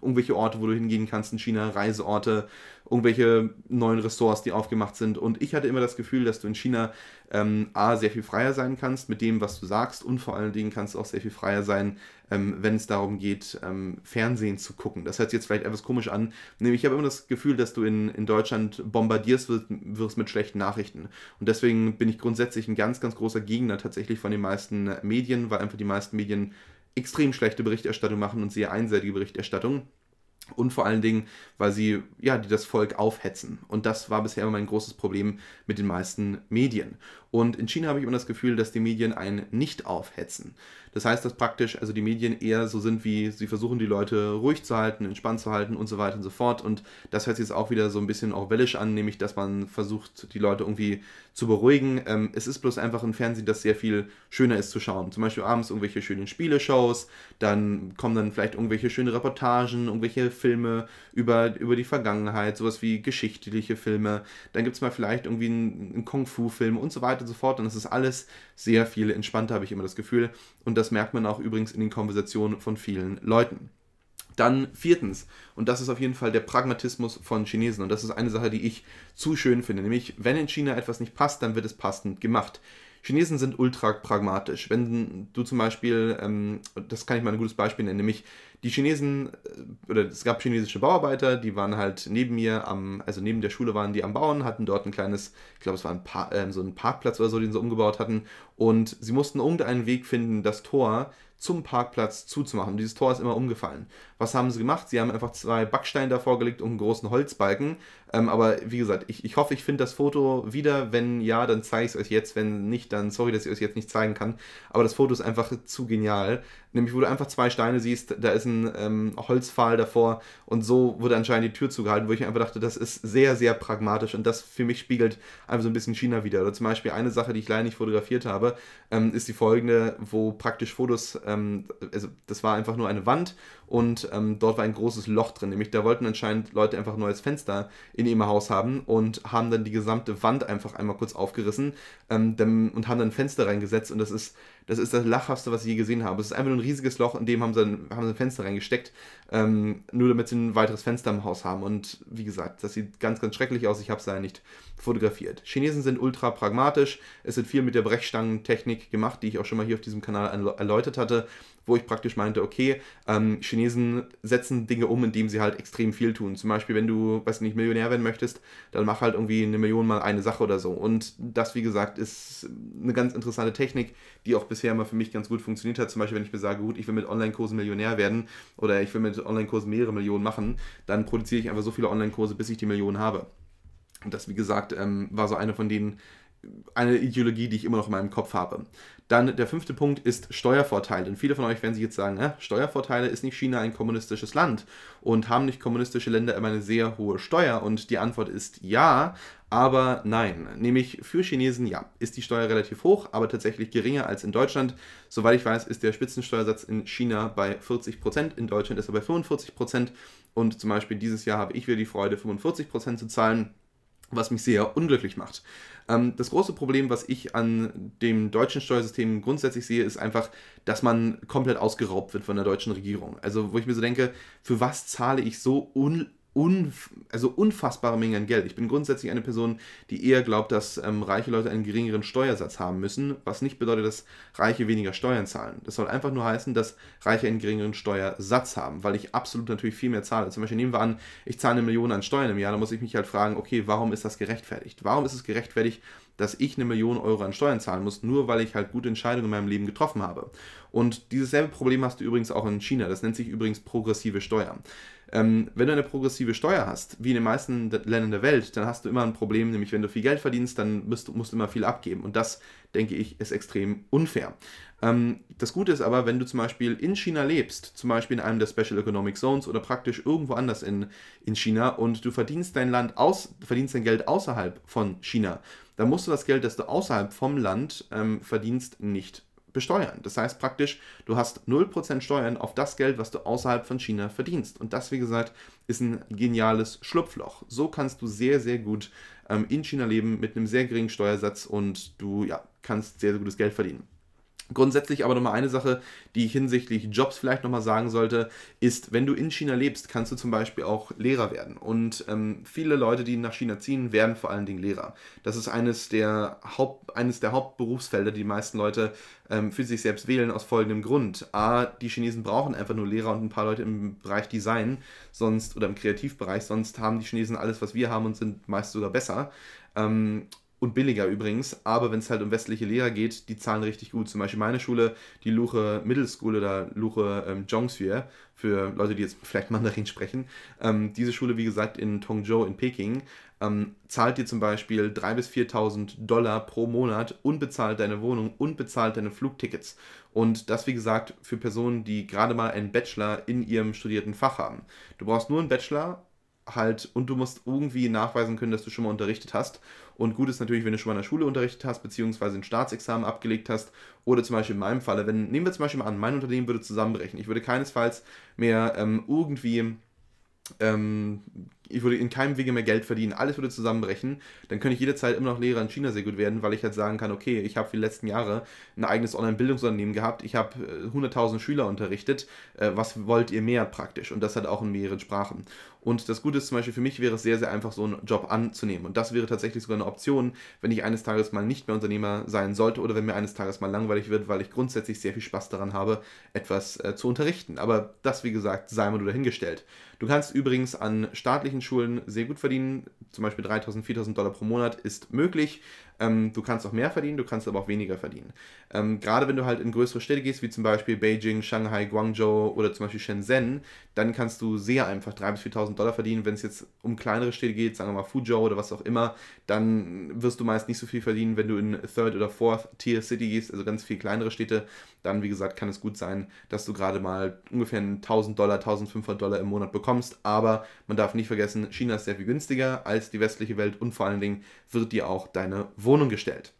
Irgendwelche Orte, wo du hingehen kannst in China, Reiseorte, irgendwelche neuen Ressorts, die aufgemacht sind. Und ich hatte immer das Gefühl, dass du in China ähm, A, sehr viel freier sein kannst mit dem, was du sagst und vor allen Dingen kannst du auch sehr viel freier sein ähm, wenn es darum geht, ähm, Fernsehen zu gucken. Das hört sich jetzt vielleicht etwas komisch an. Nämlich, ich habe immer das Gefühl, dass du in, in Deutschland bombardierst wirst, wirst mit schlechten Nachrichten. Und deswegen bin ich grundsätzlich ein ganz, ganz großer Gegner tatsächlich von den meisten Medien, weil einfach die meisten Medien extrem schlechte Berichterstattung machen und sehr einseitige Berichterstattung. Und vor allen Dingen, weil sie, ja, die das Volk aufhetzen. Und das war bisher immer mein großes Problem mit den meisten Medien. Und in China habe ich immer das Gefühl, dass die Medien einen nicht aufhetzen. Das heißt, dass praktisch also die Medien eher so sind wie, sie versuchen die Leute ruhig zu halten, entspannt zu halten und so weiter und so fort. Und das hört sich jetzt auch wieder so ein bisschen auch wellisch an, nämlich dass man versucht, die Leute irgendwie zu beruhigen. Ähm, es ist bloß einfach ein Fernsehen, das sehr viel schöner ist zu schauen. Zum Beispiel abends irgendwelche schönen Spieleshows, dann kommen dann vielleicht irgendwelche schönen Reportagen, irgendwelche Filme über, über die Vergangenheit, sowas wie geschichtliche Filme. Dann gibt es mal vielleicht irgendwie einen, einen Kung-Fu-Film und so weiter weiter und so fort. Und es ist alles sehr viel entspannter, habe ich immer das Gefühl. Und das merkt man auch übrigens in den Konversationen von vielen Leuten. Dann viertens, und das ist auf jeden Fall der Pragmatismus von Chinesen, und das ist eine Sache, die ich zu schön finde, nämlich wenn in China etwas nicht passt, dann wird es passend gemacht. Chinesen sind ultra pragmatisch. Wenn du zum Beispiel, ähm, das kann ich mal ein gutes Beispiel nennen, nämlich die Chinesen, äh, oder es gab chinesische Bauarbeiter, die waren halt neben mir am, also neben der Schule waren die am Bauen, hatten dort ein kleines, ich glaube es war ein pa äh, so ein Parkplatz oder so, den sie umgebaut hatten und sie mussten irgendeinen Weg finden, das Tor zum Parkplatz zuzumachen. Dieses Tor ist immer umgefallen. Was haben sie gemacht? Sie haben einfach zwei Backsteine davor gelegt und einen großen Holzbalken. Ähm, aber wie gesagt, ich, ich hoffe, ich finde das Foto wieder. Wenn ja, dann zeige ich es euch jetzt. Wenn nicht, dann sorry, dass ich euch jetzt nicht zeigen kann. Aber das Foto ist einfach zu genial. Nämlich, wo du einfach zwei Steine siehst, da ist ein ähm, Holzpfahl davor und so wurde anscheinend die Tür zugehalten, wo ich einfach dachte, das ist sehr, sehr pragmatisch und das für mich spiegelt einfach so ein bisschen China wieder. Oder zum Beispiel eine Sache, die ich leider nicht fotografiert habe, ähm, ist die folgende, wo praktisch Fotos, ähm, also das war einfach nur eine Wand und ähm, dort war ein großes Loch drin. Nämlich da wollten anscheinend Leute einfach ein neues Fenster in ihrem Haus haben und haben dann die gesamte Wand einfach einmal kurz aufgerissen ähm, und haben dann ein Fenster reingesetzt. Und das ist das, ist das Lachhafste, was ich je gesehen habe. Es ist einfach nur ein riesiges Loch, in dem haben sie ein, haben sie ein Fenster reingesteckt, ähm, nur damit sie ein weiteres Fenster im Haus haben. Und wie gesagt, das sieht ganz, ganz schrecklich aus. Ich habe es leider nicht fotografiert. Chinesen sind ultra pragmatisch. Es sind viel mit der Brechstangentechnik gemacht, die ich auch schon mal hier auf diesem Kanal erläutert hatte wo ich praktisch meinte, okay, ähm, Chinesen setzen Dinge um, indem sie halt extrem viel tun. Zum Beispiel, wenn du, weiß nicht, Millionär werden möchtest, dann mach halt irgendwie eine Million mal eine Sache oder so. Und das, wie gesagt, ist eine ganz interessante Technik, die auch bisher immer für mich ganz gut funktioniert hat. Zum Beispiel, wenn ich mir sage, gut, ich will mit Online-Kursen Millionär werden oder ich will mit Online-Kursen mehrere Millionen machen, dann produziere ich einfach so viele Online-Kurse, bis ich die Millionen habe. Und das, wie gesagt, ähm, war so eine von denen, eine Ideologie, die ich immer noch in meinem Kopf habe. Dann der fünfte Punkt ist Steuervorteile. Denn viele von euch werden sich jetzt sagen, ne, Steuervorteile ist nicht China ein kommunistisches Land und haben nicht kommunistische Länder immer eine sehr hohe Steuer? Und die Antwort ist ja, aber nein. Nämlich für Chinesen ja, ist die Steuer relativ hoch, aber tatsächlich geringer als in Deutschland. Soweit ich weiß, ist der Spitzensteuersatz in China bei 40%, Prozent, in Deutschland ist er bei 45%. Prozent. Und zum Beispiel dieses Jahr habe ich wieder die Freude, 45% Prozent zu zahlen was mich sehr unglücklich macht. Ähm, das große Problem, was ich an dem deutschen Steuersystem grundsätzlich sehe, ist einfach, dass man komplett ausgeraubt wird von der deutschen Regierung. Also wo ich mir so denke, für was zahle ich so un unf also unfassbare Mengen an Geld. Ich bin grundsätzlich eine Person, die eher glaubt, dass ähm, reiche Leute einen geringeren Steuersatz haben müssen, was nicht bedeutet, dass Reiche weniger Steuern zahlen. Das soll einfach nur heißen, dass Reiche einen geringeren Steuersatz haben, weil ich absolut natürlich viel mehr zahle. Zum Beispiel nehmen wir an, ich zahle eine Million an Steuern im Jahr, dann muss ich mich halt fragen, okay, warum ist das gerechtfertigt? Warum ist es gerechtfertigt, dass ich eine Million Euro an Steuern zahlen muss, nur weil ich halt gute Entscheidungen in meinem Leben getroffen habe? Und dieses selbe Problem hast du übrigens auch in China. Das nennt sich übrigens progressive Steuern. Ähm, wenn du eine progressive Steuer hast, wie in den meisten Ländern der Welt, dann hast du immer ein Problem, nämlich wenn du viel Geld verdienst, dann musst du, musst du immer viel abgeben. Und das, denke ich, ist extrem unfair. Ähm, das Gute ist aber, wenn du zum Beispiel in China lebst, zum Beispiel in einem der Special Economic Zones oder praktisch irgendwo anders in, in China und du verdienst dein Land aus, verdienst dein Geld außerhalb von China, dann musst du das Geld, das du außerhalb vom Land ähm, verdienst, nicht besteuern. Das heißt praktisch, du hast 0% Steuern auf das Geld, was du außerhalb von China verdienst. Und das, wie gesagt, ist ein geniales Schlupfloch. So kannst du sehr, sehr gut ähm, in China leben mit einem sehr geringen Steuersatz und du ja, kannst sehr, sehr gutes Geld verdienen. Grundsätzlich aber nochmal eine Sache, die ich hinsichtlich Jobs vielleicht nochmal sagen sollte, ist, wenn du in China lebst, kannst du zum Beispiel auch Lehrer werden. Und ähm, viele Leute, die nach China ziehen, werden vor allen Dingen Lehrer. Das ist eines der, Haupt, eines der Hauptberufsfelder, die die meisten Leute ähm, für sich selbst wählen, aus folgendem Grund. A, die Chinesen brauchen einfach nur Lehrer und ein paar Leute im Bereich Design, sonst oder im Kreativbereich, sonst haben die Chinesen alles, was wir haben und sind meist sogar besser. Ähm, und billiger übrigens, aber wenn es halt um westliche Lehrer geht, die zahlen richtig gut. Zum Beispiel meine Schule, die Luche Middle School oder Luche ähm, Zhongxue, für Leute, die jetzt vielleicht Mandarin sprechen. Ähm, diese Schule, wie gesagt, in Tongzhou in Peking, ähm, zahlt dir zum Beispiel 3.000 bis 4.000 Dollar pro Monat und bezahlt deine Wohnung, und bezahlt deine Flugtickets. Und das, wie gesagt, für Personen, die gerade mal einen Bachelor in ihrem studierten Fach haben. Du brauchst nur einen Bachelor halt und du musst irgendwie nachweisen können, dass du schon mal unterrichtet hast. Und gut ist natürlich, wenn du schon mal in der Schule unterrichtet hast, beziehungsweise ein Staatsexamen abgelegt hast. Oder zum Beispiel in meinem Falle, wenn, nehmen wir zum Beispiel mal an, mein Unternehmen würde zusammenbrechen. Ich würde keinesfalls mehr ähm, irgendwie ähm, ich würde in keinem Wege mehr Geld verdienen, alles würde zusammenbrechen, dann könnte ich jederzeit immer noch Lehrer in China sehr gut werden, weil ich halt sagen kann, okay, ich habe für die letzten Jahre ein eigenes Online-Bildungsunternehmen gehabt, ich habe 100.000 äh, Schüler unterrichtet, äh, was wollt ihr mehr praktisch? Und das halt auch in mehreren Sprachen. Und das Gute ist zum Beispiel, für mich wäre es sehr, sehr einfach, so einen Job anzunehmen. Und das wäre tatsächlich sogar eine Option, wenn ich eines Tages mal nicht mehr Unternehmer sein sollte oder wenn mir eines Tages mal langweilig wird, weil ich grundsätzlich sehr viel Spaß daran habe, etwas äh, zu unterrichten. Aber das, wie gesagt, sei mal nur dahingestellt. Du kannst übrigens an staatlichen Schulen sehr gut verdienen, zum Beispiel 3.000, 4.000 Dollar pro Monat ist möglich. Ähm, du kannst auch mehr verdienen, du kannst aber auch weniger verdienen. Ähm, gerade wenn du halt in größere Städte gehst, wie zum Beispiel Beijing, Shanghai, Guangzhou oder zum Beispiel Shenzhen, dann kannst du sehr einfach 3.000 bis 4.000 Dollar verdienen. Wenn es jetzt um kleinere Städte geht, sagen wir mal Fuzhou oder was auch immer, dann wirst du meist nicht so viel verdienen, wenn du in Third oder Fourth Tier City gehst, also ganz viel kleinere Städte. Dann, wie gesagt, kann es gut sein, dass du gerade mal ungefähr 1.000 Dollar, 1.500 Dollar im Monat bekommst. Aber man darf nicht vergessen, China ist sehr viel günstiger als die westliche Welt und vor allen Dingen wird dir auch deine Wohnung Wohnung gestellt.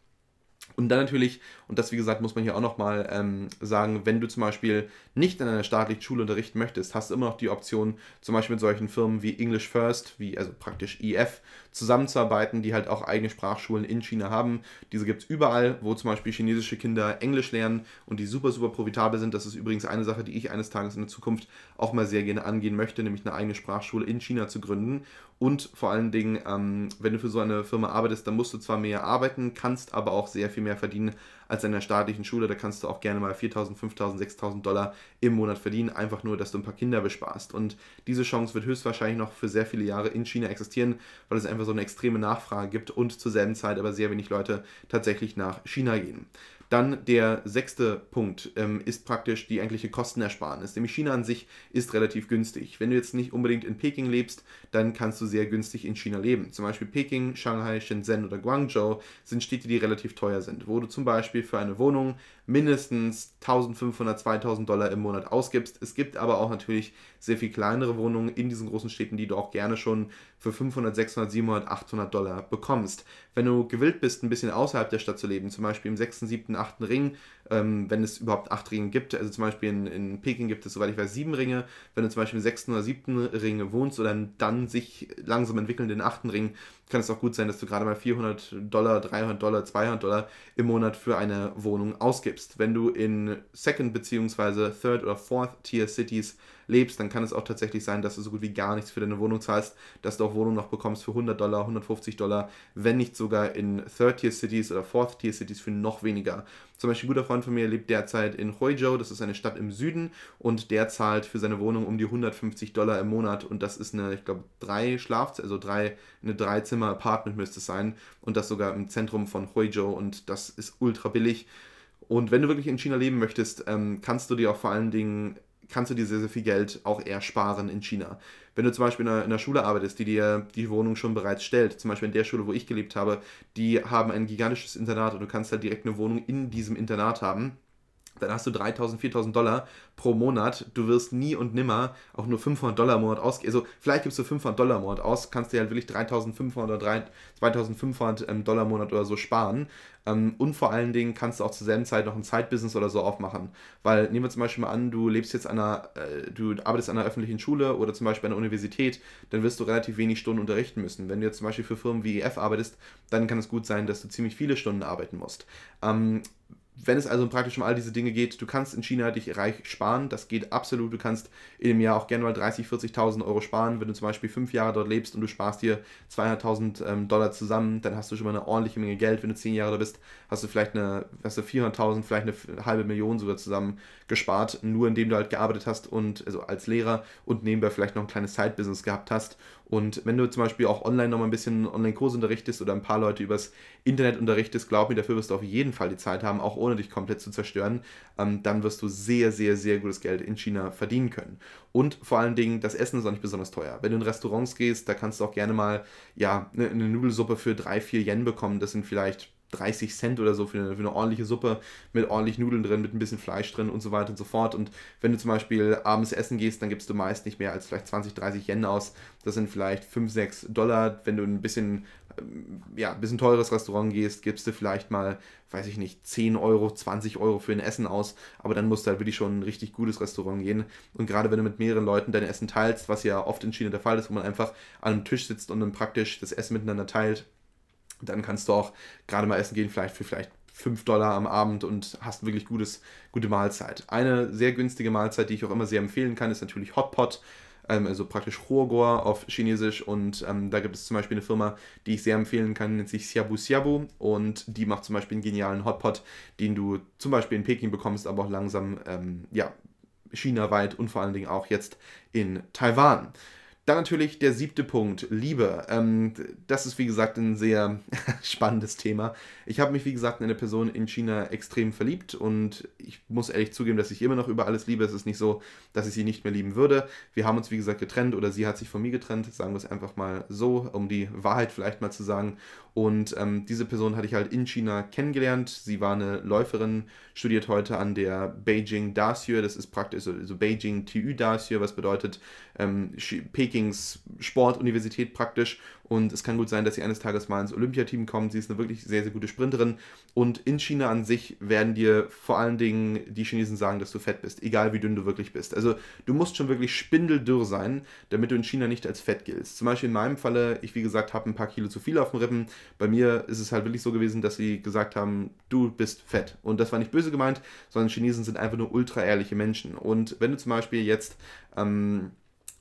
Und dann natürlich und das, wie gesagt, muss man hier auch nochmal ähm, sagen, wenn du zum Beispiel nicht in einer staatlichen Schule unterrichten möchtest, hast du immer noch die Option, zum Beispiel mit solchen Firmen wie English First, wie also praktisch EF, zusammenzuarbeiten, die halt auch eigene Sprachschulen in China haben. Diese gibt es überall, wo zum Beispiel chinesische Kinder Englisch lernen und die super, super profitabel sind. Das ist übrigens eine Sache, die ich eines Tages in der Zukunft auch mal sehr gerne angehen möchte, nämlich eine eigene Sprachschule in China zu gründen. Und vor allen Dingen, ähm, wenn du für so eine Firma arbeitest, dann musst du zwar mehr arbeiten, kannst aber auch sehr viel mehr verdienen als in der staatlichen Schule. Da kannst du auch gerne mal 4.000, 5.000, 6.000 Dollar im Monat verdienen, einfach nur, dass du ein paar Kinder besparst. Und diese Chance wird höchstwahrscheinlich noch für sehr viele Jahre in China existieren, weil es einfach so eine extreme Nachfrage gibt und zur selben Zeit aber sehr wenig Leute tatsächlich nach China gehen. Dann der sechste Punkt ähm, ist praktisch die eigentliche Kostenersparnis. Nämlich China an sich ist relativ günstig. Wenn du jetzt nicht unbedingt in Peking lebst, dann kannst du sehr günstig in China leben. Zum Beispiel Peking, Shanghai, Shenzhen oder Guangzhou sind Städte, die relativ teuer sind, wo du zum Beispiel für eine Wohnung mindestens 1500, 2000 Dollar im Monat ausgibst. Es gibt aber auch natürlich sehr viel kleinere Wohnungen in diesen großen Städten, die du auch gerne schon für 500, 600, 700, 800 Dollar bekommst. Wenn du gewillt bist, ein bisschen außerhalb der Stadt zu leben, zum Beispiel im 6., 7., 8. Ring, ähm, wenn es überhaupt 8 Ringe gibt, also zum Beispiel in, in Peking gibt es, soweit ich weiß, 7 Ringe, wenn du zum Beispiel im 6. oder 7. Ring wohnst oder dann sich langsam entwickelnden 8. Ring, kann es auch gut sein, dass du gerade mal 400 Dollar, 300 Dollar, 200 Dollar im Monat für eine Wohnung ausgibst. Wenn du in Second bzw. Third oder Fourth Tier Cities lebst, dann kann es auch tatsächlich sein, dass du so gut wie gar nichts für deine Wohnung zahlst, dass du auch Wohnung noch bekommst für 100 Dollar, 150 Dollar, wenn nicht sogar in Third-Tier-Cities oder Fourth-Tier-Cities für noch weniger. Zum Beispiel ein guter Freund von mir lebt derzeit in Huizhou, das ist eine Stadt im Süden und der zahlt für seine Wohnung um die 150 Dollar im Monat und das ist eine, ich glaube, drei Schlafzimmer, also drei, eine Dreizimmer-Apartment müsste es sein und das sogar im Zentrum von Huizhou und das ist ultra billig. Und wenn du wirklich in China leben möchtest, ähm, kannst du dir auch vor allen Dingen kannst du dir sehr, sehr viel Geld auch eher sparen in China. Wenn du zum Beispiel in einer, in einer Schule arbeitest, die dir die Wohnung schon bereits stellt, zum Beispiel in der Schule, wo ich gelebt habe, die haben ein gigantisches Internat und du kannst halt direkt eine Wohnung in diesem Internat haben dann hast du 3.000, 4.000 Dollar pro Monat. Du wirst nie und nimmer auch nur 500 Dollar im Monat ausgeben. Also vielleicht gibst du 500 Dollar im Monat aus, kannst dir halt wirklich 3.500 oder 3, 2.500 ähm, Dollar im Monat oder so sparen. Ähm, und vor allen Dingen kannst du auch zur selben Zeit noch ein Zeitbusiness oder so aufmachen. Weil nehmen wir zum Beispiel mal an, du lebst jetzt an einer, äh, du arbeitest an einer öffentlichen Schule oder zum Beispiel an einer Universität, dann wirst du relativ wenig Stunden unterrichten müssen. Wenn du jetzt zum Beispiel für Firmen wie EF arbeitest, dann kann es gut sein, dass du ziemlich viele Stunden arbeiten musst. Ähm, wenn es also praktisch um all diese Dinge geht, du kannst in China dich reich sparen, das geht absolut. Du kannst in dem Jahr auch gerne mal 30, 40.000 Euro sparen. Wenn du zum Beispiel fünf Jahre dort lebst und du sparst dir 200.000 ähm, Dollar zusammen, dann hast du schon mal eine ordentliche Menge Geld. Wenn du zehn Jahre da bist, hast du vielleicht eine, hast du 400.000, vielleicht eine halbe Million sogar zusammen gespart, nur indem du halt gearbeitet hast und also als Lehrer und nebenbei vielleicht noch ein kleines Side-Business gehabt hast und wenn du zum Beispiel auch online nochmal ein bisschen Online-Kurse unterrichtest oder ein paar Leute übers Internet unterrichtest, glaub mir, dafür wirst du auf jeden Fall die Zeit haben, auch ohne dich komplett zu zerstören. Ähm, dann wirst du sehr, sehr, sehr gutes Geld in China verdienen können. Und vor allen Dingen, das Essen ist auch nicht besonders teuer. Wenn du in Restaurants gehst, da kannst du auch gerne mal ja, eine, eine Nudelsuppe für 3, 4 Yen bekommen. Das sind vielleicht 30 Cent oder so für eine, für eine, ordentliche Suppe mit ordentlich Nudeln drin, mit ein bisschen Fleisch drin und so weiter und so fort. Und wenn du zum Beispiel abends essen gehst, dann gibst du meist nicht mehr als vielleicht 20, 30 Yen aus. Das sind vielleicht 5, 6 Dollar. Wenn du ein bisschen, ähm, ja, ein bisschen teures Restaurant gehst, gibst du vielleicht mal, weiß ich nicht, 10 Euro, 20 Euro für ein Essen aus. Aber dann musst du halt wirklich schon ein richtig gutes Restaurant gehen. Und gerade wenn du mit mehreren Leuten dein Essen teilst, was ja oft in China der Fall ist, wo man einfach an einem Tisch sitzt und dann praktisch das Essen miteinander teilt, dann kannst du auch gerade mal essen gehen, vielleicht für vielleicht 5 Dollar am Abend und hast wirklich gutes, gute Mahlzeit. Eine sehr günstige Mahlzeit, die ich auch immer sehr empfehlen kann, ist natürlich Hot Pot ähm, also praktisch Rohgor auf Chinesisch. Und ähm, da gibt es zum Beispiel eine Firma, die ich sehr empfehlen kann, nennt sich Xiabu Xiabu. Und die macht zum Beispiel einen genialen Hot Pot, den du zum Beispiel in Peking bekommst, aber auch langsam, ähm, ja, chinaweit und vor allen Dingen auch jetzt in Taiwan. Dann natürlich der siebte Punkt, Liebe. Ähm, das ist wie gesagt ein sehr spannendes Thema. Ich habe mich, wie gesagt, in eine Person in China extrem verliebt und ich muss ehrlich zugeben, dass ich immer noch über alles liebe. Es ist nicht so, dass ich sie nicht mehr lieben würde. Wir haben uns, wie gesagt, getrennt oder sie hat sich von mir getrennt, sagen wir es einfach mal so, um die Wahrheit vielleicht mal zu sagen. Und ähm, diese Person hatte ich halt in China kennengelernt. Sie war eine Läuferin, studiert heute an der Beijing Daxue. Das ist praktisch so also Beijing TU Daxue, was bedeutet ähm, Pekings Sportuniversität praktisch. Und es kann gut sein, dass sie eines Tages mal ins Olympiateam kommt. Sie ist eine wirklich sehr, sehr gute Sprinterin. Und in China an sich werden dir vor allen Dingen die Chinesen sagen, dass du fett bist, egal wie dünn du wirklich bist. Also du musst schon wirklich spindeldürr sein, damit du in China nicht als fett giltst. Zum Beispiel in meinem Falle, ich wie gesagt habe ein paar Kilo zu viel auf den Rippen. Bei mir ist es halt wirklich so gewesen, dass sie gesagt haben, du bist fett. Und das war nicht böse gemeint, sondern Chinesen sind einfach nur ultra ehrliche Menschen. Und wenn du zum Beispiel jetzt ähm,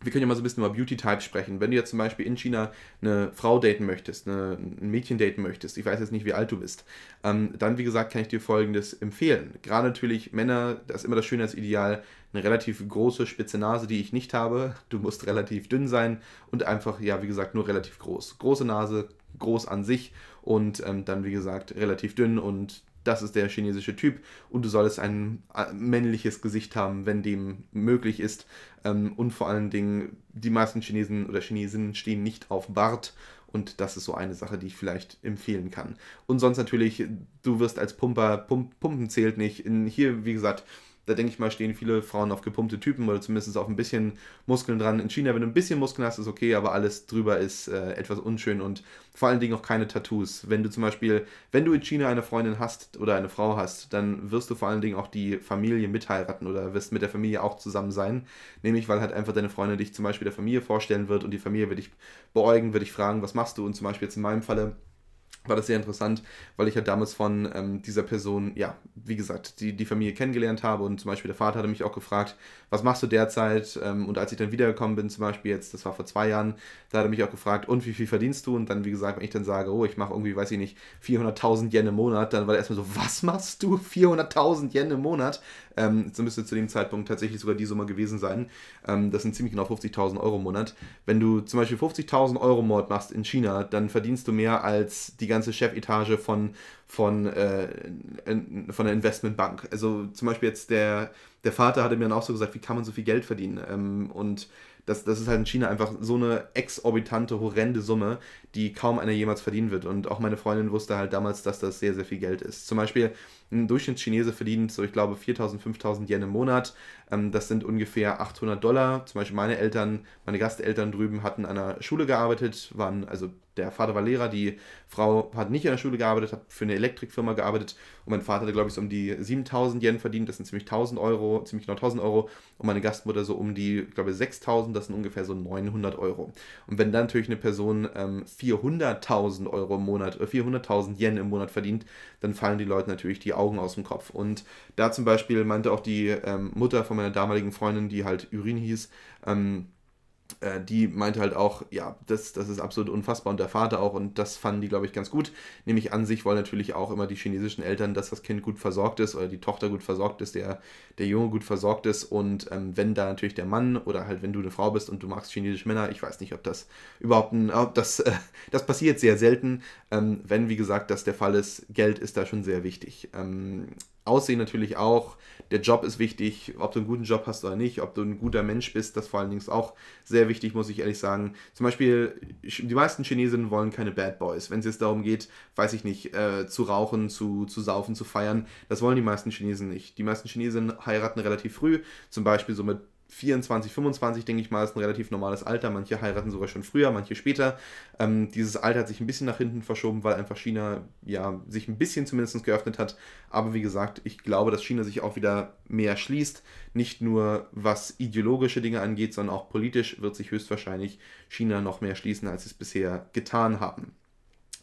wir können ja mal so ein bisschen über beauty type sprechen. Wenn du jetzt zum Beispiel in China eine Frau daten möchtest, eine, ein Mädchen daten möchtest, ich weiß jetzt nicht, wie alt du bist, ähm, dann, wie gesagt, kann ich dir Folgendes empfehlen. Gerade natürlich Männer, das ist immer das Schönheitsideal, eine relativ große, spitze Nase, die ich nicht habe. Du musst relativ dünn sein und einfach, ja, wie gesagt, nur relativ groß. Große Nase, groß an sich und ähm, dann, wie gesagt, relativ dünn und das ist der chinesische Typ und du solltest ein äh, männliches Gesicht haben, wenn dem möglich ist. Ähm, und vor allen Dingen, die meisten Chinesen oder Chinesinnen stehen nicht auf Bart und das ist so eine Sache, die ich vielleicht empfehlen kann. Und sonst natürlich, du wirst als Pumper, Pump, Pumpen zählt nicht. In, hier, wie gesagt, da denke ich mal, stehen viele Frauen auf gepumpte Typen oder zumindest auf ein bisschen Muskeln dran. In China, wenn du ein bisschen Muskeln hast, ist okay, aber alles drüber ist äh, etwas unschön und vor allen Dingen auch keine Tattoos. Wenn du zum Beispiel, wenn du in China eine Freundin hast oder eine Frau hast, dann wirst du vor allen Dingen auch die Familie mitheiraten oder wirst mit der Familie auch zusammen sein. Nämlich, weil halt einfach deine Freundin dich zum Beispiel der Familie vorstellen wird und die Familie wird dich beäugen, wird dich fragen, was machst du? Und zum Beispiel jetzt in meinem Falle, war das sehr interessant, weil ich ja halt damals von ähm, dieser Person, ja, wie gesagt, die, die Familie kennengelernt habe und zum Beispiel der Vater hatte mich auch gefragt, was machst du derzeit? Ähm, und als ich dann wiedergekommen bin, zum Beispiel jetzt, das war vor zwei Jahren, da hat er mich auch gefragt, und wie viel verdienst du? Und dann, wie gesagt, wenn ich dann sage, oh, ich mache irgendwie, weiß ich nicht, 400.000 Yen im Monat, dann war er erstmal so, was machst du? 400.000 Yen im Monat? Ähm, so müsste zu dem Zeitpunkt tatsächlich sogar die Summe gewesen sein. Ähm, das sind ziemlich genau 50.000 Euro im Monat. Wenn du zum Beispiel 50.000 Euro Mord machst in China, dann verdienst du mehr als die ganze Chefetage von, von, äh, von der Investmentbank. Also zum Beispiel jetzt der, der Vater hatte mir dann auch so gesagt, wie kann man so viel Geld verdienen? Ähm, und das, das ist halt in China einfach so eine exorbitante, horrende Summe, die kaum einer jemals verdienen wird. Und auch meine Freundin wusste halt damals, dass das sehr, sehr viel Geld ist. Zum Beispiel ein Durchschnittschinese verdient so, ich glaube, 4.000, 5.000 Yen im Monat. Ähm, das sind ungefähr 800 Dollar. Zum Beispiel meine Eltern, meine Gasteltern drüben hatten an einer Schule gearbeitet, waren also der Vater war Lehrer, die Frau hat nicht in der Schule gearbeitet, hat für eine Elektrikfirma gearbeitet und mein Vater hatte, glaube ich, so um die 7000 Yen verdient, das sind ziemlich 1000 Euro, ziemlich genau 1000 Euro und meine Gastmutter so um die, ich glaube, 6000, das sind ungefähr so 900 Euro. Und wenn dann natürlich eine Person ähm, 400.000 Euro im Monat, 400.000 äh, Yen im Monat verdient, dann fallen die Leute natürlich die Augen aus dem Kopf. Und da zum Beispiel meinte auch die ähm, Mutter von meiner damaligen Freundin, die halt Urin hieß, ähm, äh, die meinte halt auch, ja, das, das ist absolut unfassbar und der Vater auch und das fanden die, glaube ich, ganz gut. Nämlich an sich wollen natürlich auch immer die chinesischen Eltern, dass das Kind gut versorgt ist oder die Tochter gut versorgt ist, der, der Junge gut versorgt ist und ähm, wenn da natürlich der Mann oder halt wenn du eine Frau bist und du magst chinesische Männer, ich weiß nicht, ob das überhaupt, ein, ob das, äh, das passiert sehr selten. Ähm, wenn, wie gesagt, das der Fall ist, Geld ist da schon sehr wichtig. Ähm, Aussehen natürlich auch. Der Job ist wichtig, ob du einen guten Job hast oder nicht, ob du ein guter Mensch bist, das vor allen Dingen auch sehr wichtig, muss ich ehrlich sagen. Zum Beispiel, die meisten Chinesinnen wollen keine Bad Boys. Wenn es jetzt darum geht, weiß ich nicht, äh, zu rauchen, zu, zu saufen, zu feiern, das wollen die meisten Chinesen nicht. Die meisten Chinesinnen heiraten relativ früh, zum Beispiel so mit 24, 25, denke ich mal, ist ein relativ normales Alter. Manche heiraten sogar schon früher, manche später. Ähm, dieses Alter hat sich ein bisschen nach hinten verschoben, weil einfach China ja sich ein bisschen zumindest geöffnet hat. Aber wie gesagt, ich glaube, dass China sich auch wieder mehr schließt. Nicht nur was ideologische Dinge angeht, sondern auch politisch wird sich höchstwahrscheinlich China noch mehr schließen, als sie es bisher getan haben.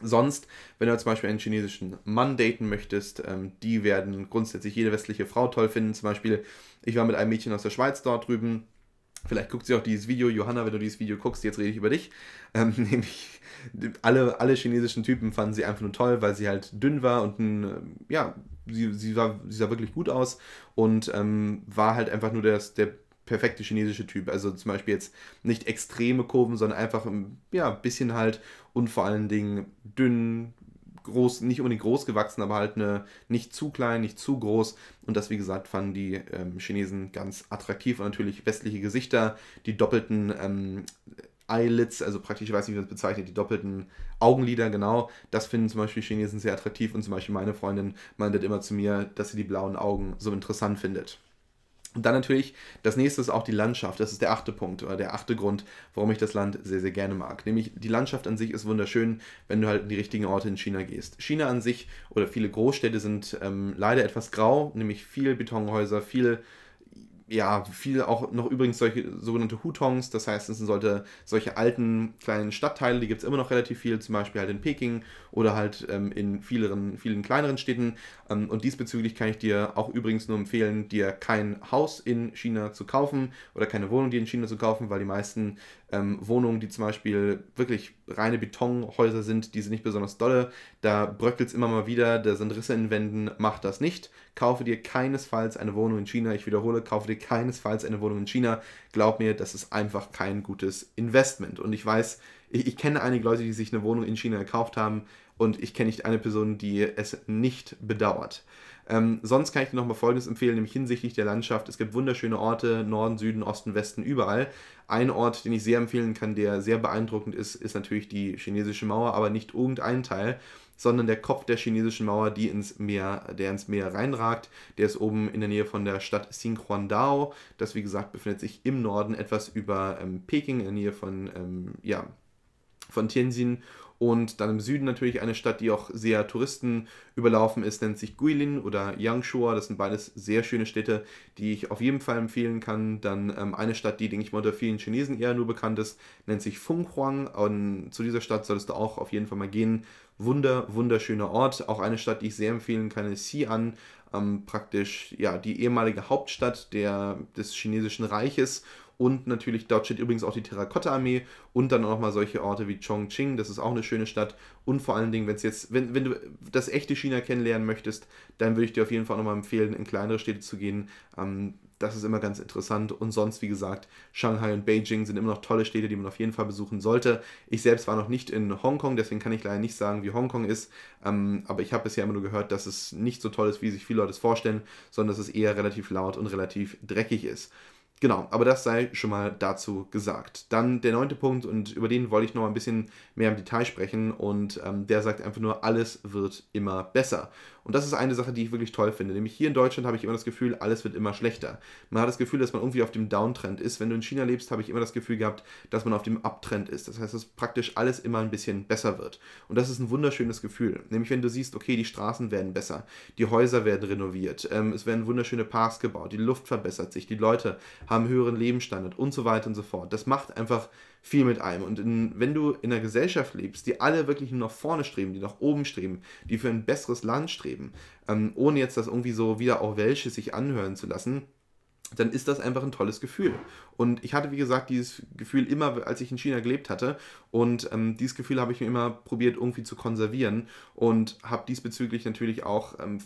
Sonst, wenn du zum Beispiel einen chinesischen Mann daten möchtest, ähm, die werden grundsätzlich jede westliche Frau toll finden. Zum Beispiel, ich war mit einem Mädchen aus der Schweiz dort drüben. Vielleicht guckt sie auch dieses Video. Johanna, wenn du dieses Video guckst, jetzt rede ich über dich. Ähm, nämlich, alle, alle chinesischen Typen fanden sie einfach nur toll, weil sie halt dünn war und ein, ähm, ja, sie, sie, sah, sie sah wirklich gut aus und ähm, war halt einfach nur das, der perfekte chinesische Typ. Also zum Beispiel jetzt nicht extreme Kurven, sondern einfach ein ähm, ja, bisschen halt und vor allen Dingen dünn, groß, nicht unbedingt groß gewachsen, aber halt eine nicht zu klein, nicht zu groß. Und das, wie gesagt, fanden die ähm, Chinesen ganz attraktiv und natürlich westliche Gesichter, die doppelten ähm, Eyelids, also praktisch, ich weiß nicht, wie man es bezeichnet, die doppelten Augenlider, genau. Das finden zum Beispiel Chinesen sehr attraktiv und zum Beispiel meine Freundin meint immer zu mir, dass sie die blauen Augen so interessant findet. Und dann natürlich, das nächste ist auch die Landschaft. Das ist der achte Punkt oder der achte Grund, warum ich das Land sehr, sehr gerne mag. Nämlich die Landschaft an sich ist wunderschön, wenn du halt in die richtigen Orte in China gehst. China an sich oder viele Großstädte sind ähm, leider etwas grau, nämlich viel Betonhäuser, viele ja, viel auch noch übrigens solche sogenannte Hutongs, das heißt, es sind solche, solche alten kleinen Stadtteile, die gibt es immer noch relativ viel, zum Beispiel halt in Peking oder halt ähm, in vieleren, vielen kleineren Städten. Ähm, und diesbezüglich kann ich dir auch übrigens nur empfehlen, dir kein Haus in China zu kaufen oder keine Wohnung dir in China zu kaufen, weil die meisten ähm, Wohnungen, die zum Beispiel wirklich reine Betonhäuser sind, die sind nicht besonders dolle. Da bröckelt es immer mal wieder, da sind Risse in Wänden, macht das nicht. Kaufe dir keinesfalls eine Wohnung in China. Ich wiederhole, kaufe dir keinesfalls eine Wohnung in China. Glaub mir, das ist einfach kein gutes Investment. Und ich weiß, ich, ich kenne einige Leute, die sich eine Wohnung in China gekauft haben und ich kenne nicht eine Person, die es nicht bedauert. Ähm, sonst kann ich dir nochmal Folgendes empfehlen, nämlich hinsichtlich der Landschaft. Es gibt wunderschöne Orte, Norden, Süden, Osten, Westen, überall. Ein Ort, den ich sehr empfehlen kann, der sehr beeindruckend ist, ist natürlich die chinesische Mauer, aber nicht irgendein Teil, sondern der Kopf der chinesischen Mauer, die ins Meer, der ins Meer reinragt. Der ist oben in der Nähe von der Stadt Xinhuangdao. Das, wie gesagt, befindet sich im Norden, etwas über ähm, Peking, in der Nähe von, ähm, ja, von Tianjin. Und dann im Süden natürlich eine Stadt, die auch sehr Touristen überlaufen ist, nennt sich Guilin oder Yangshuo. Das sind beides sehr schöne Städte, die ich auf jeden Fall empfehlen kann. Dann ähm, eine Stadt, die, denke ich mal, unter vielen Chinesen eher nur bekannt ist, nennt sich Fenghuang. Und zu dieser Stadt solltest du auch auf jeden Fall mal gehen. Wunder, wunderschöner Ort. Auch eine Stadt, die ich sehr empfehlen kann, ist Xi'an. Ähm, praktisch ja, die ehemalige Hauptstadt der, des chinesischen Reiches und natürlich dort steht übrigens auch die Terrakotta-Armee und dann auch nochmal solche Orte wie Chongqing, das ist auch eine schöne Stadt und vor allen Dingen, wenn jetzt, wenn, wenn du das echte China kennenlernen möchtest, dann würde ich dir auf jeden Fall nochmal empfehlen, in kleinere Städte zu gehen. Ähm, das ist immer ganz interessant. Und sonst, wie gesagt, Shanghai und Beijing sind immer noch tolle Städte, die man auf jeden Fall besuchen sollte. Ich selbst war noch nicht in Hongkong, deswegen kann ich leider nicht sagen, wie Hongkong ist. Ähm, aber ich habe bisher immer nur gehört, dass es nicht so toll ist, wie sich viele Leute es vorstellen, sondern dass es eher relativ laut und relativ dreckig ist. Genau, aber das sei schon mal dazu gesagt. Dann der neunte Punkt und über den wollte ich noch ein bisschen mehr im Detail sprechen und ähm, der sagt einfach nur, alles wird immer besser. Und das ist eine Sache, die ich wirklich toll finde. Nämlich hier in Deutschland habe ich immer das Gefühl, alles wird immer schlechter. Man hat das Gefühl, dass man irgendwie auf dem Downtrend ist. Wenn du in China lebst, habe ich immer das Gefühl gehabt, dass man auf dem Uptrend ist. Das heißt, dass praktisch alles immer ein bisschen besser wird. Und das ist ein wunderschönes Gefühl. Nämlich wenn du siehst, okay, die Straßen werden besser, die Häuser werden renoviert, ähm, es werden wunderschöne Parks gebaut, die Luft verbessert sich, die Leute haben höheren Lebensstandard und so weiter und so fort. Das macht einfach viel mit einem. Und in, wenn du in einer Gesellschaft lebst, die alle wirklich nur nach vorne streben, die nach oben streben, die für ein besseres Land streben, ähm, ohne jetzt das irgendwie so wieder auch welches sich anhören zu lassen, dann ist das einfach ein tolles Gefühl. Und ich hatte, wie gesagt, dieses Gefühl immer, als ich in China gelebt hatte. Und ähm, dieses Gefühl habe ich mir immer probiert, irgendwie zu konservieren. Und habe diesbezüglich natürlich auch ähm,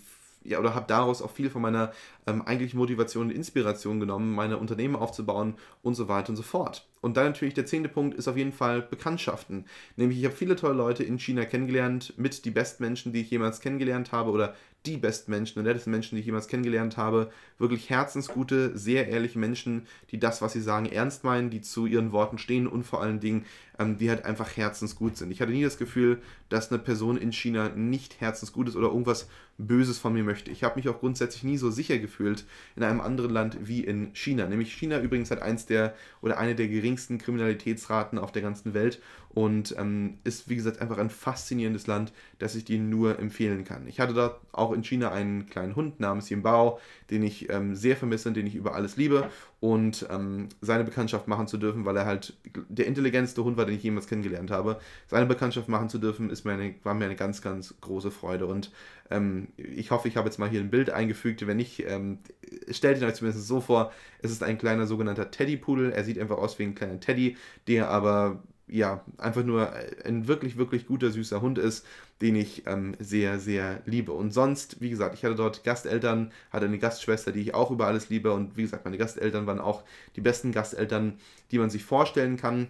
ja, oder habe daraus auch viel von meiner ähm, eigentlichen Motivation und Inspiration genommen, meine Unternehmen aufzubauen und so weiter und so fort. Und dann natürlich der zehnte Punkt ist auf jeden Fall Bekanntschaften. Nämlich ich habe viele tolle Leute in China kennengelernt, mit die besten Menschen, die ich jemals kennengelernt habe oder die besten Menschen und nettesten Menschen, die ich jemals kennengelernt habe. Wirklich herzensgute, sehr ehrliche Menschen, die das, was sie sagen, ernst meinen, die zu ihren Worten stehen und vor allen Dingen, ähm, die halt einfach herzensgut sind. Ich hatte nie das Gefühl, dass eine Person in China nicht herzensgut ist oder irgendwas Böses von mir möchte. Ich habe mich auch grundsätzlich nie so sicher gefühlt in einem anderen Land wie in China. Nämlich China übrigens hat eins der oder eine der geringsten Kriminalitätsraten auf der ganzen Welt und ähm, ist, wie gesagt, einfach ein faszinierendes Land, das ich dir nur empfehlen kann. Ich hatte da auch in China einen kleinen Hund namens Yimbao, den ich ähm, sehr vermisse und den ich über alles liebe und ähm, seine Bekanntschaft machen zu dürfen, weil er halt der intelligenteste Hund war, den ich jemals kennengelernt habe. Seine Bekanntschaft machen zu dürfen, ist mir eine, war mir eine ganz, ganz große Freude. Und ähm, ich hoffe, ich habe jetzt mal hier ein Bild eingefügt. Wenn nicht, ähm, stellt ihn euch zumindest so vor, es ist ein kleiner sogenannter Teddypudel. Er sieht einfach aus wie ein kleiner Teddy, der aber ja, einfach nur äh, ein wirklich, wirklich guter, süßer Hund ist, den ich ähm, sehr, sehr liebe. Und sonst, wie gesagt, ich hatte dort Gasteltern, hatte eine Gastschwester, die ich auch über alles liebe. Und wie gesagt, meine Gasteltern waren auch die besten Gasteltern, die man sich vorstellen kann.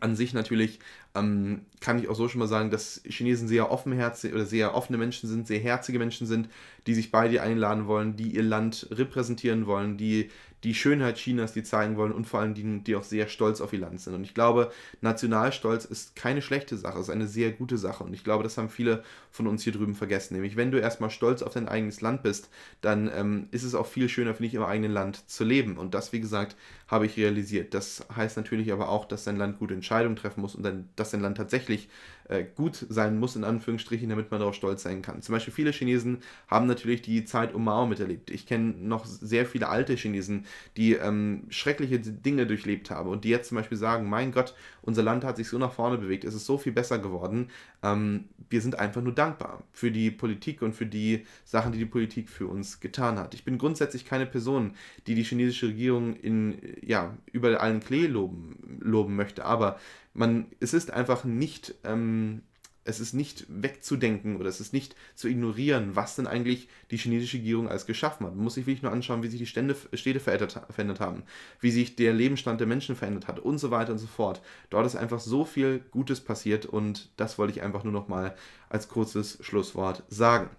An sich natürlich ähm, kann ich auch so schon mal sagen, dass Chinesen sehr offenherzig oder sehr offene Menschen sind, sehr herzige Menschen sind, die sich bei dir einladen wollen, die ihr Land repräsentieren wollen, die die Schönheit Chinas, die zeigen wollen und vor allem die, die auch sehr stolz auf ihr Land sind. Und ich glaube, Nationalstolz ist keine schlechte Sache, ist eine sehr gute Sache. Und ich glaube, das haben viele von uns hier drüben vergessen. Nämlich, wenn du erstmal stolz auf dein eigenes Land bist, dann ähm, ist es auch viel schöner, finde ich, im eigenen Land zu leben. Und das, wie gesagt, habe ich realisiert. Das heißt natürlich aber auch, dass dein Land gute Entscheidungen treffen muss und dann, dass dein Land tatsächlich äh, gut sein muss, in Anführungsstrichen, damit man darauf stolz sein kann. Zum Beispiel viele Chinesen haben natürlich die Zeit um Mao miterlebt. Ich kenne noch sehr viele alte Chinesen, die ähm, schreckliche Dinge durchlebt haben und die jetzt zum Beispiel sagen, mein Gott, unser Land hat sich so nach vorne bewegt, es ist so viel besser geworden. Ähm, wir sind einfach nur dankbar für die Politik und für die Sachen, die die Politik für uns getan hat. Ich bin grundsätzlich keine Person, die die chinesische Regierung in, ja, über allen Klee loben, loben möchte, aber man, es ist einfach nicht, ähm, es ist nicht wegzudenken oder es ist nicht zu ignorieren, was denn eigentlich die chinesische Regierung alles geschaffen hat. Man muss sich wirklich nur anschauen, wie sich die Stände, Städte verändert, verändert haben, wie sich der Lebensstand der Menschen verändert hat und so weiter und so fort. Dort ist einfach so viel Gutes passiert und das wollte ich einfach nur nochmal als kurzes Schlusswort sagen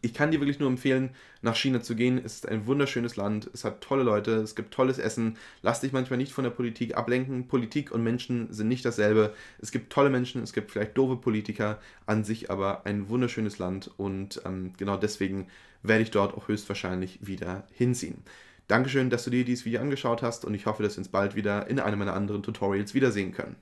ich kann dir wirklich nur empfehlen, nach China zu gehen. Es ist ein wunderschönes Land, es hat tolle Leute, es gibt tolles Essen. Lass dich manchmal nicht von der Politik ablenken. Politik und Menschen sind nicht dasselbe. Es gibt tolle Menschen, es gibt vielleicht doofe Politiker, an sich aber ein wunderschönes Land und ähm, genau deswegen werde ich dort auch höchstwahrscheinlich wieder hinziehen. Dankeschön, dass du dir dieses Video angeschaut hast und ich hoffe, dass wir uns bald wieder in einem meiner anderen Tutorials wiedersehen können.